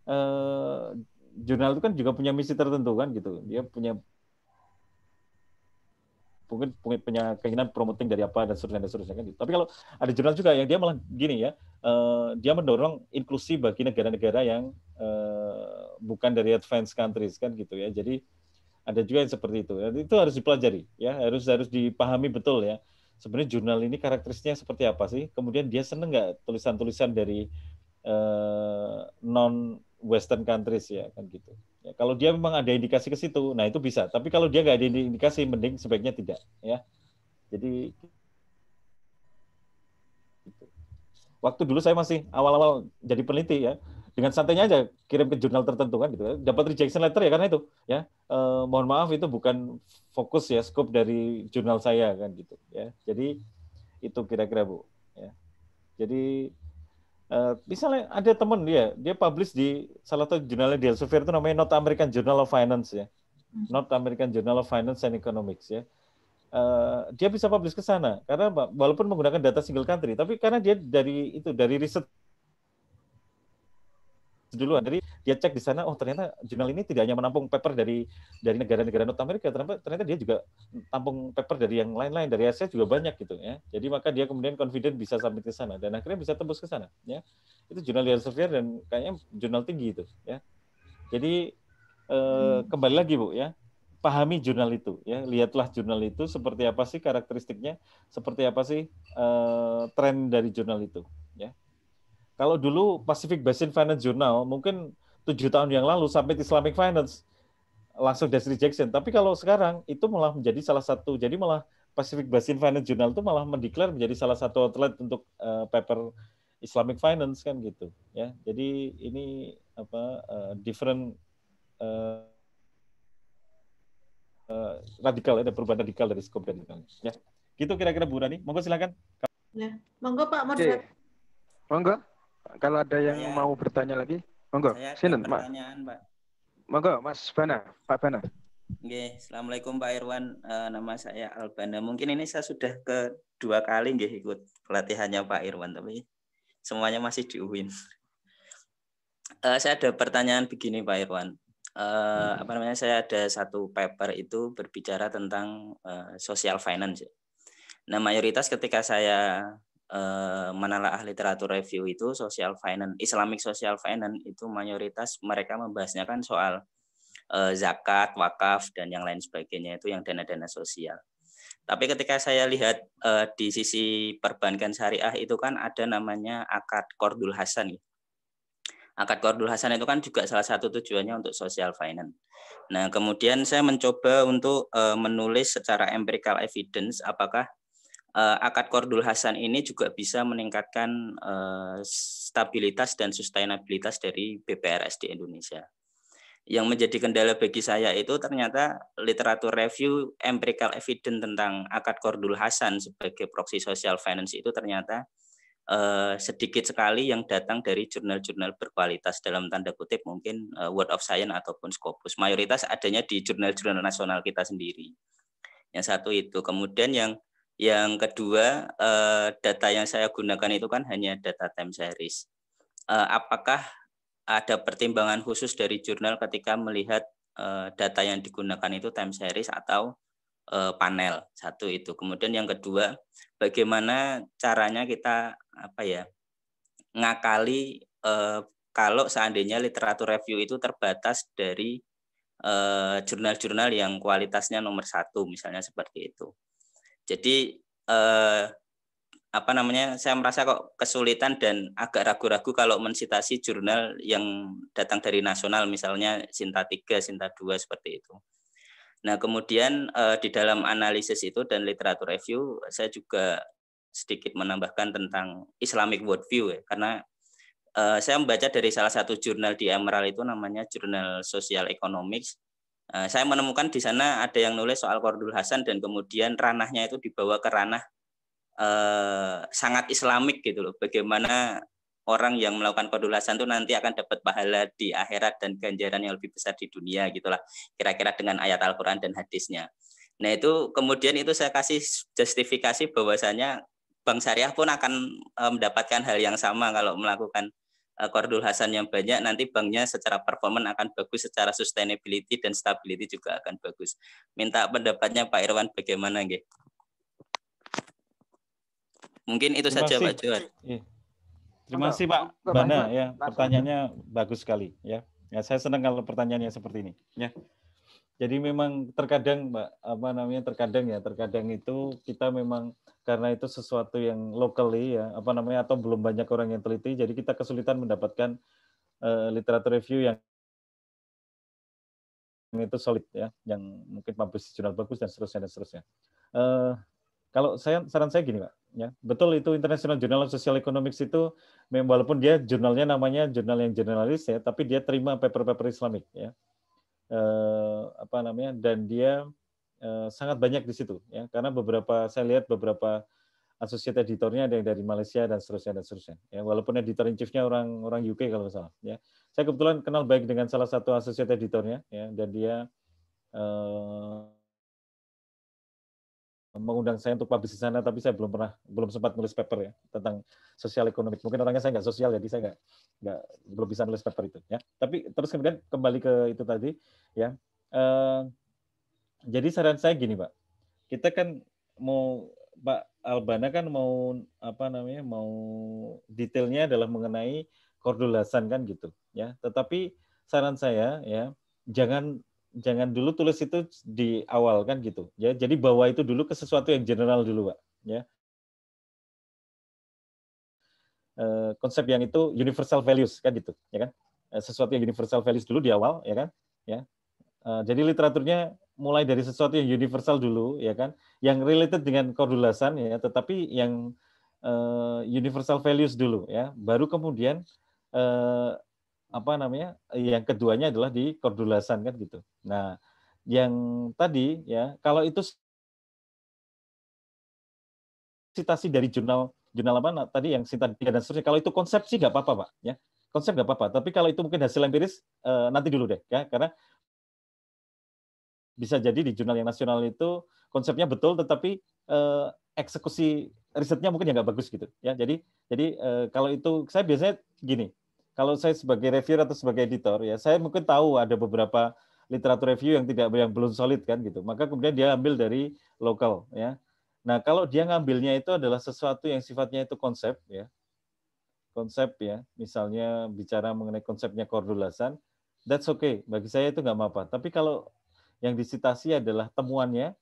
Speaker 6: uh, jurnal itu kan juga punya misi tertentu kan gitu dia punya mungkin punya keinginan promoting dari apa dan seterusnya dan seterusnya kan gitu. Tapi kalau ada jurnal juga yang dia malah gini ya, uh, dia mendorong inklusi bagi negara-negara yang uh, bukan dari advanced countries kan gitu ya. Jadi ada juga yang seperti itu. Itu harus dipelajari ya, harus harus dipahami betul ya. Sebenarnya jurnal ini karakteristiknya seperti apa sih? Kemudian dia seneng nggak tulisan-tulisan dari uh, eh, non Western countries ya kan gitu. Ya, kalau dia memang ada indikasi ke situ, nah itu bisa. Tapi kalau dia nggak ada indikasi, mending sebaiknya tidak. Ya, jadi gitu. waktu dulu saya masih awal-awal jadi peneliti ya dengan santainya aja kirim ke jurnal tertentu kan gitu dapat rejection letter ya karena itu ya e, mohon maaf itu bukan fokus ya scope dari jurnal saya kan gitu ya jadi itu kira-kira bu ya jadi Uh, misalnya ada teman dia, dia publish di salah satu jurnalnya di Elsevier itu namanya North American Journal of Finance ya. Hmm. North American Journal of Finance and Economics ya. Uh, dia bisa publish ke sana karena walaupun menggunakan data single country, tapi karena dia dari itu dari riset duluan. Jadi dia cek di sana, oh ternyata jurnal ini tidak hanya menampung paper dari dari negara-negara North America, ternyata, dia juga tampung paper dari yang lain-lain dari Asia juga banyak gitu ya. Jadi maka dia kemudian confident bisa sampai ke sana dan akhirnya bisa tembus ke sana ya. Itu jurnal yang Elsevier dan kayaknya jurnal tinggi itu ya. Jadi eh, hmm. kembali lagi Bu ya, pahami jurnal itu ya lihatlah jurnal itu seperti apa sih karakteristiknya seperti apa sih uh, tren dari jurnal itu kalau dulu Pacific Basin Finance Journal mungkin tujuh tahun yang lalu sampai Islamic Finance langsung Desiree rejection. Tapi kalau sekarang itu malah menjadi salah satu. Jadi malah Pacific Basin Finance Journal itu malah mendeklar menjadi salah satu outlet untuk uh, paper Islamic Finance kan gitu ya. Jadi ini apa uh, different uh, radikal ada perubahan radikal dari skop dan ya gitu kira-kira Bu Rani monggo silakan
Speaker 1: ya
Speaker 10: monggo Pak moderator
Speaker 6: monggo kalau ada yang saya, mau bertanya lagi, monggo.
Speaker 10: Silakan, Pak. Pak.
Speaker 4: Monggo, Mas Bana, Pak Bana.
Speaker 10: Oke, Assalamualaikum Pak Irwan. Uh, nama saya Albana. Mungkin ini saya sudah kedua kali nggih ikut pelatihannya Pak Irwan, tapi semuanya masih diuin. Uh, saya ada pertanyaan begini Pak Irwan. Uh, hmm. apa namanya saya ada satu paper itu berbicara tentang uh, social finance. Nah mayoritas ketika saya Eh, menelaah literatur review itu social finance Islamic social finance itu mayoritas mereka membahasnya kan soal eh, zakat, wakaf dan yang lain sebagainya itu yang dana-dana sosial. Tapi ketika saya lihat eh, di sisi perbankan syariah itu kan ada namanya akad Kordul Hasan. Ya. Akad Kordul Hasan itu kan juga salah satu tujuannya untuk social finance. Nah, kemudian saya mencoba untuk menulis secara empirical evidence apakah uh, akad Kordul Hasan ini juga bisa meningkatkan uh, stabilitas dan sustainabilitas dari BPRS di Indonesia. Yang menjadi kendala bagi saya itu ternyata literatur review empirical evidence tentang akad Kordul Hasan sebagai proxy social finance itu ternyata uh, sedikit sekali yang datang dari jurnal-jurnal berkualitas dalam tanda kutip mungkin uh, Word of Science ataupun Scopus. Mayoritas adanya di jurnal-jurnal nasional kita sendiri. Yang satu itu. Kemudian yang yang kedua, eh, data yang saya gunakan itu kan hanya data time series. Eh, apakah ada pertimbangan khusus dari jurnal ketika melihat eh, data yang digunakan itu time series atau panel? Satu itu. Kemudian yang kedua, bagaimana caranya kita apa ya ngakali kalau seandainya literatur review itu terbatas dari jurnal -jurnal yang kualitasnya nomor satu, misalnya seperti itu. Jadi eh, apa namanya? Saya merasa kok kesulitan dan agak ragu-ragu kalau mensitasi jurnal yang datang dari nasional misalnya Sinta 3, Sinta 2 seperti itu. Nah, kemudian eh, di dalam analisis itu dan literatur review saya juga sedikit menambahkan tentang Islamic worldview ya, karena eh, saya membaca dari salah satu jurnal di Emerald itu namanya Jurnal Social Economics Eh, saya menemukan di sana ada yang nulis soal Kordul Hasan dan kemudian ranahnya itu dibawa ke ranah eh, sangat islamik gitu loh. Bagaimana orang yang melakukan Kordul Hasan itu nanti akan dapat pahala di akhirat dan ganjaran yang lebih besar di dunia gitulah. Kira-kira dengan ayat Al-Qur'an dan hadisnya. Nah, itu kemudian itu saya kasih justifikasi bahwasanya Bank Syariah pun akan eh, mendapatkan hal yang sama kalau melakukan Eh, Kordul Hasan yang banyak, nanti banknya secara performan akan bagus, secara sustainability dan stability juga akan bagus. Minta pendapatnya Pak Irwan bagaimana, nggih? Mungkin itu saja Pak Johan.
Speaker 6: Iya. Terima kasih Pak Bana ya, pertanyaannya bagus sekali ya. Ya saya senang kalau pertanyaannya seperti ini ya. Jadi memang terkadang Mbak apa namanya terkadang ya, terkadang itu kita memang karena itu sesuatu yang locally ya apa namanya atau belum banyak orang yang teliti jadi kita kesulitan mendapatkan uh, literatur review yang itu solid ya yang mungkin publish jurnal bagus dan seterusnya dan seterusnya uh, kalau saya saran saya gini pak ya betul itu International Journal of Social Economics itu walaupun dia jurnalnya namanya jurnal yang generalis ya tapi dia terima paper-paper Islamik ya uh, apa namanya dan dia Eh, sangat banyak di situ ya karena beberapa saya lihat beberapa associate editornya ada yang dari Malaysia dan seterusnya dan seterusnya ya walaupun editor in chiefnya orang orang UK kalau nggak salah ya saya kebetulan kenal baik dengan salah satu associate editornya ya dan dia uh, mengundang saya untuk publish di sana tapi saya belum pernah belum sempat nulis paper ya tentang sosial ekonomi mungkin orangnya saya nggak sosial jadi saya nggak nggak belum bisa nulis paper itu ya tapi terus kemudian kembali ke itu tadi ya eh, jadi saran saya gini pak kita kan mau pak Albana kan mau apa namanya mau detailnya adalah mengenai kordulasan kan gitu ya tetapi saran saya ya jangan jangan dulu tulis itu di awal kan gitu ya jadi bawa itu dulu ke sesuatu yang general dulu pak ya eh, konsep yang itu universal values kan gitu ya kan eh, sesuatu yang universal values dulu di awal ya kan ya eh, jadi literaturnya mulai dari sesuatu yang universal dulu ya kan yang related dengan kordulasan ya tetapi yang uh, universal values dulu ya baru kemudian uh, apa namanya yang keduanya adalah di kordulasan kan gitu nah yang tadi ya kalau itu sitasi dari jurnal jurnal apa nah, tadi yang sita dan seterusnya kalau itu konsepsi, nggak apa-apa pak ya konsep nggak apa-apa tapi kalau itu mungkin hasil empiris uh, nanti dulu deh ya karena bisa jadi di jurnal yang nasional itu konsepnya betul tetapi uh, eksekusi risetnya mungkin ya nggak bagus gitu ya jadi jadi uh, kalau itu saya biasanya gini kalau saya sebagai reviewer atau sebagai editor ya saya mungkin tahu ada beberapa literatur review yang tidak yang belum solid kan gitu maka kemudian dia ambil dari lokal ya nah kalau dia ngambilnya itu adalah sesuatu yang sifatnya itu konsep ya konsep ya misalnya bicara mengenai konsepnya kordulasan that's okay bagi saya itu nggak apa-apa tapi kalau yang disitasi adalah temuannya,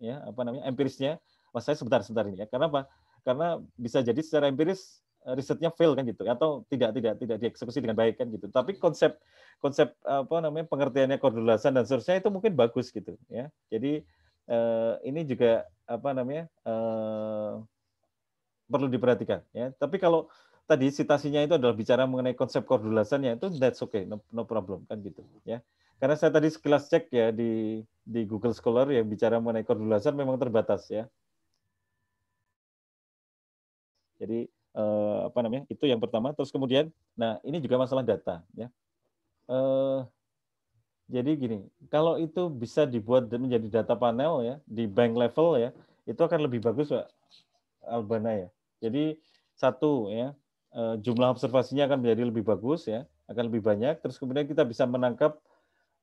Speaker 6: ya apa namanya empirisnya. Mas saya sebentar sebentar ini ya. Karena apa? Karena bisa jadi secara empiris eh, risetnya fail kan gitu atau tidak tidak tidak dieksekusi dengan baik kan gitu. Tapi konsep konsep apa namanya pengertiannya kordulasan dan seterusnya itu mungkin bagus gitu ya. Jadi eh, ini juga apa namanya eh, perlu diperhatikan ya. Tapi kalau tadi citasinya itu adalah bicara mengenai konsep kordulasannya itu that's okay no, no problem kan gitu ya karena saya tadi sekilas cek ya di di Google Scholar yang bicara mengenai kordulasan memang terbatas ya jadi eh, apa namanya itu yang pertama terus kemudian nah ini juga masalah data ya eh, jadi gini kalau itu bisa dibuat menjadi data panel ya di bank level ya itu akan lebih bagus Pak Albana ya jadi satu ya Eh, jumlah observasinya akan menjadi lebih bagus ya, akan lebih banyak. Terus kemudian kita bisa menangkap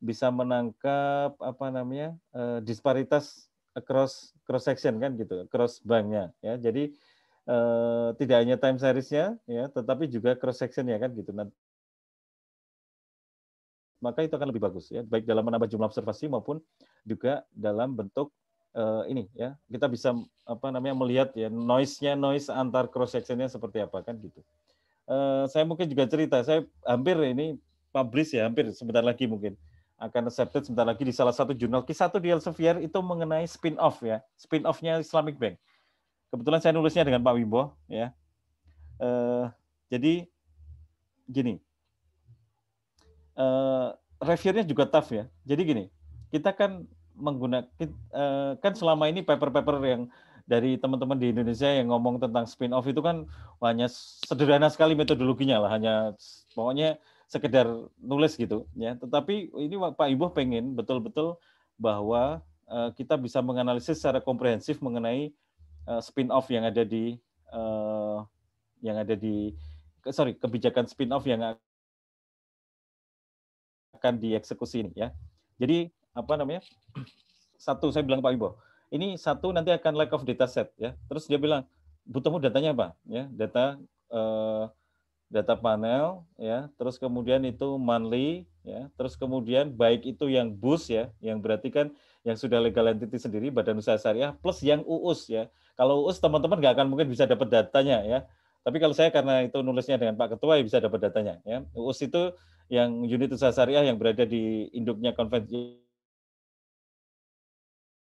Speaker 6: bisa menangkap apa namanya eh, disparitas cross cross section kan gitu, cross banknya ya. Jadi eh, tidak hanya time seriesnya ya, tetapi juga cross section ya kan gitu. Nah, maka itu akan lebih bagus ya, baik dalam menambah jumlah observasi maupun juga dalam bentuk uh, ini ya kita bisa apa namanya melihat ya noise-nya noise antar cross sectionnya seperti apa kan gitu. Uh, saya mungkin juga cerita saya hampir ini publish ya hampir sebentar lagi mungkin akan accepted sebentar lagi di salah satu jurnal kisah satu di Elsevier itu mengenai spin off ya spin offnya Islamic Bank. Kebetulan saya nulisnya dengan Pak Wimbo ya. Uh, jadi gini uh, reviewnya juga tough ya. Jadi gini kita kan menggunakan uh, eh, kan selama ini paper-paper yang dari teman-teman di Indonesia yang ngomong tentang spin-off itu kan hanya sederhana sekali metodologinya lah, hanya pokoknya sekedar nulis gitu ya. Tetapi ini Pak Ibu pengen betul-betul bahwa uh, kita bisa menganalisis secara komprehensif mengenai uh, spin-off yang ada di uh, yang ada di sorry kebijakan spin-off yang akan dieksekusi ini ya. Jadi apa namanya satu saya bilang Pak Ibo ini satu nanti akan lack of data set ya terus dia bilang butuhmu datanya apa ya data eh, data panel ya terus kemudian itu monthly ya terus kemudian baik itu yang bus ya yang berarti kan yang sudah legal entity sendiri badan usaha syariah plus yang uus ya kalau uus teman-teman nggak akan mungkin bisa dapat datanya ya tapi kalau saya karena itu nulisnya dengan Pak Ketua ya bisa dapat datanya ya uus itu yang unit usaha syariah yang berada di induknya konvensi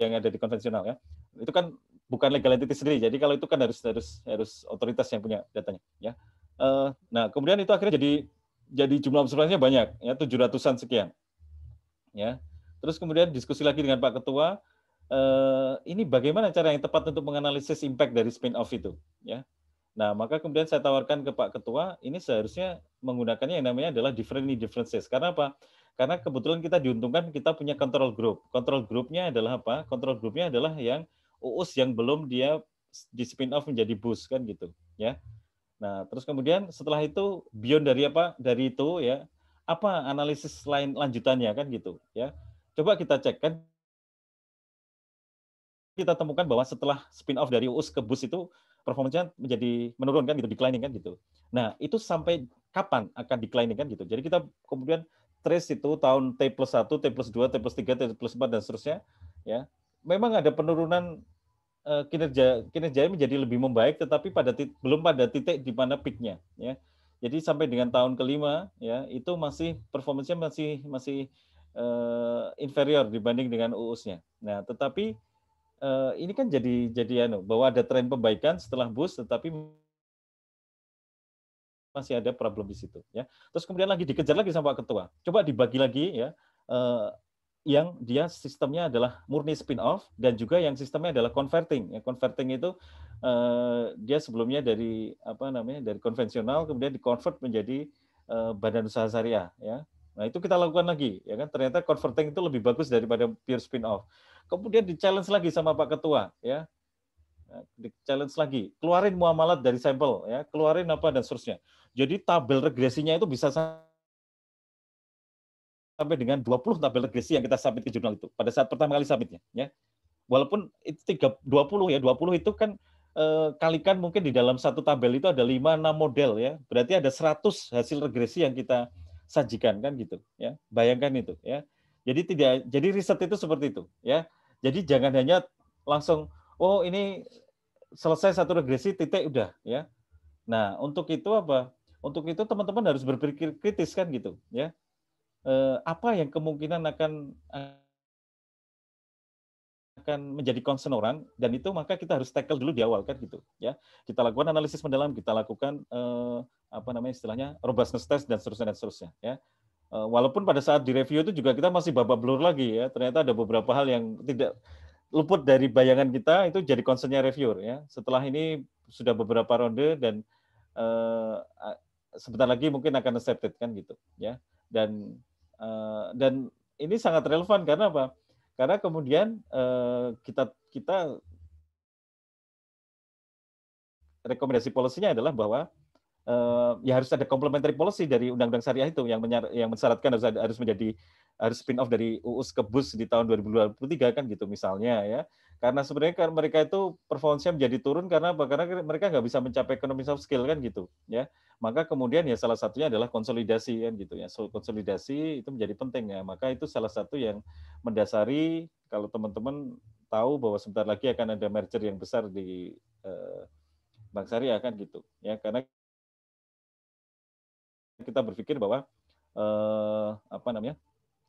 Speaker 6: yang ada di konvensional ya itu kan bukan legal entity sendiri jadi kalau itu kan harus harus harus otoritas yang punya datanya ya eh, nah kemudian itu akhirnya jadi jadi jumlah observasinya banyak ya tujuh ratusan sekian ya terus kemudian diskusi lagi dengan Pak Ketua eh, ini bagaimana cara yang tepat untuk menganalisis impact dari spin off itu ya Nah, maka kemudian saya tawarkan ke Pak Ketua, ini seharusnya menggunakannya yang namanya adalah different differences. Karena apa? Karena kebetulan kita diuntungkan kita punya control group. Control groupnya adalah apa? Control groupnya adalah yang uus yang belum dia di spin off menjadi bus kan gitu ya. Nah, terus kemudian setelah itu beyond dari apa? Dari itu ya, apa analisis lain lanjutannya kan gitu ya. Coba kita cek kan kita temukan bahwa setelah spin off dari US ke bus itu performanya menjadi menurun kan gitu, declining kan gitu. Nah, itu sampai kapan akan declining kan gitu. Jadi kita kemudian trace itu tahun T plus 1, T plus 2, T plus 3, T plus 4, dan seterusnya, ya memang ada penurunan eh, kinerja, kinerja menjadi lebih membaik, tetapi pada titik, belum pada titik di mana peaknya. Ya. Jadi sampai dengan tahun kelima, ya itu masih performanya masih masih uh, inferior dibanding dengan UUS-nya. Nah, tetapi uh, ini kan jadi jadi anu bahwa ada tren pembaikan setelah bus, tetapi masih ada problem di situ ya terus kemudian lagi dikejar lagi sama pak ketua coba dibagi lagi ya eh, yang dia sistemnya adalah murni spin off dan juga yang sistemnya adalah converting. Ya, converting itu eh, dia sebelumnya dari apa namanya dari konvensional kemudian di convert menjadi eh, badan usaha syariah. Ya, nah itu kita lakukan lagi. Ya kan ternyata converting itu lebih bagus daripada pure spin off. Kemudian di challenge lagi sama Pak Ketua. Ya, nah, di challenge lagi keluarin muamalat dari sampel. Ya, keluarin apa dan seterusnya. Jadi tabel regresinya itu bisa sampai dengan 20 tabel regresi yang kita submit ke jurnal itu pada saat pertama kali submitnya ya. Walaupun itu 3 20 ya, 20 itu kan eh, kalikan mungkin di dalam satu tabel itu ada 5 6 model ya. Berarti ada 100 hasil regresi yang kita sajikan kan gitu ya. Bayangkan itu ya. Jadi tidak jadi riset itu seperti itu ya. Jadi jangan hanya langsung oh ini selesai satu regresi titik udah ya. Nah, untuk itu apa? Untuk itu teman-teman harus berpikir kritis kan gitu, ya. Eh, apa yang kemungkinan akan akan menjadi concern orang dan itu maka kita harus tackle dulu di awal kan gitu ya kita lakukan analisis mendalam kita lakukan eh, apa namanya istilahnya robustness test dan seterusnya dan seterusnya ya eh, walaupun pada saat di review itu juga kita masih babak blur lagi ya ternyata ada beberapa hal yang tidak luput dari bayangan kita itu jadi concernnya reviewer ya setelah ini sudah beberapa ronde dan eh, sebentar lagi mungkin akan accepted kan gitu ya dan uh, dan ini sangat relevan karena apa karena kemudian uh, kita kita rekomendasi polisinya adalah bahwa uh, ya harus ada complementary policy dari undang-undang syariah itu yang menyar yang mensyaratkan harus harus menjadi harus spin off dari UUS ke BUS di tahun 2023 kan gitu misalnya ya. Karena sebenarnya kan mereka itu performanya menjadi turun karena apa? Karena mereka nggak bisa mencapai ekonomi soft skill kan gitu ya. Maka kemudian ya salah satunya adalah konsolidasi kan gitu ya. So, konsolidasi itu menjadi penting ya. Maka itu salah satu yang mendasari kalau teman-teman tahu bahwa sebentar lagi akan ada merger yang besar di eh, Bank Syariah kan gitu ya. Karena kita berpikir bahwa eh, apa namanya?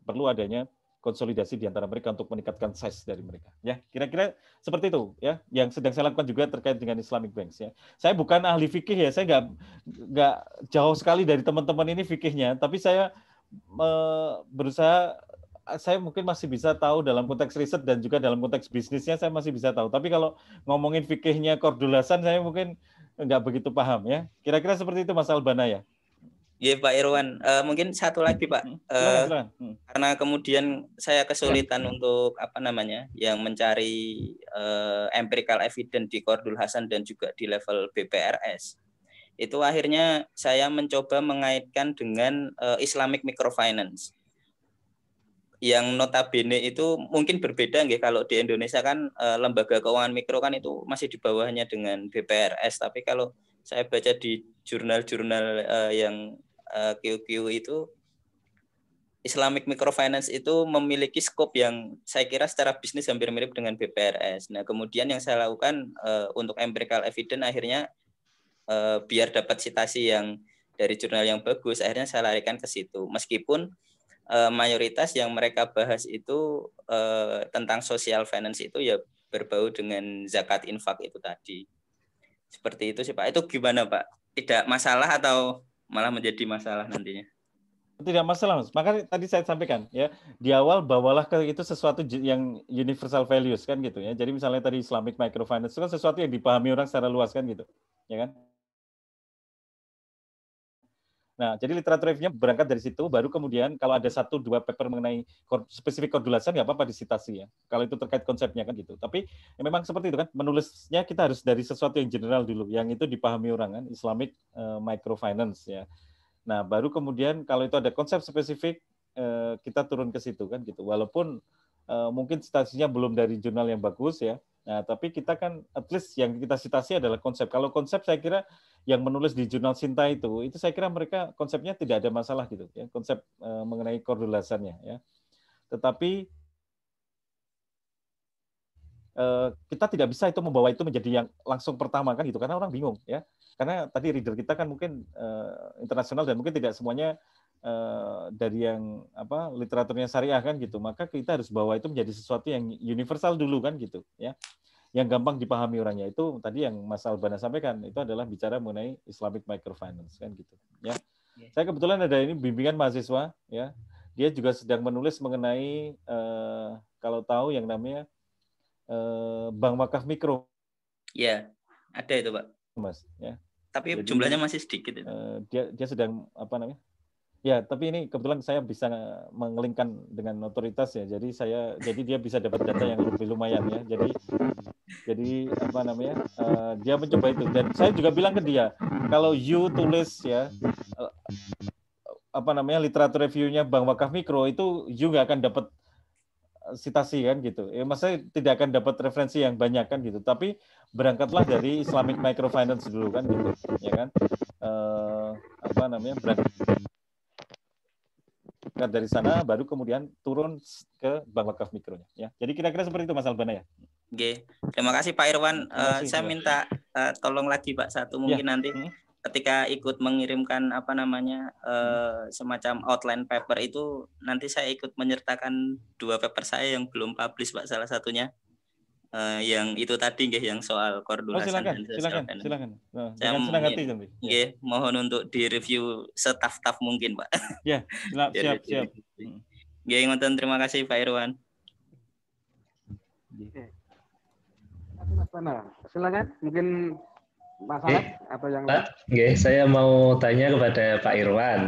Speaker 6: perlu adanya konsolidasi di antara mereka untuk meningkatkan size dari mereka. Ya, kira-kira seperti itu ya yang sedang saya lakukan juga terkait dengan Islamic banks ya. Saya bukan ahli fikih ya, saya nggak nggak jauh sekali dari teman-teman ini fikihnya, tapi saya me- berusaha saya mungkin masih bisa tahu dalam konteks riset dan juga dalam konteks bisnisnya saya masih bisa tahu. Tapi kalau ngomongin fikihnya kordulasan saya mungkin nggak begitu paham ya. Kira-kira seperti itu Mas Albana ya.
Speaker 10: Ya Pak Irwan, uh, mungkin satu lagi Pak, uh, karena kemudian saya kesulitan ya. untuk apa namanya, yang mencari uh, empirical evidence di Kordul Hasan dan juga di level BPRS, itu akhirnya saya mencoba mengaitkan dengan uh, Islamic microfinance yang notabene itu mungkin berbeda nggih kalau di Indonesia kan uh, lembaga keuangan mikro kan itu masih di bawahnya dengan BPRS tapi kalau saya baca di jurnal-jurnal uh, yang uh, eh, QQ itu Islamic Microfinance itu memiliki skop yang saya kira secara bisnis hampir mirip dengan BPRS. Nah, kemudian yang saya lakukan uh, untuk empirical evidence akhirnya uh, biar dapat citasi yang dari jurnal yang bagus, akhirnya saya larikan ke situ. Meskipun uh, mayoritas yang mereka bahas itu uh, tentang social finance itu ya berbau dengan zakat infak itu tadi. Seperti itu sih Pak. Itu gimana Pak? Tidak masalah atau malah menjadi masalah nantinya?
Speaker 6: Tidak masalah, Mas. Maka tadi saya sampaikan ya, di awal bawalah ke itu sesuatu yang universal values kan gitu ya. Jadi misalnya tadi Islamic microfinance itu kan sesuatu yang dipahami orang secara luas kan gitu. Ya kan? Nah, jadi literatur reviewnya berangkat dari situ, baru kemudian kalau ada satu dua paper mengenai spesifik kodulasan nggak apa-apa disitasi ya. Kalau itu terkait konsepnya kan gitu. Tapi ya memang seperti itu kan, menulisnya kita harus dari sesuatu yang general dulu, yang itu dipahami orang kan, Islamic uh, microfinance ya. Nah, baru kemudian kalau itu ada konsep spesifik uh, kita turun ke situ kan gitu. Walaupun uh, mungkin citasinya belum dari jurnal yang bagus ya, Nah, tapi kita kan at least yang kita citasi adalah konsep. Kalau konsep saya kira yang menulis di jurnal Sinta itu, itu saya kira mereka konsepnya tidak ada masalah gitu, ya konsep e, mengenai kordulasannya ya. Tetapi e, kita tidak bisa itu membawa itu menjadi yang langsung pertama kan gitu karena orang bingung ya. Karena tadi reader kita kan mungkin e, internasional dan mungkin tidak semuanya Eh, dari yang apa literaturnya syariah kan gitu maka kita harus bawa itu menjadi sesuatu yang universal dulu kan gitu ya yang gampang dipahami orangnya itu tadi yang Mas Albana sampaikan itu adalah bicara mengenai Islamic microfinance kan gitu ya iya. saya kebetulan ada ini bimbingan mahasiswa ya dia juga sedang menulis mengenai eh, kalau tahu yang namanya eh, bank wakaf mikro ya ada itu pak mas ya tapi Jadi, jumlahnya masih sedikit eh, dia dia sedang apa namanya Ya, tapi ini kebetulan saya bisa mengelingkan dengan otoritas ya. Jadi saya jadi dia bisa dapat data yang lebih lumayan ya. Jadi jadi apa namanya? Uh, dia mencoba itu dan saya juga bilang ke dia, kalau you tulis ya uh, apa namanya literatur reviewnya Bang Wakaf Mikro itu juga akan dapat eh, sitasi kan gitu. Ya maksudnya tidak akan dapat referensi yang banyak kan gitu. Tapi berangkatlah dari Islamic Microfinance dulu kan gitu, ya kan? Uh, apa namanya? Berangkat berangkat dari sana baru kemudian turun ke bank wakaf mikronya ya jadi kira-kira seperti itu mas Albana ya
Speaker 10: Oke, terima kasih Pak Irwan. Eh, kasih, uh, saya minta uh, tolong lagi Pak satu mungkin ya. nanti hmm. ketika ikut mengirimkan apa namanya uh, semacam outline paper itu nanti saya ikut menyertakan dua paper saya yang belum publish Pak salah satunya uh, yang itu tadi nggih yang soal koordinasi oh, silakan, dan silakan, silakan. silakan.
Speaker 8: Eh, nah, saya senang hati
Speaker 10: Nggih, ya. mohon untuk di-review setaf-taf mungkin, Pak. Ya, siap, siap, siap. Hmm. Nggih, ngoten terima kasih Pak Irwan.
Speaker 4: silakan mungkin Mas eh, atau yang Pak,
Speaker 9: Nggih, saya mau tanya kepada Pak Irwan.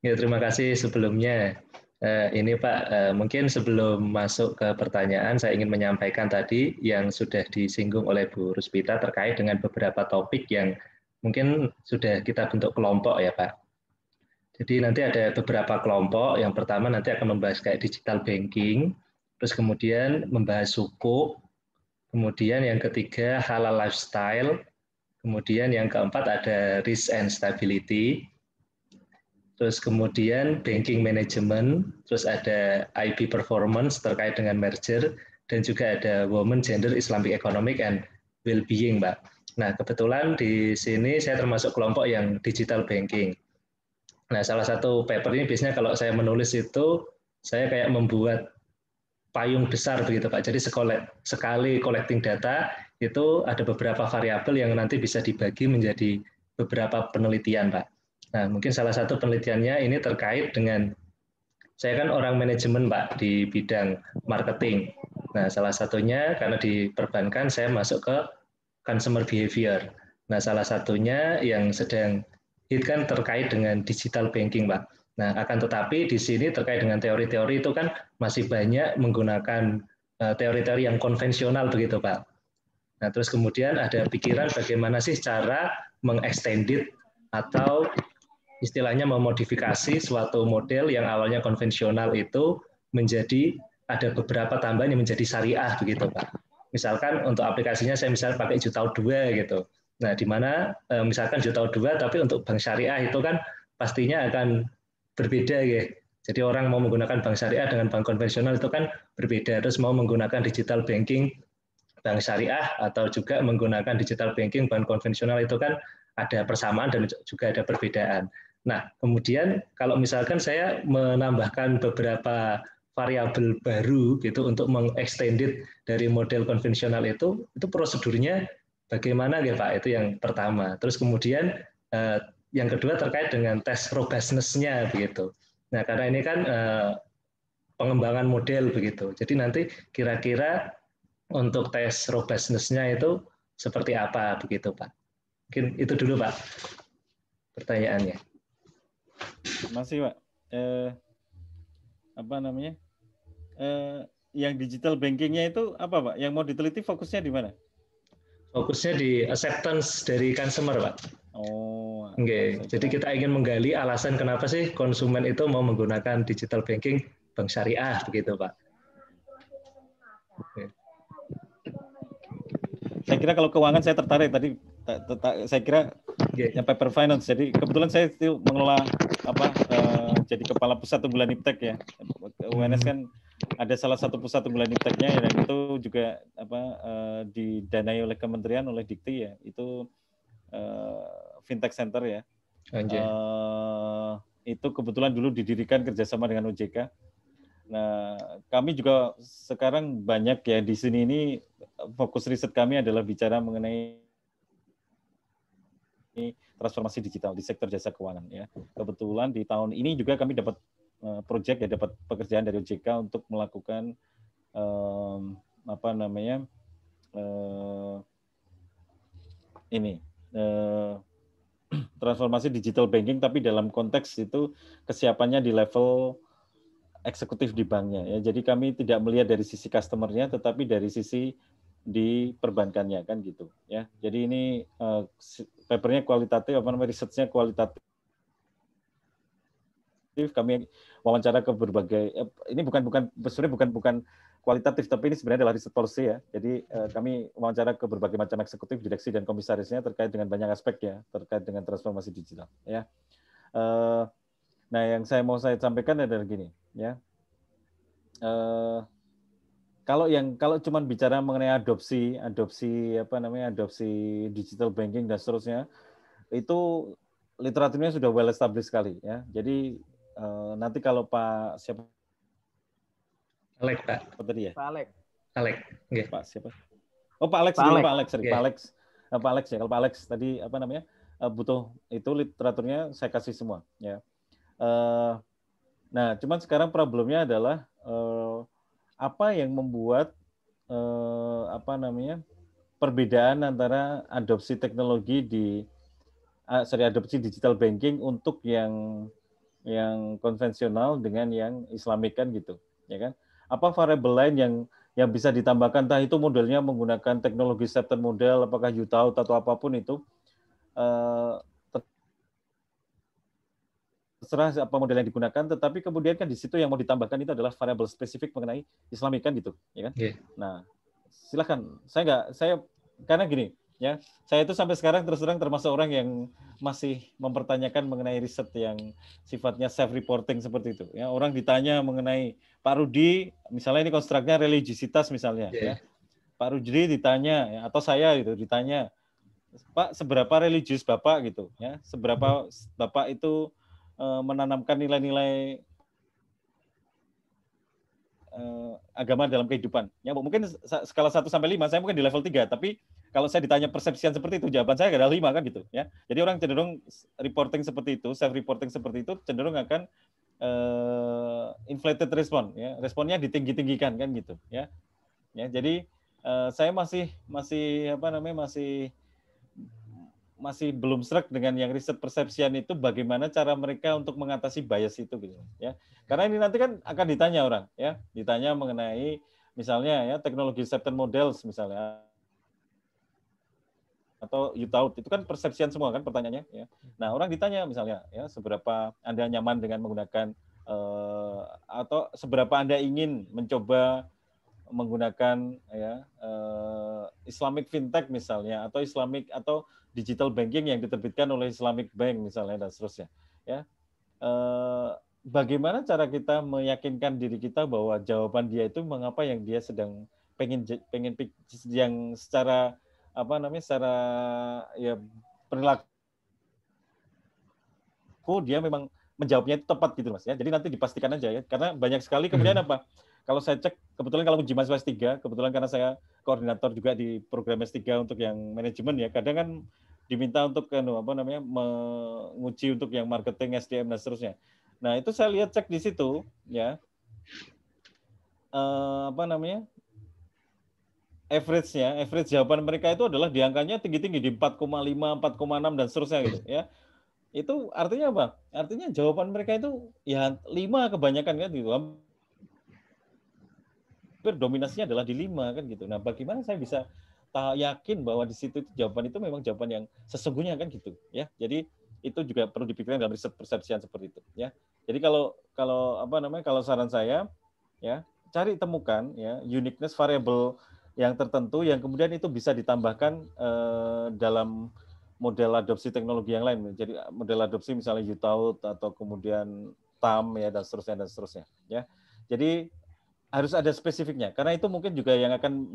Speaker 9: Ya, terima kasih sebelumnya. Eh, ini Pak, eh, mungkin sebelum masuk ke pertanyaan, saya ingin menyampaikan tadi yang sudah disinggung oleh Bu Ruspita terkait dengan beberapa topik yang mungkin sudah kita bentuk kelompok ya Pak. Jadi nanti ada beberapa kelompok, yang pertama nanti akan membahas kayak digital banking, terus kemudian membahas suku, kemudian yang ketiga halal lifestyle, kemudian yang keempat ada risk and stability, terus kemudian banking management, terus ada IP performance terkait dengan merger, dan juga ada women, gender, Islamic economic, and well-being, Mbak. Nah, kebetulan di sini saya termasuk kelompok yang digital banking. Nah, salah satu paper ini biasanya kalau saya menulis itu, saya kayak membuat payung besar begitu, Pak. Jadi sekali collecting data, itu ada beberapa variabel yang nanti bisa dibagi menjadi beberapa penelitian, Pak. Nah, mungkin salah satu penelitiannya ini terkait dengan saya kan orang manajemen, Pak, di bidang marketing. Nah, salah satunya karena di perbankan saya masuk ke consumer behavior. Nah, salah satunya yang sedang hit kan terkait dengan digital banking, Pak. Nah, akan tetapi di sini terkait dengan teori-teori itu kan masih banyak menggunakan eh, teori-teori yang konvensional begitu, Pak. Nah, terus kemudian ada pikiran bagaimana sih cara mengextended atau istilahnya memodifikasi suatu model yang awalnya konvensional itu menjadi ada beberapa tambahan yang menjadi syariah begitu Pak. Misalkan untuk aplikasinya saya misal pakai juta dua gitu. Nah, di mana e, misalkan juta dua tapi untuk bank syariah itu kan pastinya akan berbeda ya. Jadi orang mau menggunakan bank syariah dengan bank konvensional itu kan berbeda. Terus mau menggunakan digital banking bank syariah atau juga menggunakan digital banking bank konvensional itu kan ada persamaan dan juga ada perbedaan. Nah, kemudian kalau misalkan saya menambahkan beberapa variabel baru gitu untuk mengextended dari model konvensional itu, itu prosedurnya bagaimana ya Pak? Itu yang pertama. Terus kemudian eh, yang kedua terkait dengan tes robustness-nya begitu. Nah, karena ini kan eh, pengembangan model begitu. Jadi nanti kira-kira untuk tes robustness-nya itu seperti apa begitu Pak? Mungkin itu dulu Pak pertanyaannya
Speaker 6: masih pak eh, apa namanya eh, yang digital
Speaker 9: bankingnya itu apa pak yang mau diteliti fokusnya di mana fokusnya di acceptance dari consumer pak oh okay. jadi kita ingin menggali alasan kenapa sih konsumen itu mau menggunakan digital banking bank syariah begitu pak okay. saya
Speaker 6: kira kalau keuangan saya tertarik tadi saya kira okay. yang paper finance. Jadi kebetulan saya itu mengelola apa uh, jadi kepala pusat unggulan iptek ya. UNS kan hmm. ada salah satu pusat unggulan ipteknya dan itu juga apa uh, didanai oleh kementerian oleh Dikti ya. Itu uh, fintech center ya. Uh, itu kebetulan dulu didirikan kerjasama dengan OJK. Nah, kami juga sekarang banyak ya di sini ini fokus riset kami adalah bicara mengenai transformasi digital di sektor jasa keuangan ya. Kebetulan di tahun ini juga kami dapat eh, project ya dapat pekerjaan dari OJK untuk melakukan um, apa namanya uh, ini uh, transformasi digital banking tapi dalam konteks itu kesiapannya di level eksekutif di banknya ya. Jadi kami tidak melihat dari sisi customernya tetapi dari sisi di perbankannya kan gitu ya. Jadi ini uh, papernya kualitatif apa namanya risetnya kualitatif. Kami wawancara ke berbagai eh, ini bukan bukan sebenarnya bukan bukan kualitatif tapi ini sebenarnya adalah riset policy ya. Jadi uh, kami wawancara ke berbagai macam eksekutif, direksi dan komisarisnya terkait dengan banyak aspek ya, terkait dengan transformasi digital ya. Uh, nah, yang saya mau saya sampaikan adalah gini ya. Uh, kalau yang kalau cuman bicara mengenai adopsi, adopsi apa namanya? adopsi digital banking dan seterusnya, itu literaturnya sudah well established sekali ya. Jadi eh, nanti kalau Pak siapa Alex Pak. apa Tadi ya? Pak Alex Alex Okay. Pak siapa? Oh, Pak Alex, Pak Alex Pak Alex, sorry. Okay. Pak Alex. Eh, Pak Alex ya. Kalau Pak Alex tadi apa namanya? Eh, butuh itu literaturnya saya kasih semua ya. Eh, nah, cuman sekarang problemnya adalah eh, apa yang membuat eh, apa namanya perbedaan antara adopsi teknologi di uh, sorry adopsi digital banking untuk yang yang konvensional dengan yang islamik kan gitu ya kan apa variabel lain yang yang bisa ditambahkan entah itu modelnya menggunakan teknologi certain model apakah you atau apapun itu eh, terserah apa model yang digunakan, tetapi kemudian kan di situ yang mau ditambahkan itu adalah variabel spesifik mengenai islamik kan gitu, ya kan? Yeah. Nah, silahkan. Saya nggak, saya karena gini, ya saya itu sampai sekarang terus terang termasuk orang yang masih mempertanyakan mengenai riset yang sifatnya self reporting seperti itu ya orang ditanya mengenai Pak Rudi misalnya ini konstruknya religiositas misalnya yeah. ya Pak Rudi ditanya ya, atau saya gitu ditanya Pak seberapa religius Bapak gitu
Speaker 8: ya seberapa
Speaker 6: Bapak itu Eh, menanamkan nilai-nilai eh, agama dalam kehidupan. Ya, mungkin skala 1 sampai 5 saya mungkin di level 3, tapi kalau saya ditanya persepsian seperti itu jawaban saya adalah 5 kan gitu ya. Jadi orang cenderung reporting seperti itu, self reporting seperti itu cenderung akan uh, inflated respon ya. Responnya ditinggi-tinggikan kan gitu ya. Ya, jadi uh, saya masih masih apa namanya masih masih belum serak dengan yang riset persepsian itu bagaimana cara mereka untuk mengatasi bias itu gitu ya. Karena ini nanti kan akan ditanya orang ya, ditanya mengenai misalnya ya teknologi certain models misalnya atau you tahu itu kan persepsian semua kan pertanyaannya ya. Nah, orang ditanya misalnya ya seberapa Anda nyaman dengan menggunakan eh, atau seberapa Anda ingin mencoba menggunakan ya eh, Islamic fintech misalnya atau Islamic atau digital banking yang diterbitkan oleh Islamic Bank misalnya dan seterusnya ya eh, bagaimana cara kita meyakinkan diri kita bahwa jawaban dia itu mengapa yang dia sedang pengen pengen yang secara apa namanya secara ya perilaku dia memang menjawabnya itu tepat gitu mas ya jadi nanti dipastikan aja ya karena banyak sekali kemudian hmm. apa kalau saya cek kebetulan kalau uji Mas 3 kebetulan karena saya koordinator juga di program S3 untuk yang manajemen ya kadang kan diminta untuk kan apa namanya menguji untuk yang marketing SDM dan seterusnya. Nah, itu saya lihat cek di situ ya. Uh, apa namanya? average-nya, average jawaban mereka itu adalah di angkanya tinggi-tinggi di 4,5, 4,6 dan seterusnya gitu ya. Itu artinya apa? Artinya jawaban mereka itu ya 5 kebanyakan kan gitu hampir dominasinya adalah di lima kan gitu. Nah, bagaimana saya bisa yakin bahwa di situ itu jawaban itu memang jawaban yang sesungguhnya kan gitu ya. Jadi itu juga perlu dipikirkan dalam riset persepsian seperti itu ya. Jadi kalau kalau apa namanya kalau saran saya ya cari temukan ya uniqueness variable yang tertentu yang kemudian itu bisa ditambahkan eh, dalam model adopsi teknologi yang lain. Jadi model adopsi misalnya Utah atau kemudian TAM ya dan seterusnya dan seterusnya ya. Jadi harus ada spesifiknya karena itu mungkin juga yang akan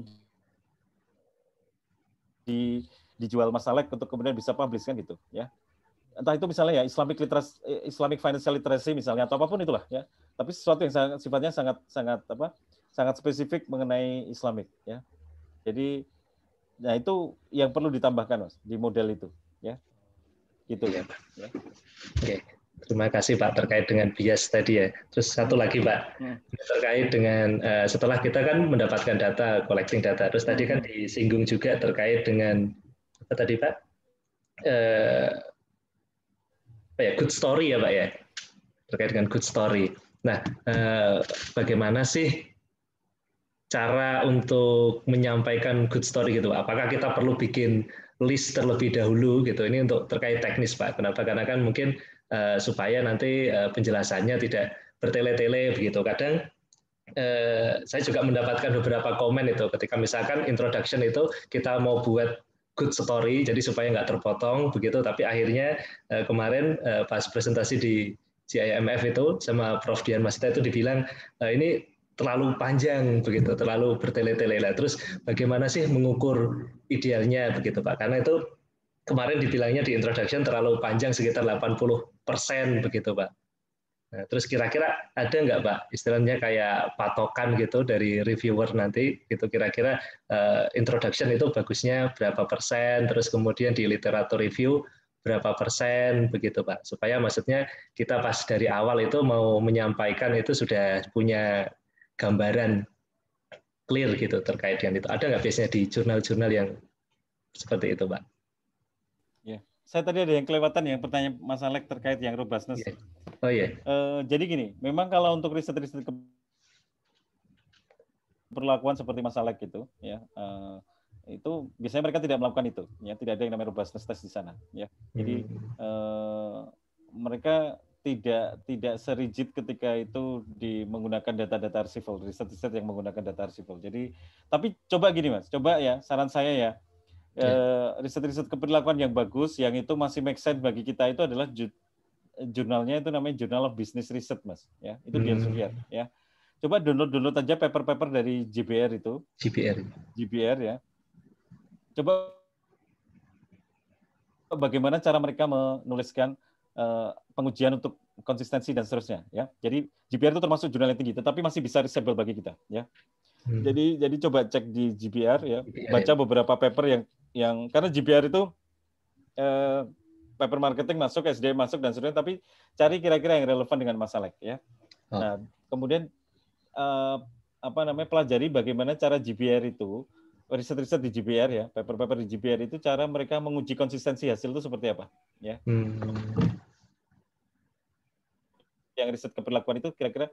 Speaker 6: di, dijual Mas untuk kemudian bisa publish kan gitu ya entah itu misalnya ya Islamic literasi Islamic financial literacy misalnya atau apapun itulah ya tapi sesuatu yang sangat, sifatnya sangat sangat apa sangat spesifik mengenai Islamic ya jadi nah itu yang perlu ditambahkan mas
Speaker 9: di model itu ya gitu ya, ya. oke okay. Terima kasih Pak terkait dengan bias tadi ya. Terus satu lagi Pak ya. terkait dengan eh, setelah kita kan mendapatkan data, collecting data. Terus tadi kan hmm. disinggung juga terkait dengan apa tadi Pak? Uh, apa ya good story ya Pak ya terkait dengan good story. Nah uh, bagaimana sih cara untuk menyampaikan good story gitu Pak? Apakah kita perlu bikin list terlebih dahulu gitu? Ini untuk terkait teknis Pak. Kenapa? Karena kan mungkin Eh, supaya nanti eh, penjelasannya tidak bertele-tele begitu. Kadang eh, saya juga mendapatkan beberapa komen itu ketika misalkan introduction itu kita mau buat good story jadi supaya nggak terpotong begitu tapi akhirnya kemarin pas presentasi di CIMF itu sama Prof Dian Masita itu dibilang ini terlalu panjang begitu terlalu bertele-tele lah terus bagaimana sih mengukur idealnya begitu Pak karena itu kemarin dibilangnya di introduction terlalu panjang sekitar 80 persen begitu Pak. Nah, terus kira-kira ada nggak Pak istilahnya kayak patokan gitu dari reviewer nanti gitu kira-kira uh, introduction itu bagusnya berapa persen terus kemudian di literatur review berapa persen begitu Pak supaya maksudnya kita pas dari awal itu mau menyampaikan itu sudah punya gambaran clear gitu terkait dengan itu ada nggak biasanya di jurnal-jurnal yang seperti itu Pak?
Speaker 6: saya tadi ada yang kelewatan yang pertanyaan Mas Alek terkait yang robustness. Yeah. Oh iya. Yeah. Uh, jadi gini, memang kalau untuk riset-riset perlakuan seperti Mas Alek itu, ya. Uh, itu biasanya mereka tidak melakukan itu ya tidak ada yang namanya robustness test di sana ya jadi hmm. eh, mereka tidak tidak serigid ketika itu di menggunakan data-data arsipal riset-riset yang menggunakan data arsipal. jadi tapi coba gini mas coba ya saran saya ya yeah. Iya. riset-riset keperilakuan yang bagus yang itu masih make sense bagi kita itu adalah jurnalnya itu namanya Journal of Business Research mas ya itu hmm. Biar ya coba download download aja paper-paper dari JBR itu JBR JBR ya coba bagaimana cara mereka menuliskan uh, pengujian untuk konsistensi dan seterusnya ya jadi JBR itu termasuk jurnal yang tinggi tetapi masih bisa reachable bagi kita ya hmm. jadi jadi coba cek di JBR ya baca ya. beberapa paper yang yang karena GBR itu eh, paper marketing masuk, SD masuk dan sebagainya, tapi cari kira-kira yang relevan dengan masalah ya. Nah, kemudian eh, apa namanya pelajari bagaimana cara GBR itu riset-riset di GBR ya, paper-paper di GBR itu cara mereka menguji konsistensi hasil itu seperti apa, ya. Hmm. Yang riset keperlakuan itu kira-kira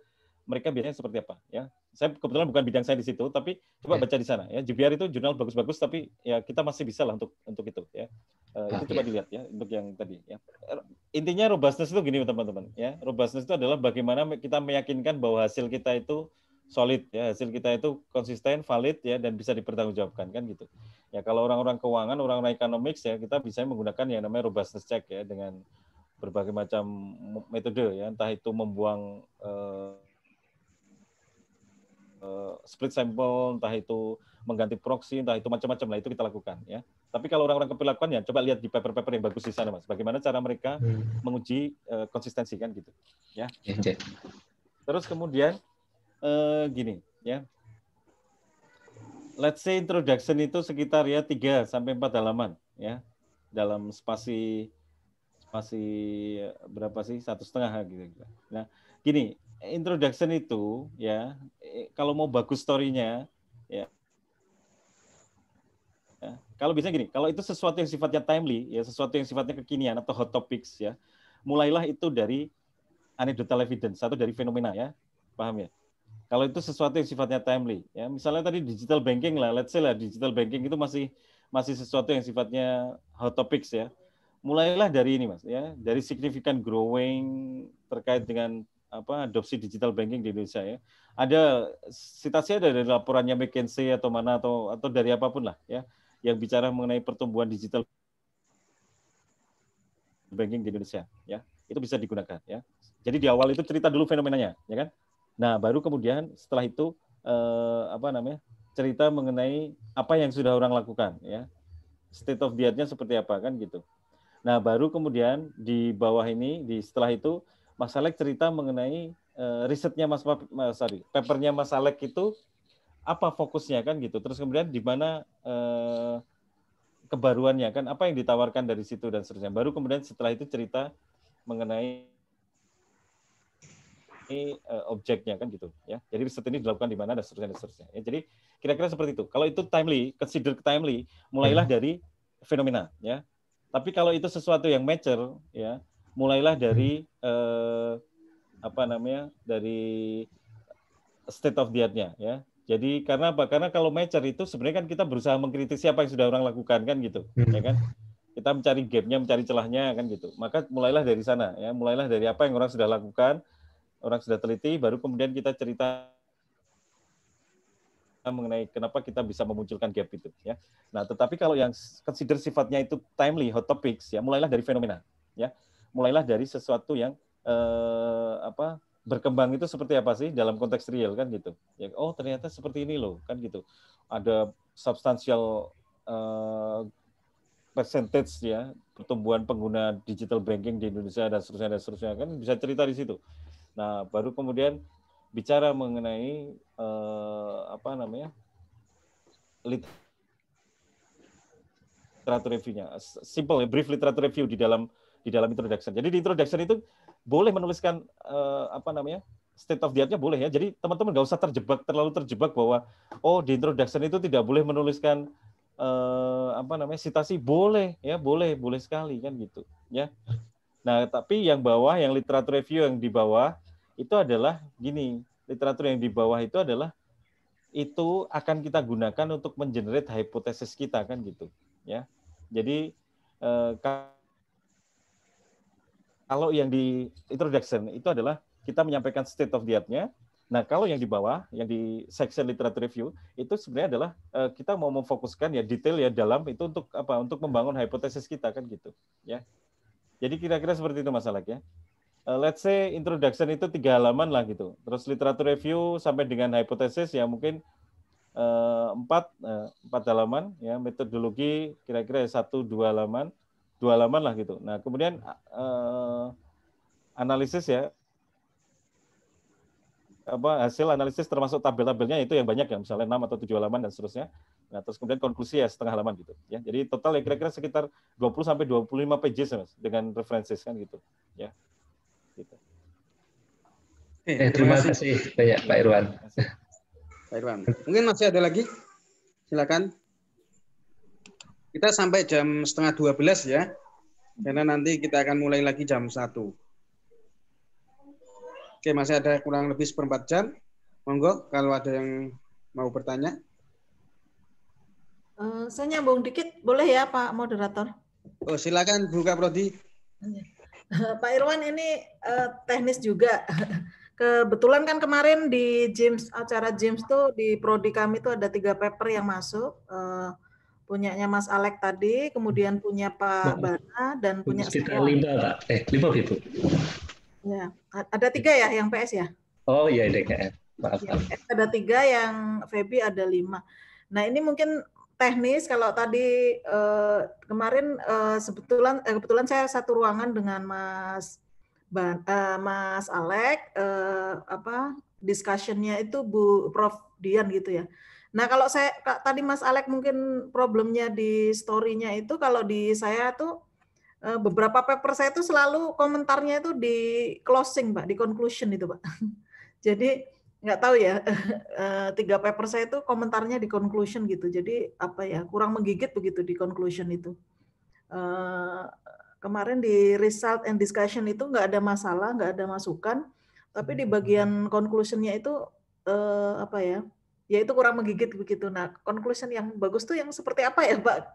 Speaker 6: mereka biasanya seperti apa ya saya kebetulan bukan bidang saya di situ tapi coba baca di sana ya GBR itu jurnal bagus-bagus tapi ya kita masih bisa lah untuk untuk itu ya uh, itu coba dilihat ya untuk yang tadi ya er, intinya robustness itu gini teman-teman ya robustness itu adalah bagaimana kita meyakinkan bahwa hasil kita itu solid ya hasil kita itu konsisten valid ya dan bisa dipertanggungjawabkan kan gitu ya kalau orang-orang keuangan orang-orang economics ya kita bisa menggunakan yang namanya robustness check ya dengan berbagai macam metode ya entah itu membuang uh, Eh, split sampel, entah itu mengganti proxy, entah itu macam-macam lah itu kita lakukan ya. Tapi kalau orang-orang kepilakuan ya coba lihat di paper-paper yang bagus di sana mas, bagaimana cara mereka hmm. menguji uh, konsistensi kan gitu ya. Iya, Terus kemudian uh, gini ya, let's say introduction itu sekitar ya tiga sampai empat halaman ya dalam spasi spasi berapa sih satu setengah gitu. gitu. Nah gini introduction itu ya eh, kalau mau bagus story-nya ya, ya kalau bisa gini kalau itu sesuatu yang sifatnya timely ya sesuatu yang sifatnya kekinian atau hot topics ya mulailah itu dari anecdotal evidence atau dari fenomena ya paham ya kalau itu sesuatu yang sifatnya timely ya misalnya tadi digital banking lah let's say lah digital banking itu masih masih sesuatu yang sifatnya hot topics ya mulailah dari ini mas ya dari significant growing terkait dengan apa adopsi digital banking di Indonesia ya. Ada ada dari laporannya McKinsey atau mana atau atau dari apapun lah ya yang bicara mengenai pertumbuhan digital banking di Indonesia ya. Itu bisa digunakan ya. Jadi di awal itu cerita dulu fenomenanya ya kan. Nah, baru kemudian setelah itu eh, apa namanya? cerita mengenai apa yang sudah orang lakukan ya. State of the art-nya seperti apa kan gitu. Nah, baru kemudian di bawah ini di setelah itu Mas Alek cerita mengenai uh, risetnya Mas Pap, uh, sorry, papernya Mas Alek itu apa fokusnya kan gitu. Terus kemudian di mana uh, kebaruannya kan, apa yang ditawarkan dari situ dan seterusnya. Baru kemudian setelah itu cerita mengenai ini uh, objeknya kan gitu ya. Jadi riset ini dilakukan di mana dan seterusnya dan seterusnya. Ya, jadi kira-kira seperti itu. Kalau itu timely, consider timely, mulailah hmm. dari fenomena ya. Tapi kalau itu sesuatu yang mature ya, mulailah hmm. dari eh, apa namanya dari state of the art-nya ya. Jadi karena apa? Karena kalau mecer itu sebenarnya kan kita berusaha mengkritisi apa yang sudah orang lakukan kan gitu, hmm. ya kan? Kita mencari gapnya, mencari celahnya kan gitu. Maka mulailah dari sana ya, mulailah dari apa yang orang sudah lakukan, orang sudah teliti, baru kemudian kita cerita mengenai kenapa kita bisa memunculkan gap itu ya. Nah, tetapi kalau yang consider sifatnya itu timely hot topics ya mulailah dari fenomena ya mulailah dari sesuatu yang eh, apa berkembang itu seperti apa sih dalam konteks real kan gitu. Ya, oh ternyata seperti ini loh kan gitu. Ada substansial eh, percentage ya pertumbuhan pengguna digital banking di Indonesia dan seterusnya dan seterusnya kan bisa cerita di situ. Nah baru kemudian bicara mengenai eh, apa namanya literatur reviewnya, simple ya, brief literatur review di dalam di dalam introduction. Jadi di introduction itu boleh menuliskan uh, apa namanya state of the art-nya boleh ya. Jadi teman-teman nggak usah terjebak terlalu terjebak bahwa oh di introduction itu tidak boleh menuliskan uh, apa namanya citasi boleh ya boleh boleh sekali kan gitu ya. Nah tapi yang bawah yang literatur review yang di bawah itu adalah gini literatur yang di bawah itu adalah itu akan kita gunakan untuk mengenerate hipotesis kita kan gitu ya. Jadi uh, kalau yang di introduction itu adalah kita menyampaikan state of the art-nya. Nah, kalau yang di bawah, yang di section literature review, itu sebenarnya adalah uh, kita mau memfokuskan ya detail ya dalam itu untuk apa? Untuk membangun hipotesis kita kan gitu, ya. Jadi kira-kira seperti itu masalahnya. Uh, eh, let's say introduction itu tiga halaman lah gitu. Terus literature review sampai dengan hipotesis ya mungkin uh, empat uh, empat halaman ya metodologi kira-kira satu dua halaman dua halaman lah gitu. Nah kemudian uh, analisis ya apa hasil analisis termasuk tabel-tabelnya itu yang banyak ya misalnya enam atau tujuh halaman dan seterusnya. Nah, terus kemudian konklusi ya setengah halaman gitu ya. Jadi total ya kira-kira sekitar 20 sampai 25 pages ya, Mas dengan references kan gitu ya. Gitu.
Speaker 9: Eh, terima kasih banyak Pak Irwan.
Speaker 6: Pak Irwan. Mungkin
Speaker 4: masih ada lagi? Silakan. Kita sampai jam setengah 12 ya, karena nanti kita akan mulai lagi jam 1. Oke, masih ada kurang lebih seperempat jam. Monggo, kalau ada yang mau bertanya.
Speaker 1: Eh, saya nyambung dikit, boleh ya Pak Moderator?
Speaker 4: Oh, silakan buka Prodi. Eh,
Speaker 1: Pak Irwan ini eh, teknis juga. Kebetulan kan kemarin di James acara James tuh di prodi kami tuh ada tiga paper yang masuk punyanya Mas Alek tadi, kemudian hmm. punya Pak nah, Bana dan punya kita lima
Speaker 9: Pak, eh lima itu.
Speaker 1: Ya, ada tiga ya yang PS ya?
Speaker 9: Oh iya DKM. Ya. maaf. Ya,
Speaker 1: eh, ada tiga yang Febi ada lima. Nah ini mungkin teknis kalau tadi eh, kemarin eh, sebetulan eh, kebetulan saya satu ruangan dengan Mas Ban, eh, Mas Alek eh, apa discussionnya itu Bu Prof Dian gitu ya. Nah, kalau saya kak, tadi Mas Alek mungkin problemnya di story-nya itu kalau di saya tuh eh, beberapa paper saya itu selalu komentarnya itu di closing, Pak, di conclusion itu, Pak. Jadi nggak tahu ya eh, tiga paper saya itu komentarnya di conclusion gitu. Jadi apa ya kurang menggigit begitu di conclusion itu. Eh, kemarin di result and discussion itu nggak ada masalah, nggak ada masukan, tapi di bagian conclusionnya itu apa ya? ya itu kurang menggigit begitu. Nah, conclusion yang bagus tuh yang seperti apa ya, Pak?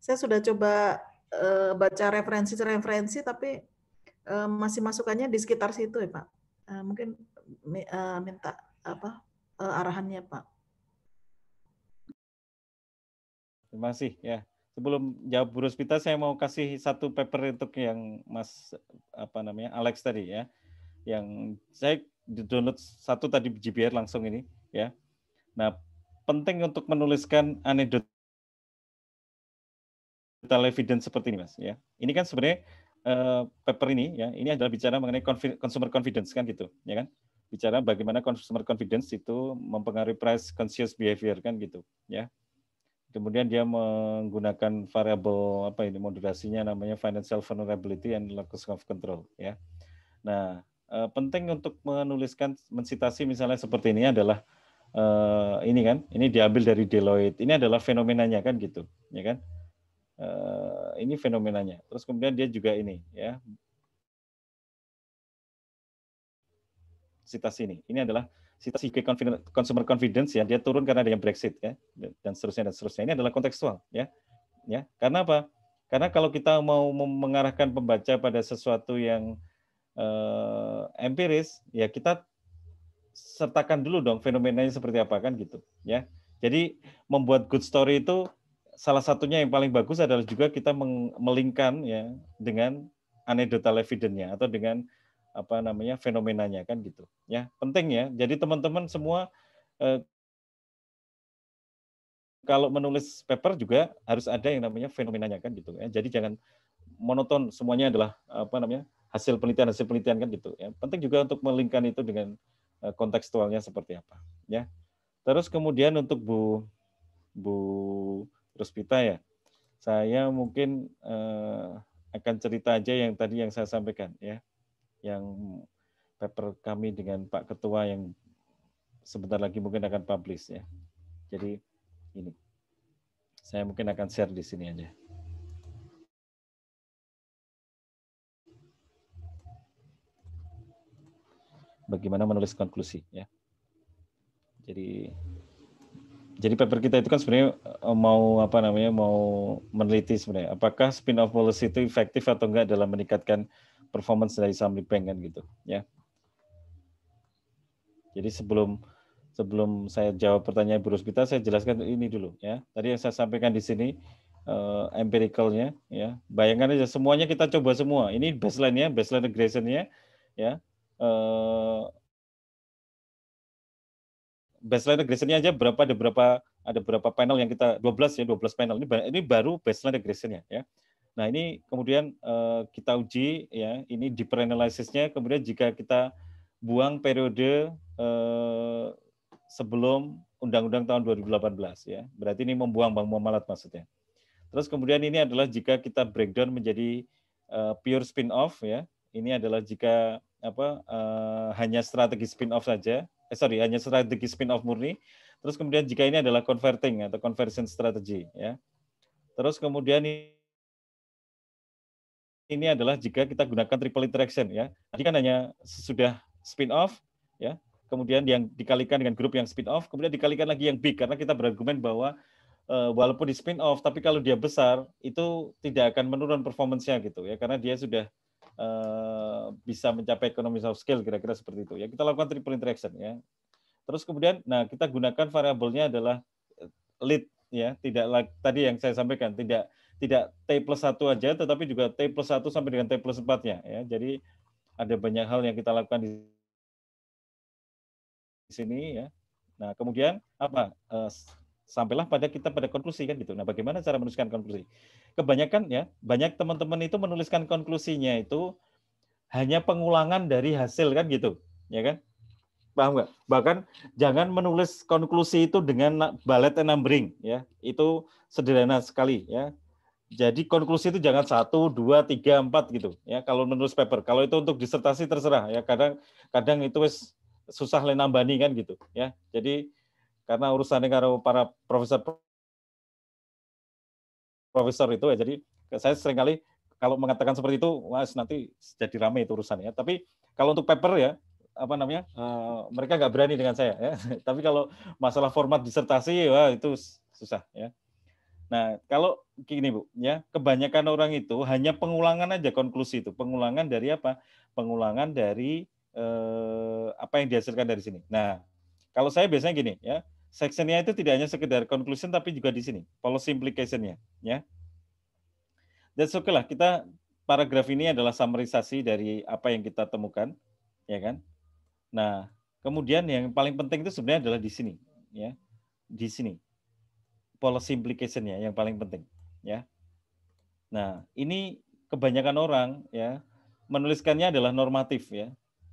Speaker 1: Saya sudah coba uh, baca referensi-referensi tapi uh, masih masukannya di sekitar situ ya, Pak. Uh, mungkin uh, minta apa uh, arahannya, Pak.
Speaker 6: Terima kasih ya. Sebelum jawab Bu Rospita, saya mau kasih satu paper untuk yang Mas apa namanya Alex tadi ya, yang saya download satu tadi GBR langsung ini ya. Nah, penting untuk menuliskan anekdot evidence seperti ini, Mas. Ya, ini kan sebenarnya uh, paper ini, ya, ini adalah bicara mengenai consumer confidence kan gitu, ya kan? Bicara bagaimana consumer confidence itu mempengaruhi price conscious behavior kan gitu, ya. Kemudian dia menggunakan variabel apa ini modulasinya namanya financial vulnerability and locus of control, ya. Nah, eh, penting untuk menuliskan mensitasi misalnya seperti ini adalah uh, ini kan ini diambil dari Deloitte ini adalah fenomenanya kan gitu ya kan uh, ini fenomenanya terus kemudian dia juga ini ya sitas ini ini adalah sitas UK consumer confidence ya dia turun karena ada yang Brexit ya dan seterusnya dan seterusnya ini adalah kontekstual ya ya karena apa karena kalau kita mau mengarahkan pembaca pada sesuatu yang eh, empiris ya kita sertakan dulu dong fenomenanya seperti apa kan gitu ya. Jadi membuat good story itu salah satunya yang paling bagus adalah juga kita melingkan ya dengan anekdotal evidence-nya atau dengan apa namanya fenomenanya kan gitu ya penting ya jadi teman-teman semua eh, kalau menulis paper juga harus ada yang namanya fenomenanya kan gitu ya jadi jangan monoton semuanya adalah apa namanya hasil penelitian hasil penelitian kan gitu ya penting juga untuk melingkan itu dengan Eh, kontekstualnya seperti apa ya terus kemudian untuk Bu Bu Ruspita ya saya mungkin eh, akan cerita aja yang tadi yang saya sampaikan ya yang paper kami dengan Pak Ketua yang sebentar lagi mungkin akan publish ya jadi ini saya mungkin akan share di sini aja. bagaimana menulis konklusi ya. Jadi jadi paper kita itu kan sebenarnya eh, mau apa namanya mau meneliti sebenarnya apakah spin off policy itu efektif atau enggak dalam meningkatkan performance dari saham bank kan gitu ya. Jadi sebelum sebelum saya jawab pertanyaan ibu kita saya jelaskan ini dulu ya. Tadi yang saya sampaikan di sini uh, empiricalnya ya. Bayangkan aja semuanya kita coba semua. Ini baseline-nya, baseline regression-nya ya. Eh, baseline baseline nya aja berapa ada berapa ada berapa panel yang kita 12 ya 12 panel ini ini baru baseline regressionnya ya nah ini kemudian eh, kita uji ya ini deep analysis-nya kemudian jika kita buang periode eh, sebelum undang-undang tahun 2018 ya berarti ini membuang bank muamalat maksudnya terus kemudian ini adalah jika kita breakdown menjadi pure spin off ya ini adalah jika apa uh, hanya strategi spin off saja eh, sorry hanya strategi spin off murni terus kemudian jika ini adalah converting atau conversion strategy ya terus kemudian ini adalah jika kita gunakan triple interaction ya tadi kan hanya sudah spin off ya kemudian yang dikalikan dengan grup yang spin off kemudian dikalikan lagi yang big karena kita berargumen bahwa uh, walaupun di spin off tapi kalau dia besar itu tidak akan menurun performancenya gitu ya karena dia sudah Eh, bisa mencapai ekonomi of scale kira-kira seperti itu. Ya kita lakukan triple interaction ya. Terus kemudian, nah kita gunakan variabelnya adalah lead ya, tidak tadi yang saya sampaikan tidak tidak T plus satu aja, tetapi juga T plus satu sampai dengan T plus empatnya Ya. Jadi ada banyak hal yang kita lakukan di sini. ya. Nah, kemudian apa? Eh, sampailah pada kita pada konklusi kan gitu. Nah, bagaimana cara menuliskan konklusi? Kebanyakan ya, banyak teman-teman itu menuliskan konklusinya itu hanya pengulangan dari hasil kan gitu, ya kan? Paham nggak? Bahkan jangan menulis konklusi itu dengan balet and numbering ya. Itu sederhana sekali ya. Jadi konklusi itu jangan satu, dua, tiga, empat gitu ya. Kalau menulis paper, kalau itu untuk disertasi terserah ya. Kadang kadang itu susah lenambani kan gitu ya. Jadi karena urusan dengan para profesor profesor itu ya jadi saya seringkali kalau mengatakan seperti itu wah nanti jadi ramai itu urusannya tapi kalau untuk paper ya apa namanya uh, mereka nggak berani dengan saya ya tapi kalau masalah format disertasi wah itu susah ya nah kalau gini bu ya kebanyakan orang itu hanya pengulangan aja konklusi itu pengulangan dari apa pengulangan dari eh, apa yang dihasilkan dari sini nah kalau saya biasanya gini ya sectionnya itu tidak hanya sekedar conclusion tapi juga di sini policy implication ya. That's okay lah kita paragraf ini adalah summarisasi dari apa yang kita temukan ya kan. Nah, kemudian yang paling penting itu sebenarnya adalah di sini ya. Di sini policy implication-nya yang paling penting ya. Nah, ini kebanyakan orang ya menuliskannya adalah normatif ya.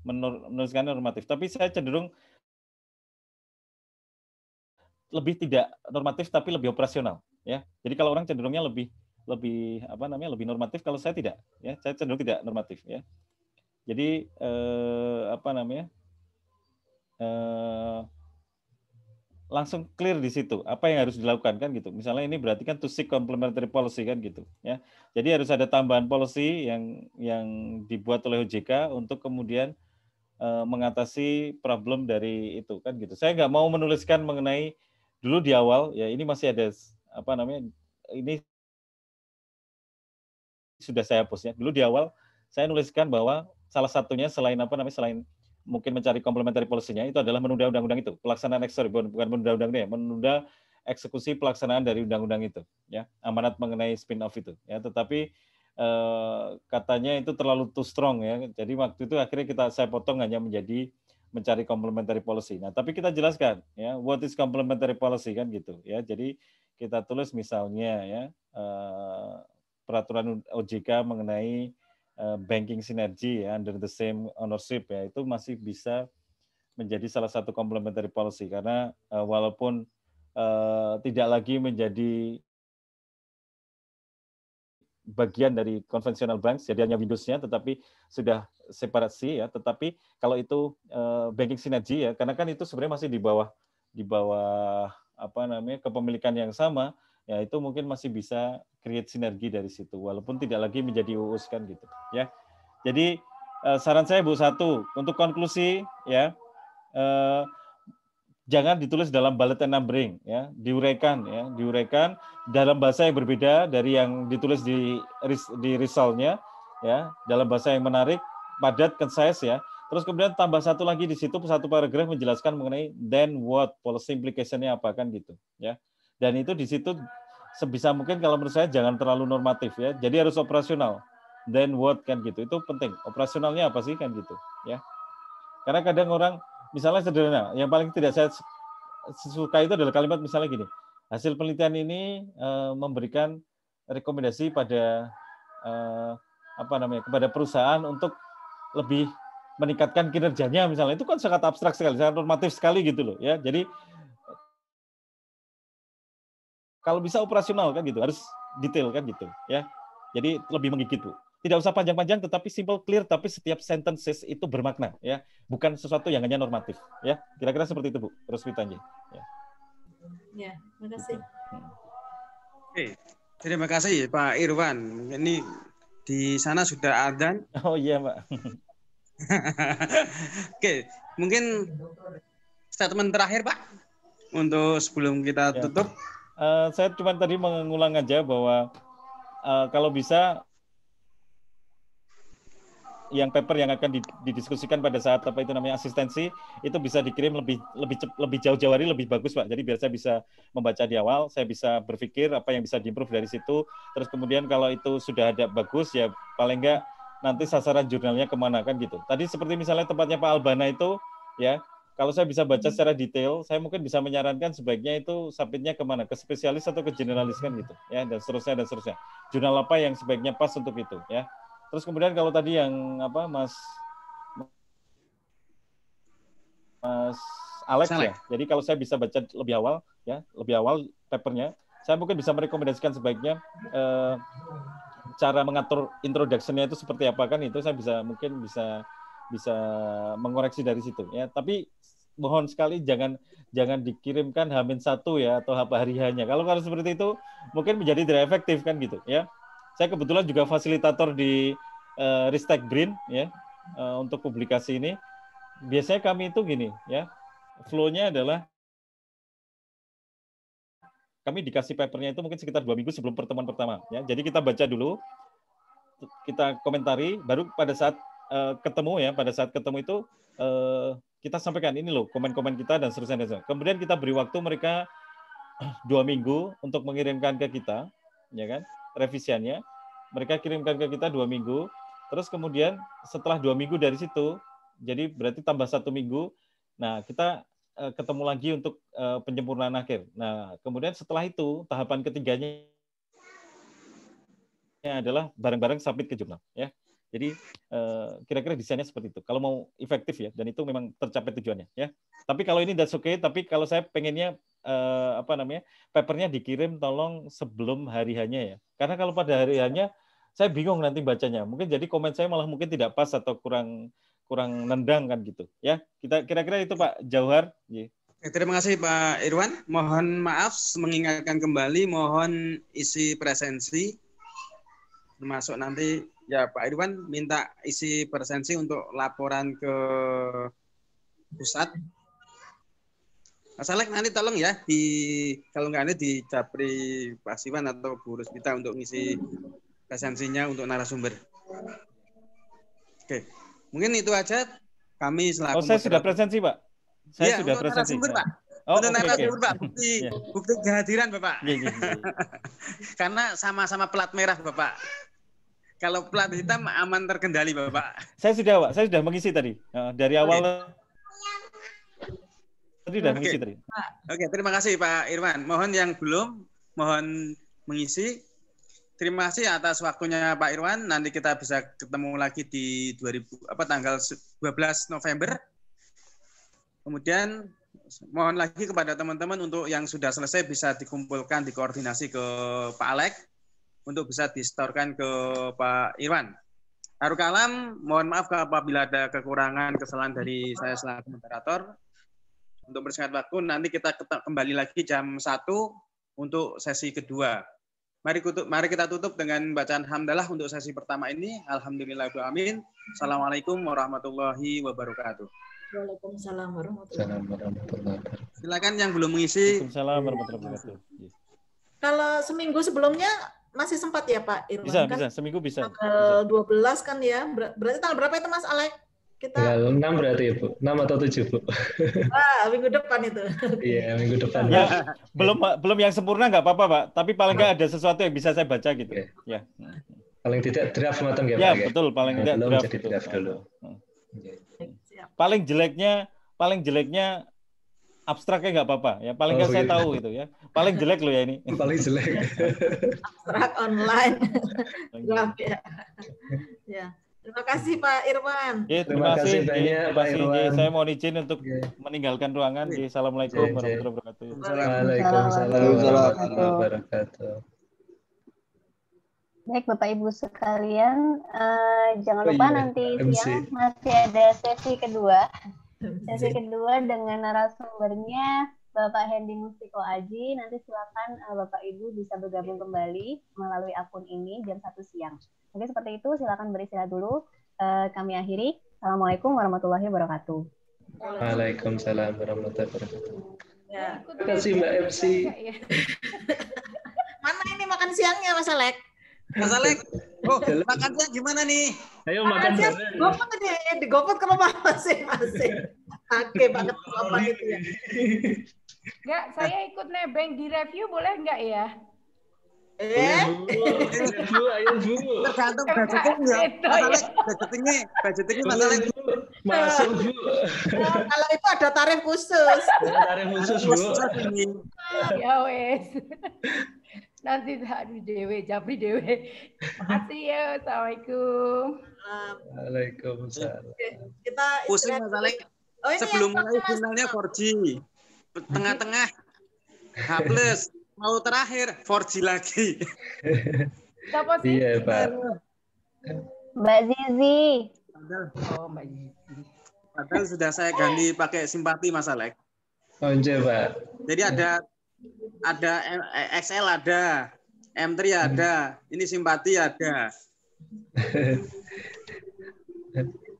Speaker 6: Menuliskannya normatif, tapi saya cenderung lebih tidak normatif tapi lebih operasional ya. Jadi kalau orang cenderungnya lebih lebih apa namanya lebih normatif kalau saya tidak ya saya cenderung tidak normatif ya jadi eh, apa namanya eh, langsung clear di situ apa yang harus dilakukan kan gitu misalnya ini berarti kan to seek complementary policy kan gitu ya jadi harus ada tambahan policy yang yang dibuat oleh OJK untuk kemudian eh, mengatasi problem dari itu kan gitu saya nggak mau menuliskan mengenai dulu di awal ya ini masih ada apa namanya ini sudah saya post ya. Dulu di awal saya nuliskan bahwa salah satunya selain apa namanya selain mungkin mencari complementary policy-nya itu adalah menunda undang-undang itu, pelaksanaan ekstrim, bukan menunda undang-undangnya, menunda eksekusi pelaksanaan dari undang-undang itu, ya amanat mengenai spin-off itu, ya. Tetapi eh, katanya itu terlalu too strong ya, jadi waktu itu akhirnya kita saya potong hanya menjadi mencari complementary policy. Nah, tapi kita jelaskan ya, what is complementary policy kan gitu ya. Jadi kita tulis misalnya ya eh, peraturan OJK mengenai eh, banking synergy ya under the same ownership ya itu masih bisa menjadi salah satu complementary policy karena eh, walaupun tidak lagi menjadi bagian dari konvensional banks, jadi hanya Windows-nya, tetapi sudah separasi ya. Tetapi kalau itu uh, banking sinergi ya, karena kan itu sebenarnya masih di bawah di bawah apa namanya kepemilikan yang sama, ya itu mungkin masih bisa create sinergi dari situ, walaupun tidak lagi menjadi UUS kan gitu ya. Jadi uh, saran saya Bu satu untuk konklusi ya. Uh, jangan ditulis dalam ballet and numbering ya diuraikan ya diuraikan dalam bahasa yang berbeda dari yang ditulis di di risalnya ya dalam bahasa yang menarik padat concise ya terus kemudian tambah satu lagi di situ satu paragraf menjelaskan mengenai then what policy implication apa kan gitu ya dan itu di situ sebisa mungkin kalau menurut saya jangan terlalu normatif ya jadi harus operasional then what kan gitu itu penting operasionalnya apa sih kan gitu ya karena kadang orang misalnya sederhana, yang paling tidak saya suka itu adalah kalimat misalnya gini, hasil penelitian ini uh, memberikan rekomendasi pada uh, apa namanya kepada perusahaan untuk lebih meningkatkan kinerjanya misalnya itu kan sangat abstrak sekali, sangat normatif sekali gitu loh ya. Jadi kalau bisa operasional kan gitu, harus detail kan gitu ya. Jadi lebih menggigit tuh tidak usah panjang-panjang tetapi simple clear tapi setiap sentences itu bermakna ya bukan sesuatu yang hanya normatif ya kira-kira seperti itu bu terus ya
Speaker 1: ya terima kasih
Speaker 6: hey, terima kasih Pak Irwan ini
Speaker 4: di sana sudah ada oh iya pak
Speaker 6: oke mungkin statement terakhir pak untuk sebelum kita ya, tutup uh, saya cuma tadi mengulang aja bahwa uh, kalau bisa yang paper yang akan didiskusikan pada saat apa itu namanya asistensi itu bisa dikirim lebih lebih lebih jauh-jauh hari lebih bagus pak jadi biar saya bisa membaca di awal saya bisa berpikir apa yang bisa diimprove dari situ terus kemudian kalau itu sudah ada bagus ya paling enggak nanti sasaran jurnalnya kemana kan gitu tadi seperti misalnya tempatnya Pak Albana itu ya kalau saya bisa baca hmm. secara detail, saya mungkin bisa menyarankan sebaiknya itu sabitnya kemana, ke spesialis atau ke generalis kan gitu, ya dan seterusnya dan seterusnya. Jurnal apa yang sebaiknya pas untuk itu, ya. Terus kemudian kalau tadi yang apa Mas Mas Alex Salah. ya. Jadi kalau saya bisa baca lebih awal ya, lebih awal papernya, saya mungkin bisa merekomendasikan sebaiknya eh, cara mengatur introduction-nya itu seperti apa kan itu saya bisa mungkin bisa bisa mengoreksi dari situ ya. Tapi mohon sekali jangan jangan dikirimkan hamin satu ya atau apa hari hanya. Kalau kalau seperti itu mungkin menjadi tidak efektif kan gitu ya. Saya kebetulan juga fasilitator di uh, Ristek Brin ya uh, untuk publikasi ini. Biasanya kami itu gini ya, flow-nya adalah kami dikasih papernya itu mungkin sekitar dua minggu sebelum pertemuan pertama ya jadi kita baca dulu kita komentari baru pada saat uh, ketemu ya pada saat ketemu itu uh, kita sampaikan ini loh komen-komen kita dan seterusnya, dan seterusnya kemudian kita beri waktu mereka dua minggu untuk mengirimkan ke kita ya kan revisiannya. Mereka kirimkan ke kita dua minggu. Terus kemudian setelah dua minggu dari situ, jadi berarti tambah satu minggu. Nah, kita eh, ketemu lagi untuk eh, penyempurnaan akhir. Nah, kemudian setelah itu tahapan ketiganya adalah barang-barang submit ke jurnal. Ya, jadi eh, kira-kira desainnya seperti itu. Kalau mau efektif ya, dan itu memang tercapai tujuannya. Ya, tapi kalau ini that's okay. Tapi kalau saya pengennya uh, apa namanya papernya dikirim tolong sebelum hari hanya ya karena kalau pada hari hanya saya bingung nanti bacanya mungkin jadi komen saya malah mungkin tidak pas atau kurang kurang nendang kan gitu ya kita kira-kira itu Pak Jauhar yeah. Iya. Terima kasih Pak Irwan. Mohon maaf
Speaker 4: mengingatkan kembali, mohon isi presensi. Termasuk nanti ya Pak Irwan minta isi presensi untuk laporan ke pusat Mas Alek nanti tolong ya di kalau nggak ada di capri Pak Siwan atau burus kita untuk ngisi presensinya untuk narasumber. Oke, mungkin itu aja kami selaku. Oh, saya sudah presensi Pak.
Speaker 5: Saya ya, sudah untuk presensi. Narasumber, Pak. Oh, untuk okay, narasumber okay. Pak, bukti, yeah. bukti
Speaker 6: kehadiran Bapak. Yeah, yeah, yeah.
Speaker 4: Karena sama-sama pelat merah Bapak. Kalau pelat hitam aman terkendali Bapak.
Speaker 6: Saya sudah Pak, saya sudah mengisi tadi. Eh, dari awal okay Tadi udah mengisi tadi.
Speaker 4: Oke, terima kasih Pak Irwan. Mohon yang belum, mohon mengisi. Terima kasih atas waktunya Pak Irwan. Nanti kita bisa ketemu lagi di 2000 apa tanggal 12 November. Kemudian mohon lagi kepada teman-teman untuk yang sudah selesai bisa dikumpulkan dikoordinasi ke Pak Alek untuk bisa distorkan ke Pak Irwan. Haru mohon maaf apabila ada kekurangan kesalahan dari saya selaku moderator untuk bersingkat waktu. Nanti kita kembali lagi jam 1 untuk sesi kedua. Mari, mari kita tutup dengan bacaan hamdalah untuk sesi pertama ini. Alhamdulillah, amin.
Speaker 1: Assalamualaikum
Speaker 4: warahmatullahi wabarakatuh.
Speaker 1: Waalaikumsalam warahmatullahi wabarakatuh.
Speaker 4: Silakan yang belum mengisi. Waalaikumsalam warahmatullahi
Speaker 6: wabarakatuh.
Speaker 1: Kalau seminggu sebelumnya masih sempat ya Pak Irwan? Bisa, kan? bisa. Seminggu bisa. Tanggal bisa. 12 kan ya. Berarti tanggal berapa itu Mas Alek?
Speaker 9: kita ya, 6 berarti ya Bu. 6 atau 7 Bu.
Speaker 1: Ah, minggu depan itu.
Speaker 9: iya, minggu depan. Ya, belum
Speaker 6: belum yang sempurna nggak apa-apa, Pak. Tapi paling nggak ada sesuatu yang bisa saya baca gitu. Okay.
Speaker 9: Ya. Paling tidak draft matang ya, Pak. Ya, ya? betul, paling tidak nah, draft. Jadi gitu. draft dulu.
Speaker 6: Paling jeleknya paling jeleknya abstraknya nggak apa-apa ya paling oh, nggak oh, saya iya. tahu itu ya paling jelek loh ya ini paling jelek
Speaker 1: abstrak online draft ya ya Terima kasih Pak Irwan. Ya,
Speaker 6: terima, terima kasih banyak Pak Irwan. Saya mohon izin untuk ya. meninggalkan ruangan. Ya, Assalamualaikum warahmatullahi wabarakatuh. Assalamualaikum warahmatullahi
Speaker 9: wabarakatuh.
Speaker 2: Baik Bapak Ibu sekalian, uh, jangan oh lupa iya. nanti siang masih ada sesi kedua. Sesi kedua dengan narasumbernya Bapak Hendy Mustiko Aji. Nanti silakan uh, Bapak Ibu bisa bergabung kembali melalui akun ini jam 1 siang. Oke, seperti itu silakan beristirahat dulu. Uh, kami akhiri. Assalamualaikum warahmatullahi wabarakatuh.
Speaker 9: Waalaikumsalam warahmatullahi wabarakatuh.
Speaker 1: Ya. Terima kasih Mbak MC. Mana ini makan siangnya Mas Alek? Mas Alek, oh, siang gimana nih? Ayo makan siang. Gopet nih, di Gopet kalau mah masih masih. Oke banget
Speaker 5: apa gitu ya.
Speaker 7: Enggak, saya ikut nebeng di review boleh enggak ya? Eh, tergantung budgetnya enggak. Masalah
Speaker 4: budgetnya, budgetnya masalah itu. Ya. Masuk bu. Eh,
Speaker 7: kalau itu ada tarif khusus. Ada
Speaker 1: tarif khusus bu.
Speaker 7: Ya wes nanti aduh dewe Jabri dewe makasih ya assalamualaikum
Speaker 9: Waalaikumsalam
Speaker 7: kita pusing masalah
Speaker 5: oh,
Speaker 4: sebelum mulai finalnya 4G tengah-tengah H plus mau terakhir 4G lagi siapa sih
Speaker 2: iya Pak Mbak Zizi
Speaker 4: oh
Speaker 7: Mbak Zizi
Speaker 2: padahal
Speaker 4: sudah saya ganti pakai simpati Mas Alek
Speaker 9: Oh, Pak.
Speaker 4: Jadi ada ada eh, XL ada, M3 ada, hmm. ini simpati ada.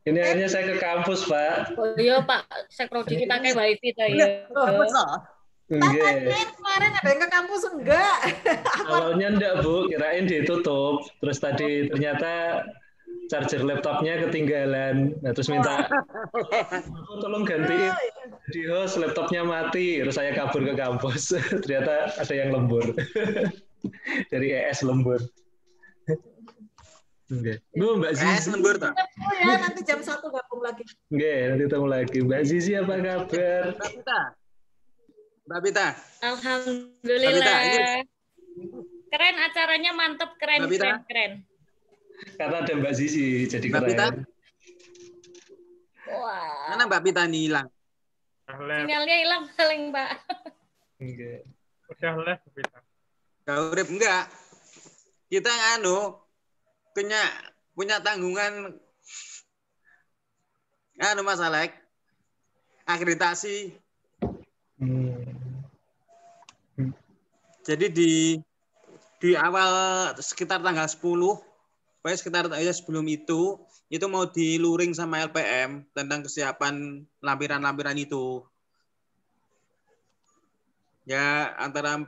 Speaker 9: ini hanya saya ke kampus, Pak.
Speaker 2: Oh iya, Pak. Sekrodi pakai wifi ta ya.
Speaker 9: kemarin
Speaker 1: ada yang ke kampus enggak?
Speaker 9: Awalnya enggak, Bu. Kirain ditutup. Terus tadi ternyata charger laptopnya ketinggalan nah, terus minta aku oh, tolong ganti. Iya, iya. di host laptopnya mati terus saya kabur ke kampus ternyata ada yang lembur dari ES lembur Oke. Okay. Mbak Zizi. ES lembur tak?
Speaker 1: Oh, ya, nanti jam satu gabung lagi.
Speaker 9: Oke, okay, nanti ketemu lagi. Mbak Zizi apa kabar? Mbak
Speaker 7: Pita.
Speaker 1: Mbak
Speaker 9: Pita.
Speaker 7: Alhamdulillah. Mbak Pita, Keren acaranya mantep keren keren keren.
Speaker 9: Karena ada Mbak Zizi jadi Mbak Pita.
Speaker 7: Wah. Mana
Speaker 4: Mbak Pita nih hilang? Sinyalnya
Speaker 7: hilang paling Mbak.
Speaker 4: Enggak. Udah left Pita. Gak ya, urip enggak. Kita anu punya punya tanggungan anu Mas Alek akreditasi. Hmm. Jadi di di awal sekitar tanggal 10 pokoknya sekitar aja sebelum itu itu mau diluring sama LPM tentang kesiapan lampiran-lampiran itu ya antara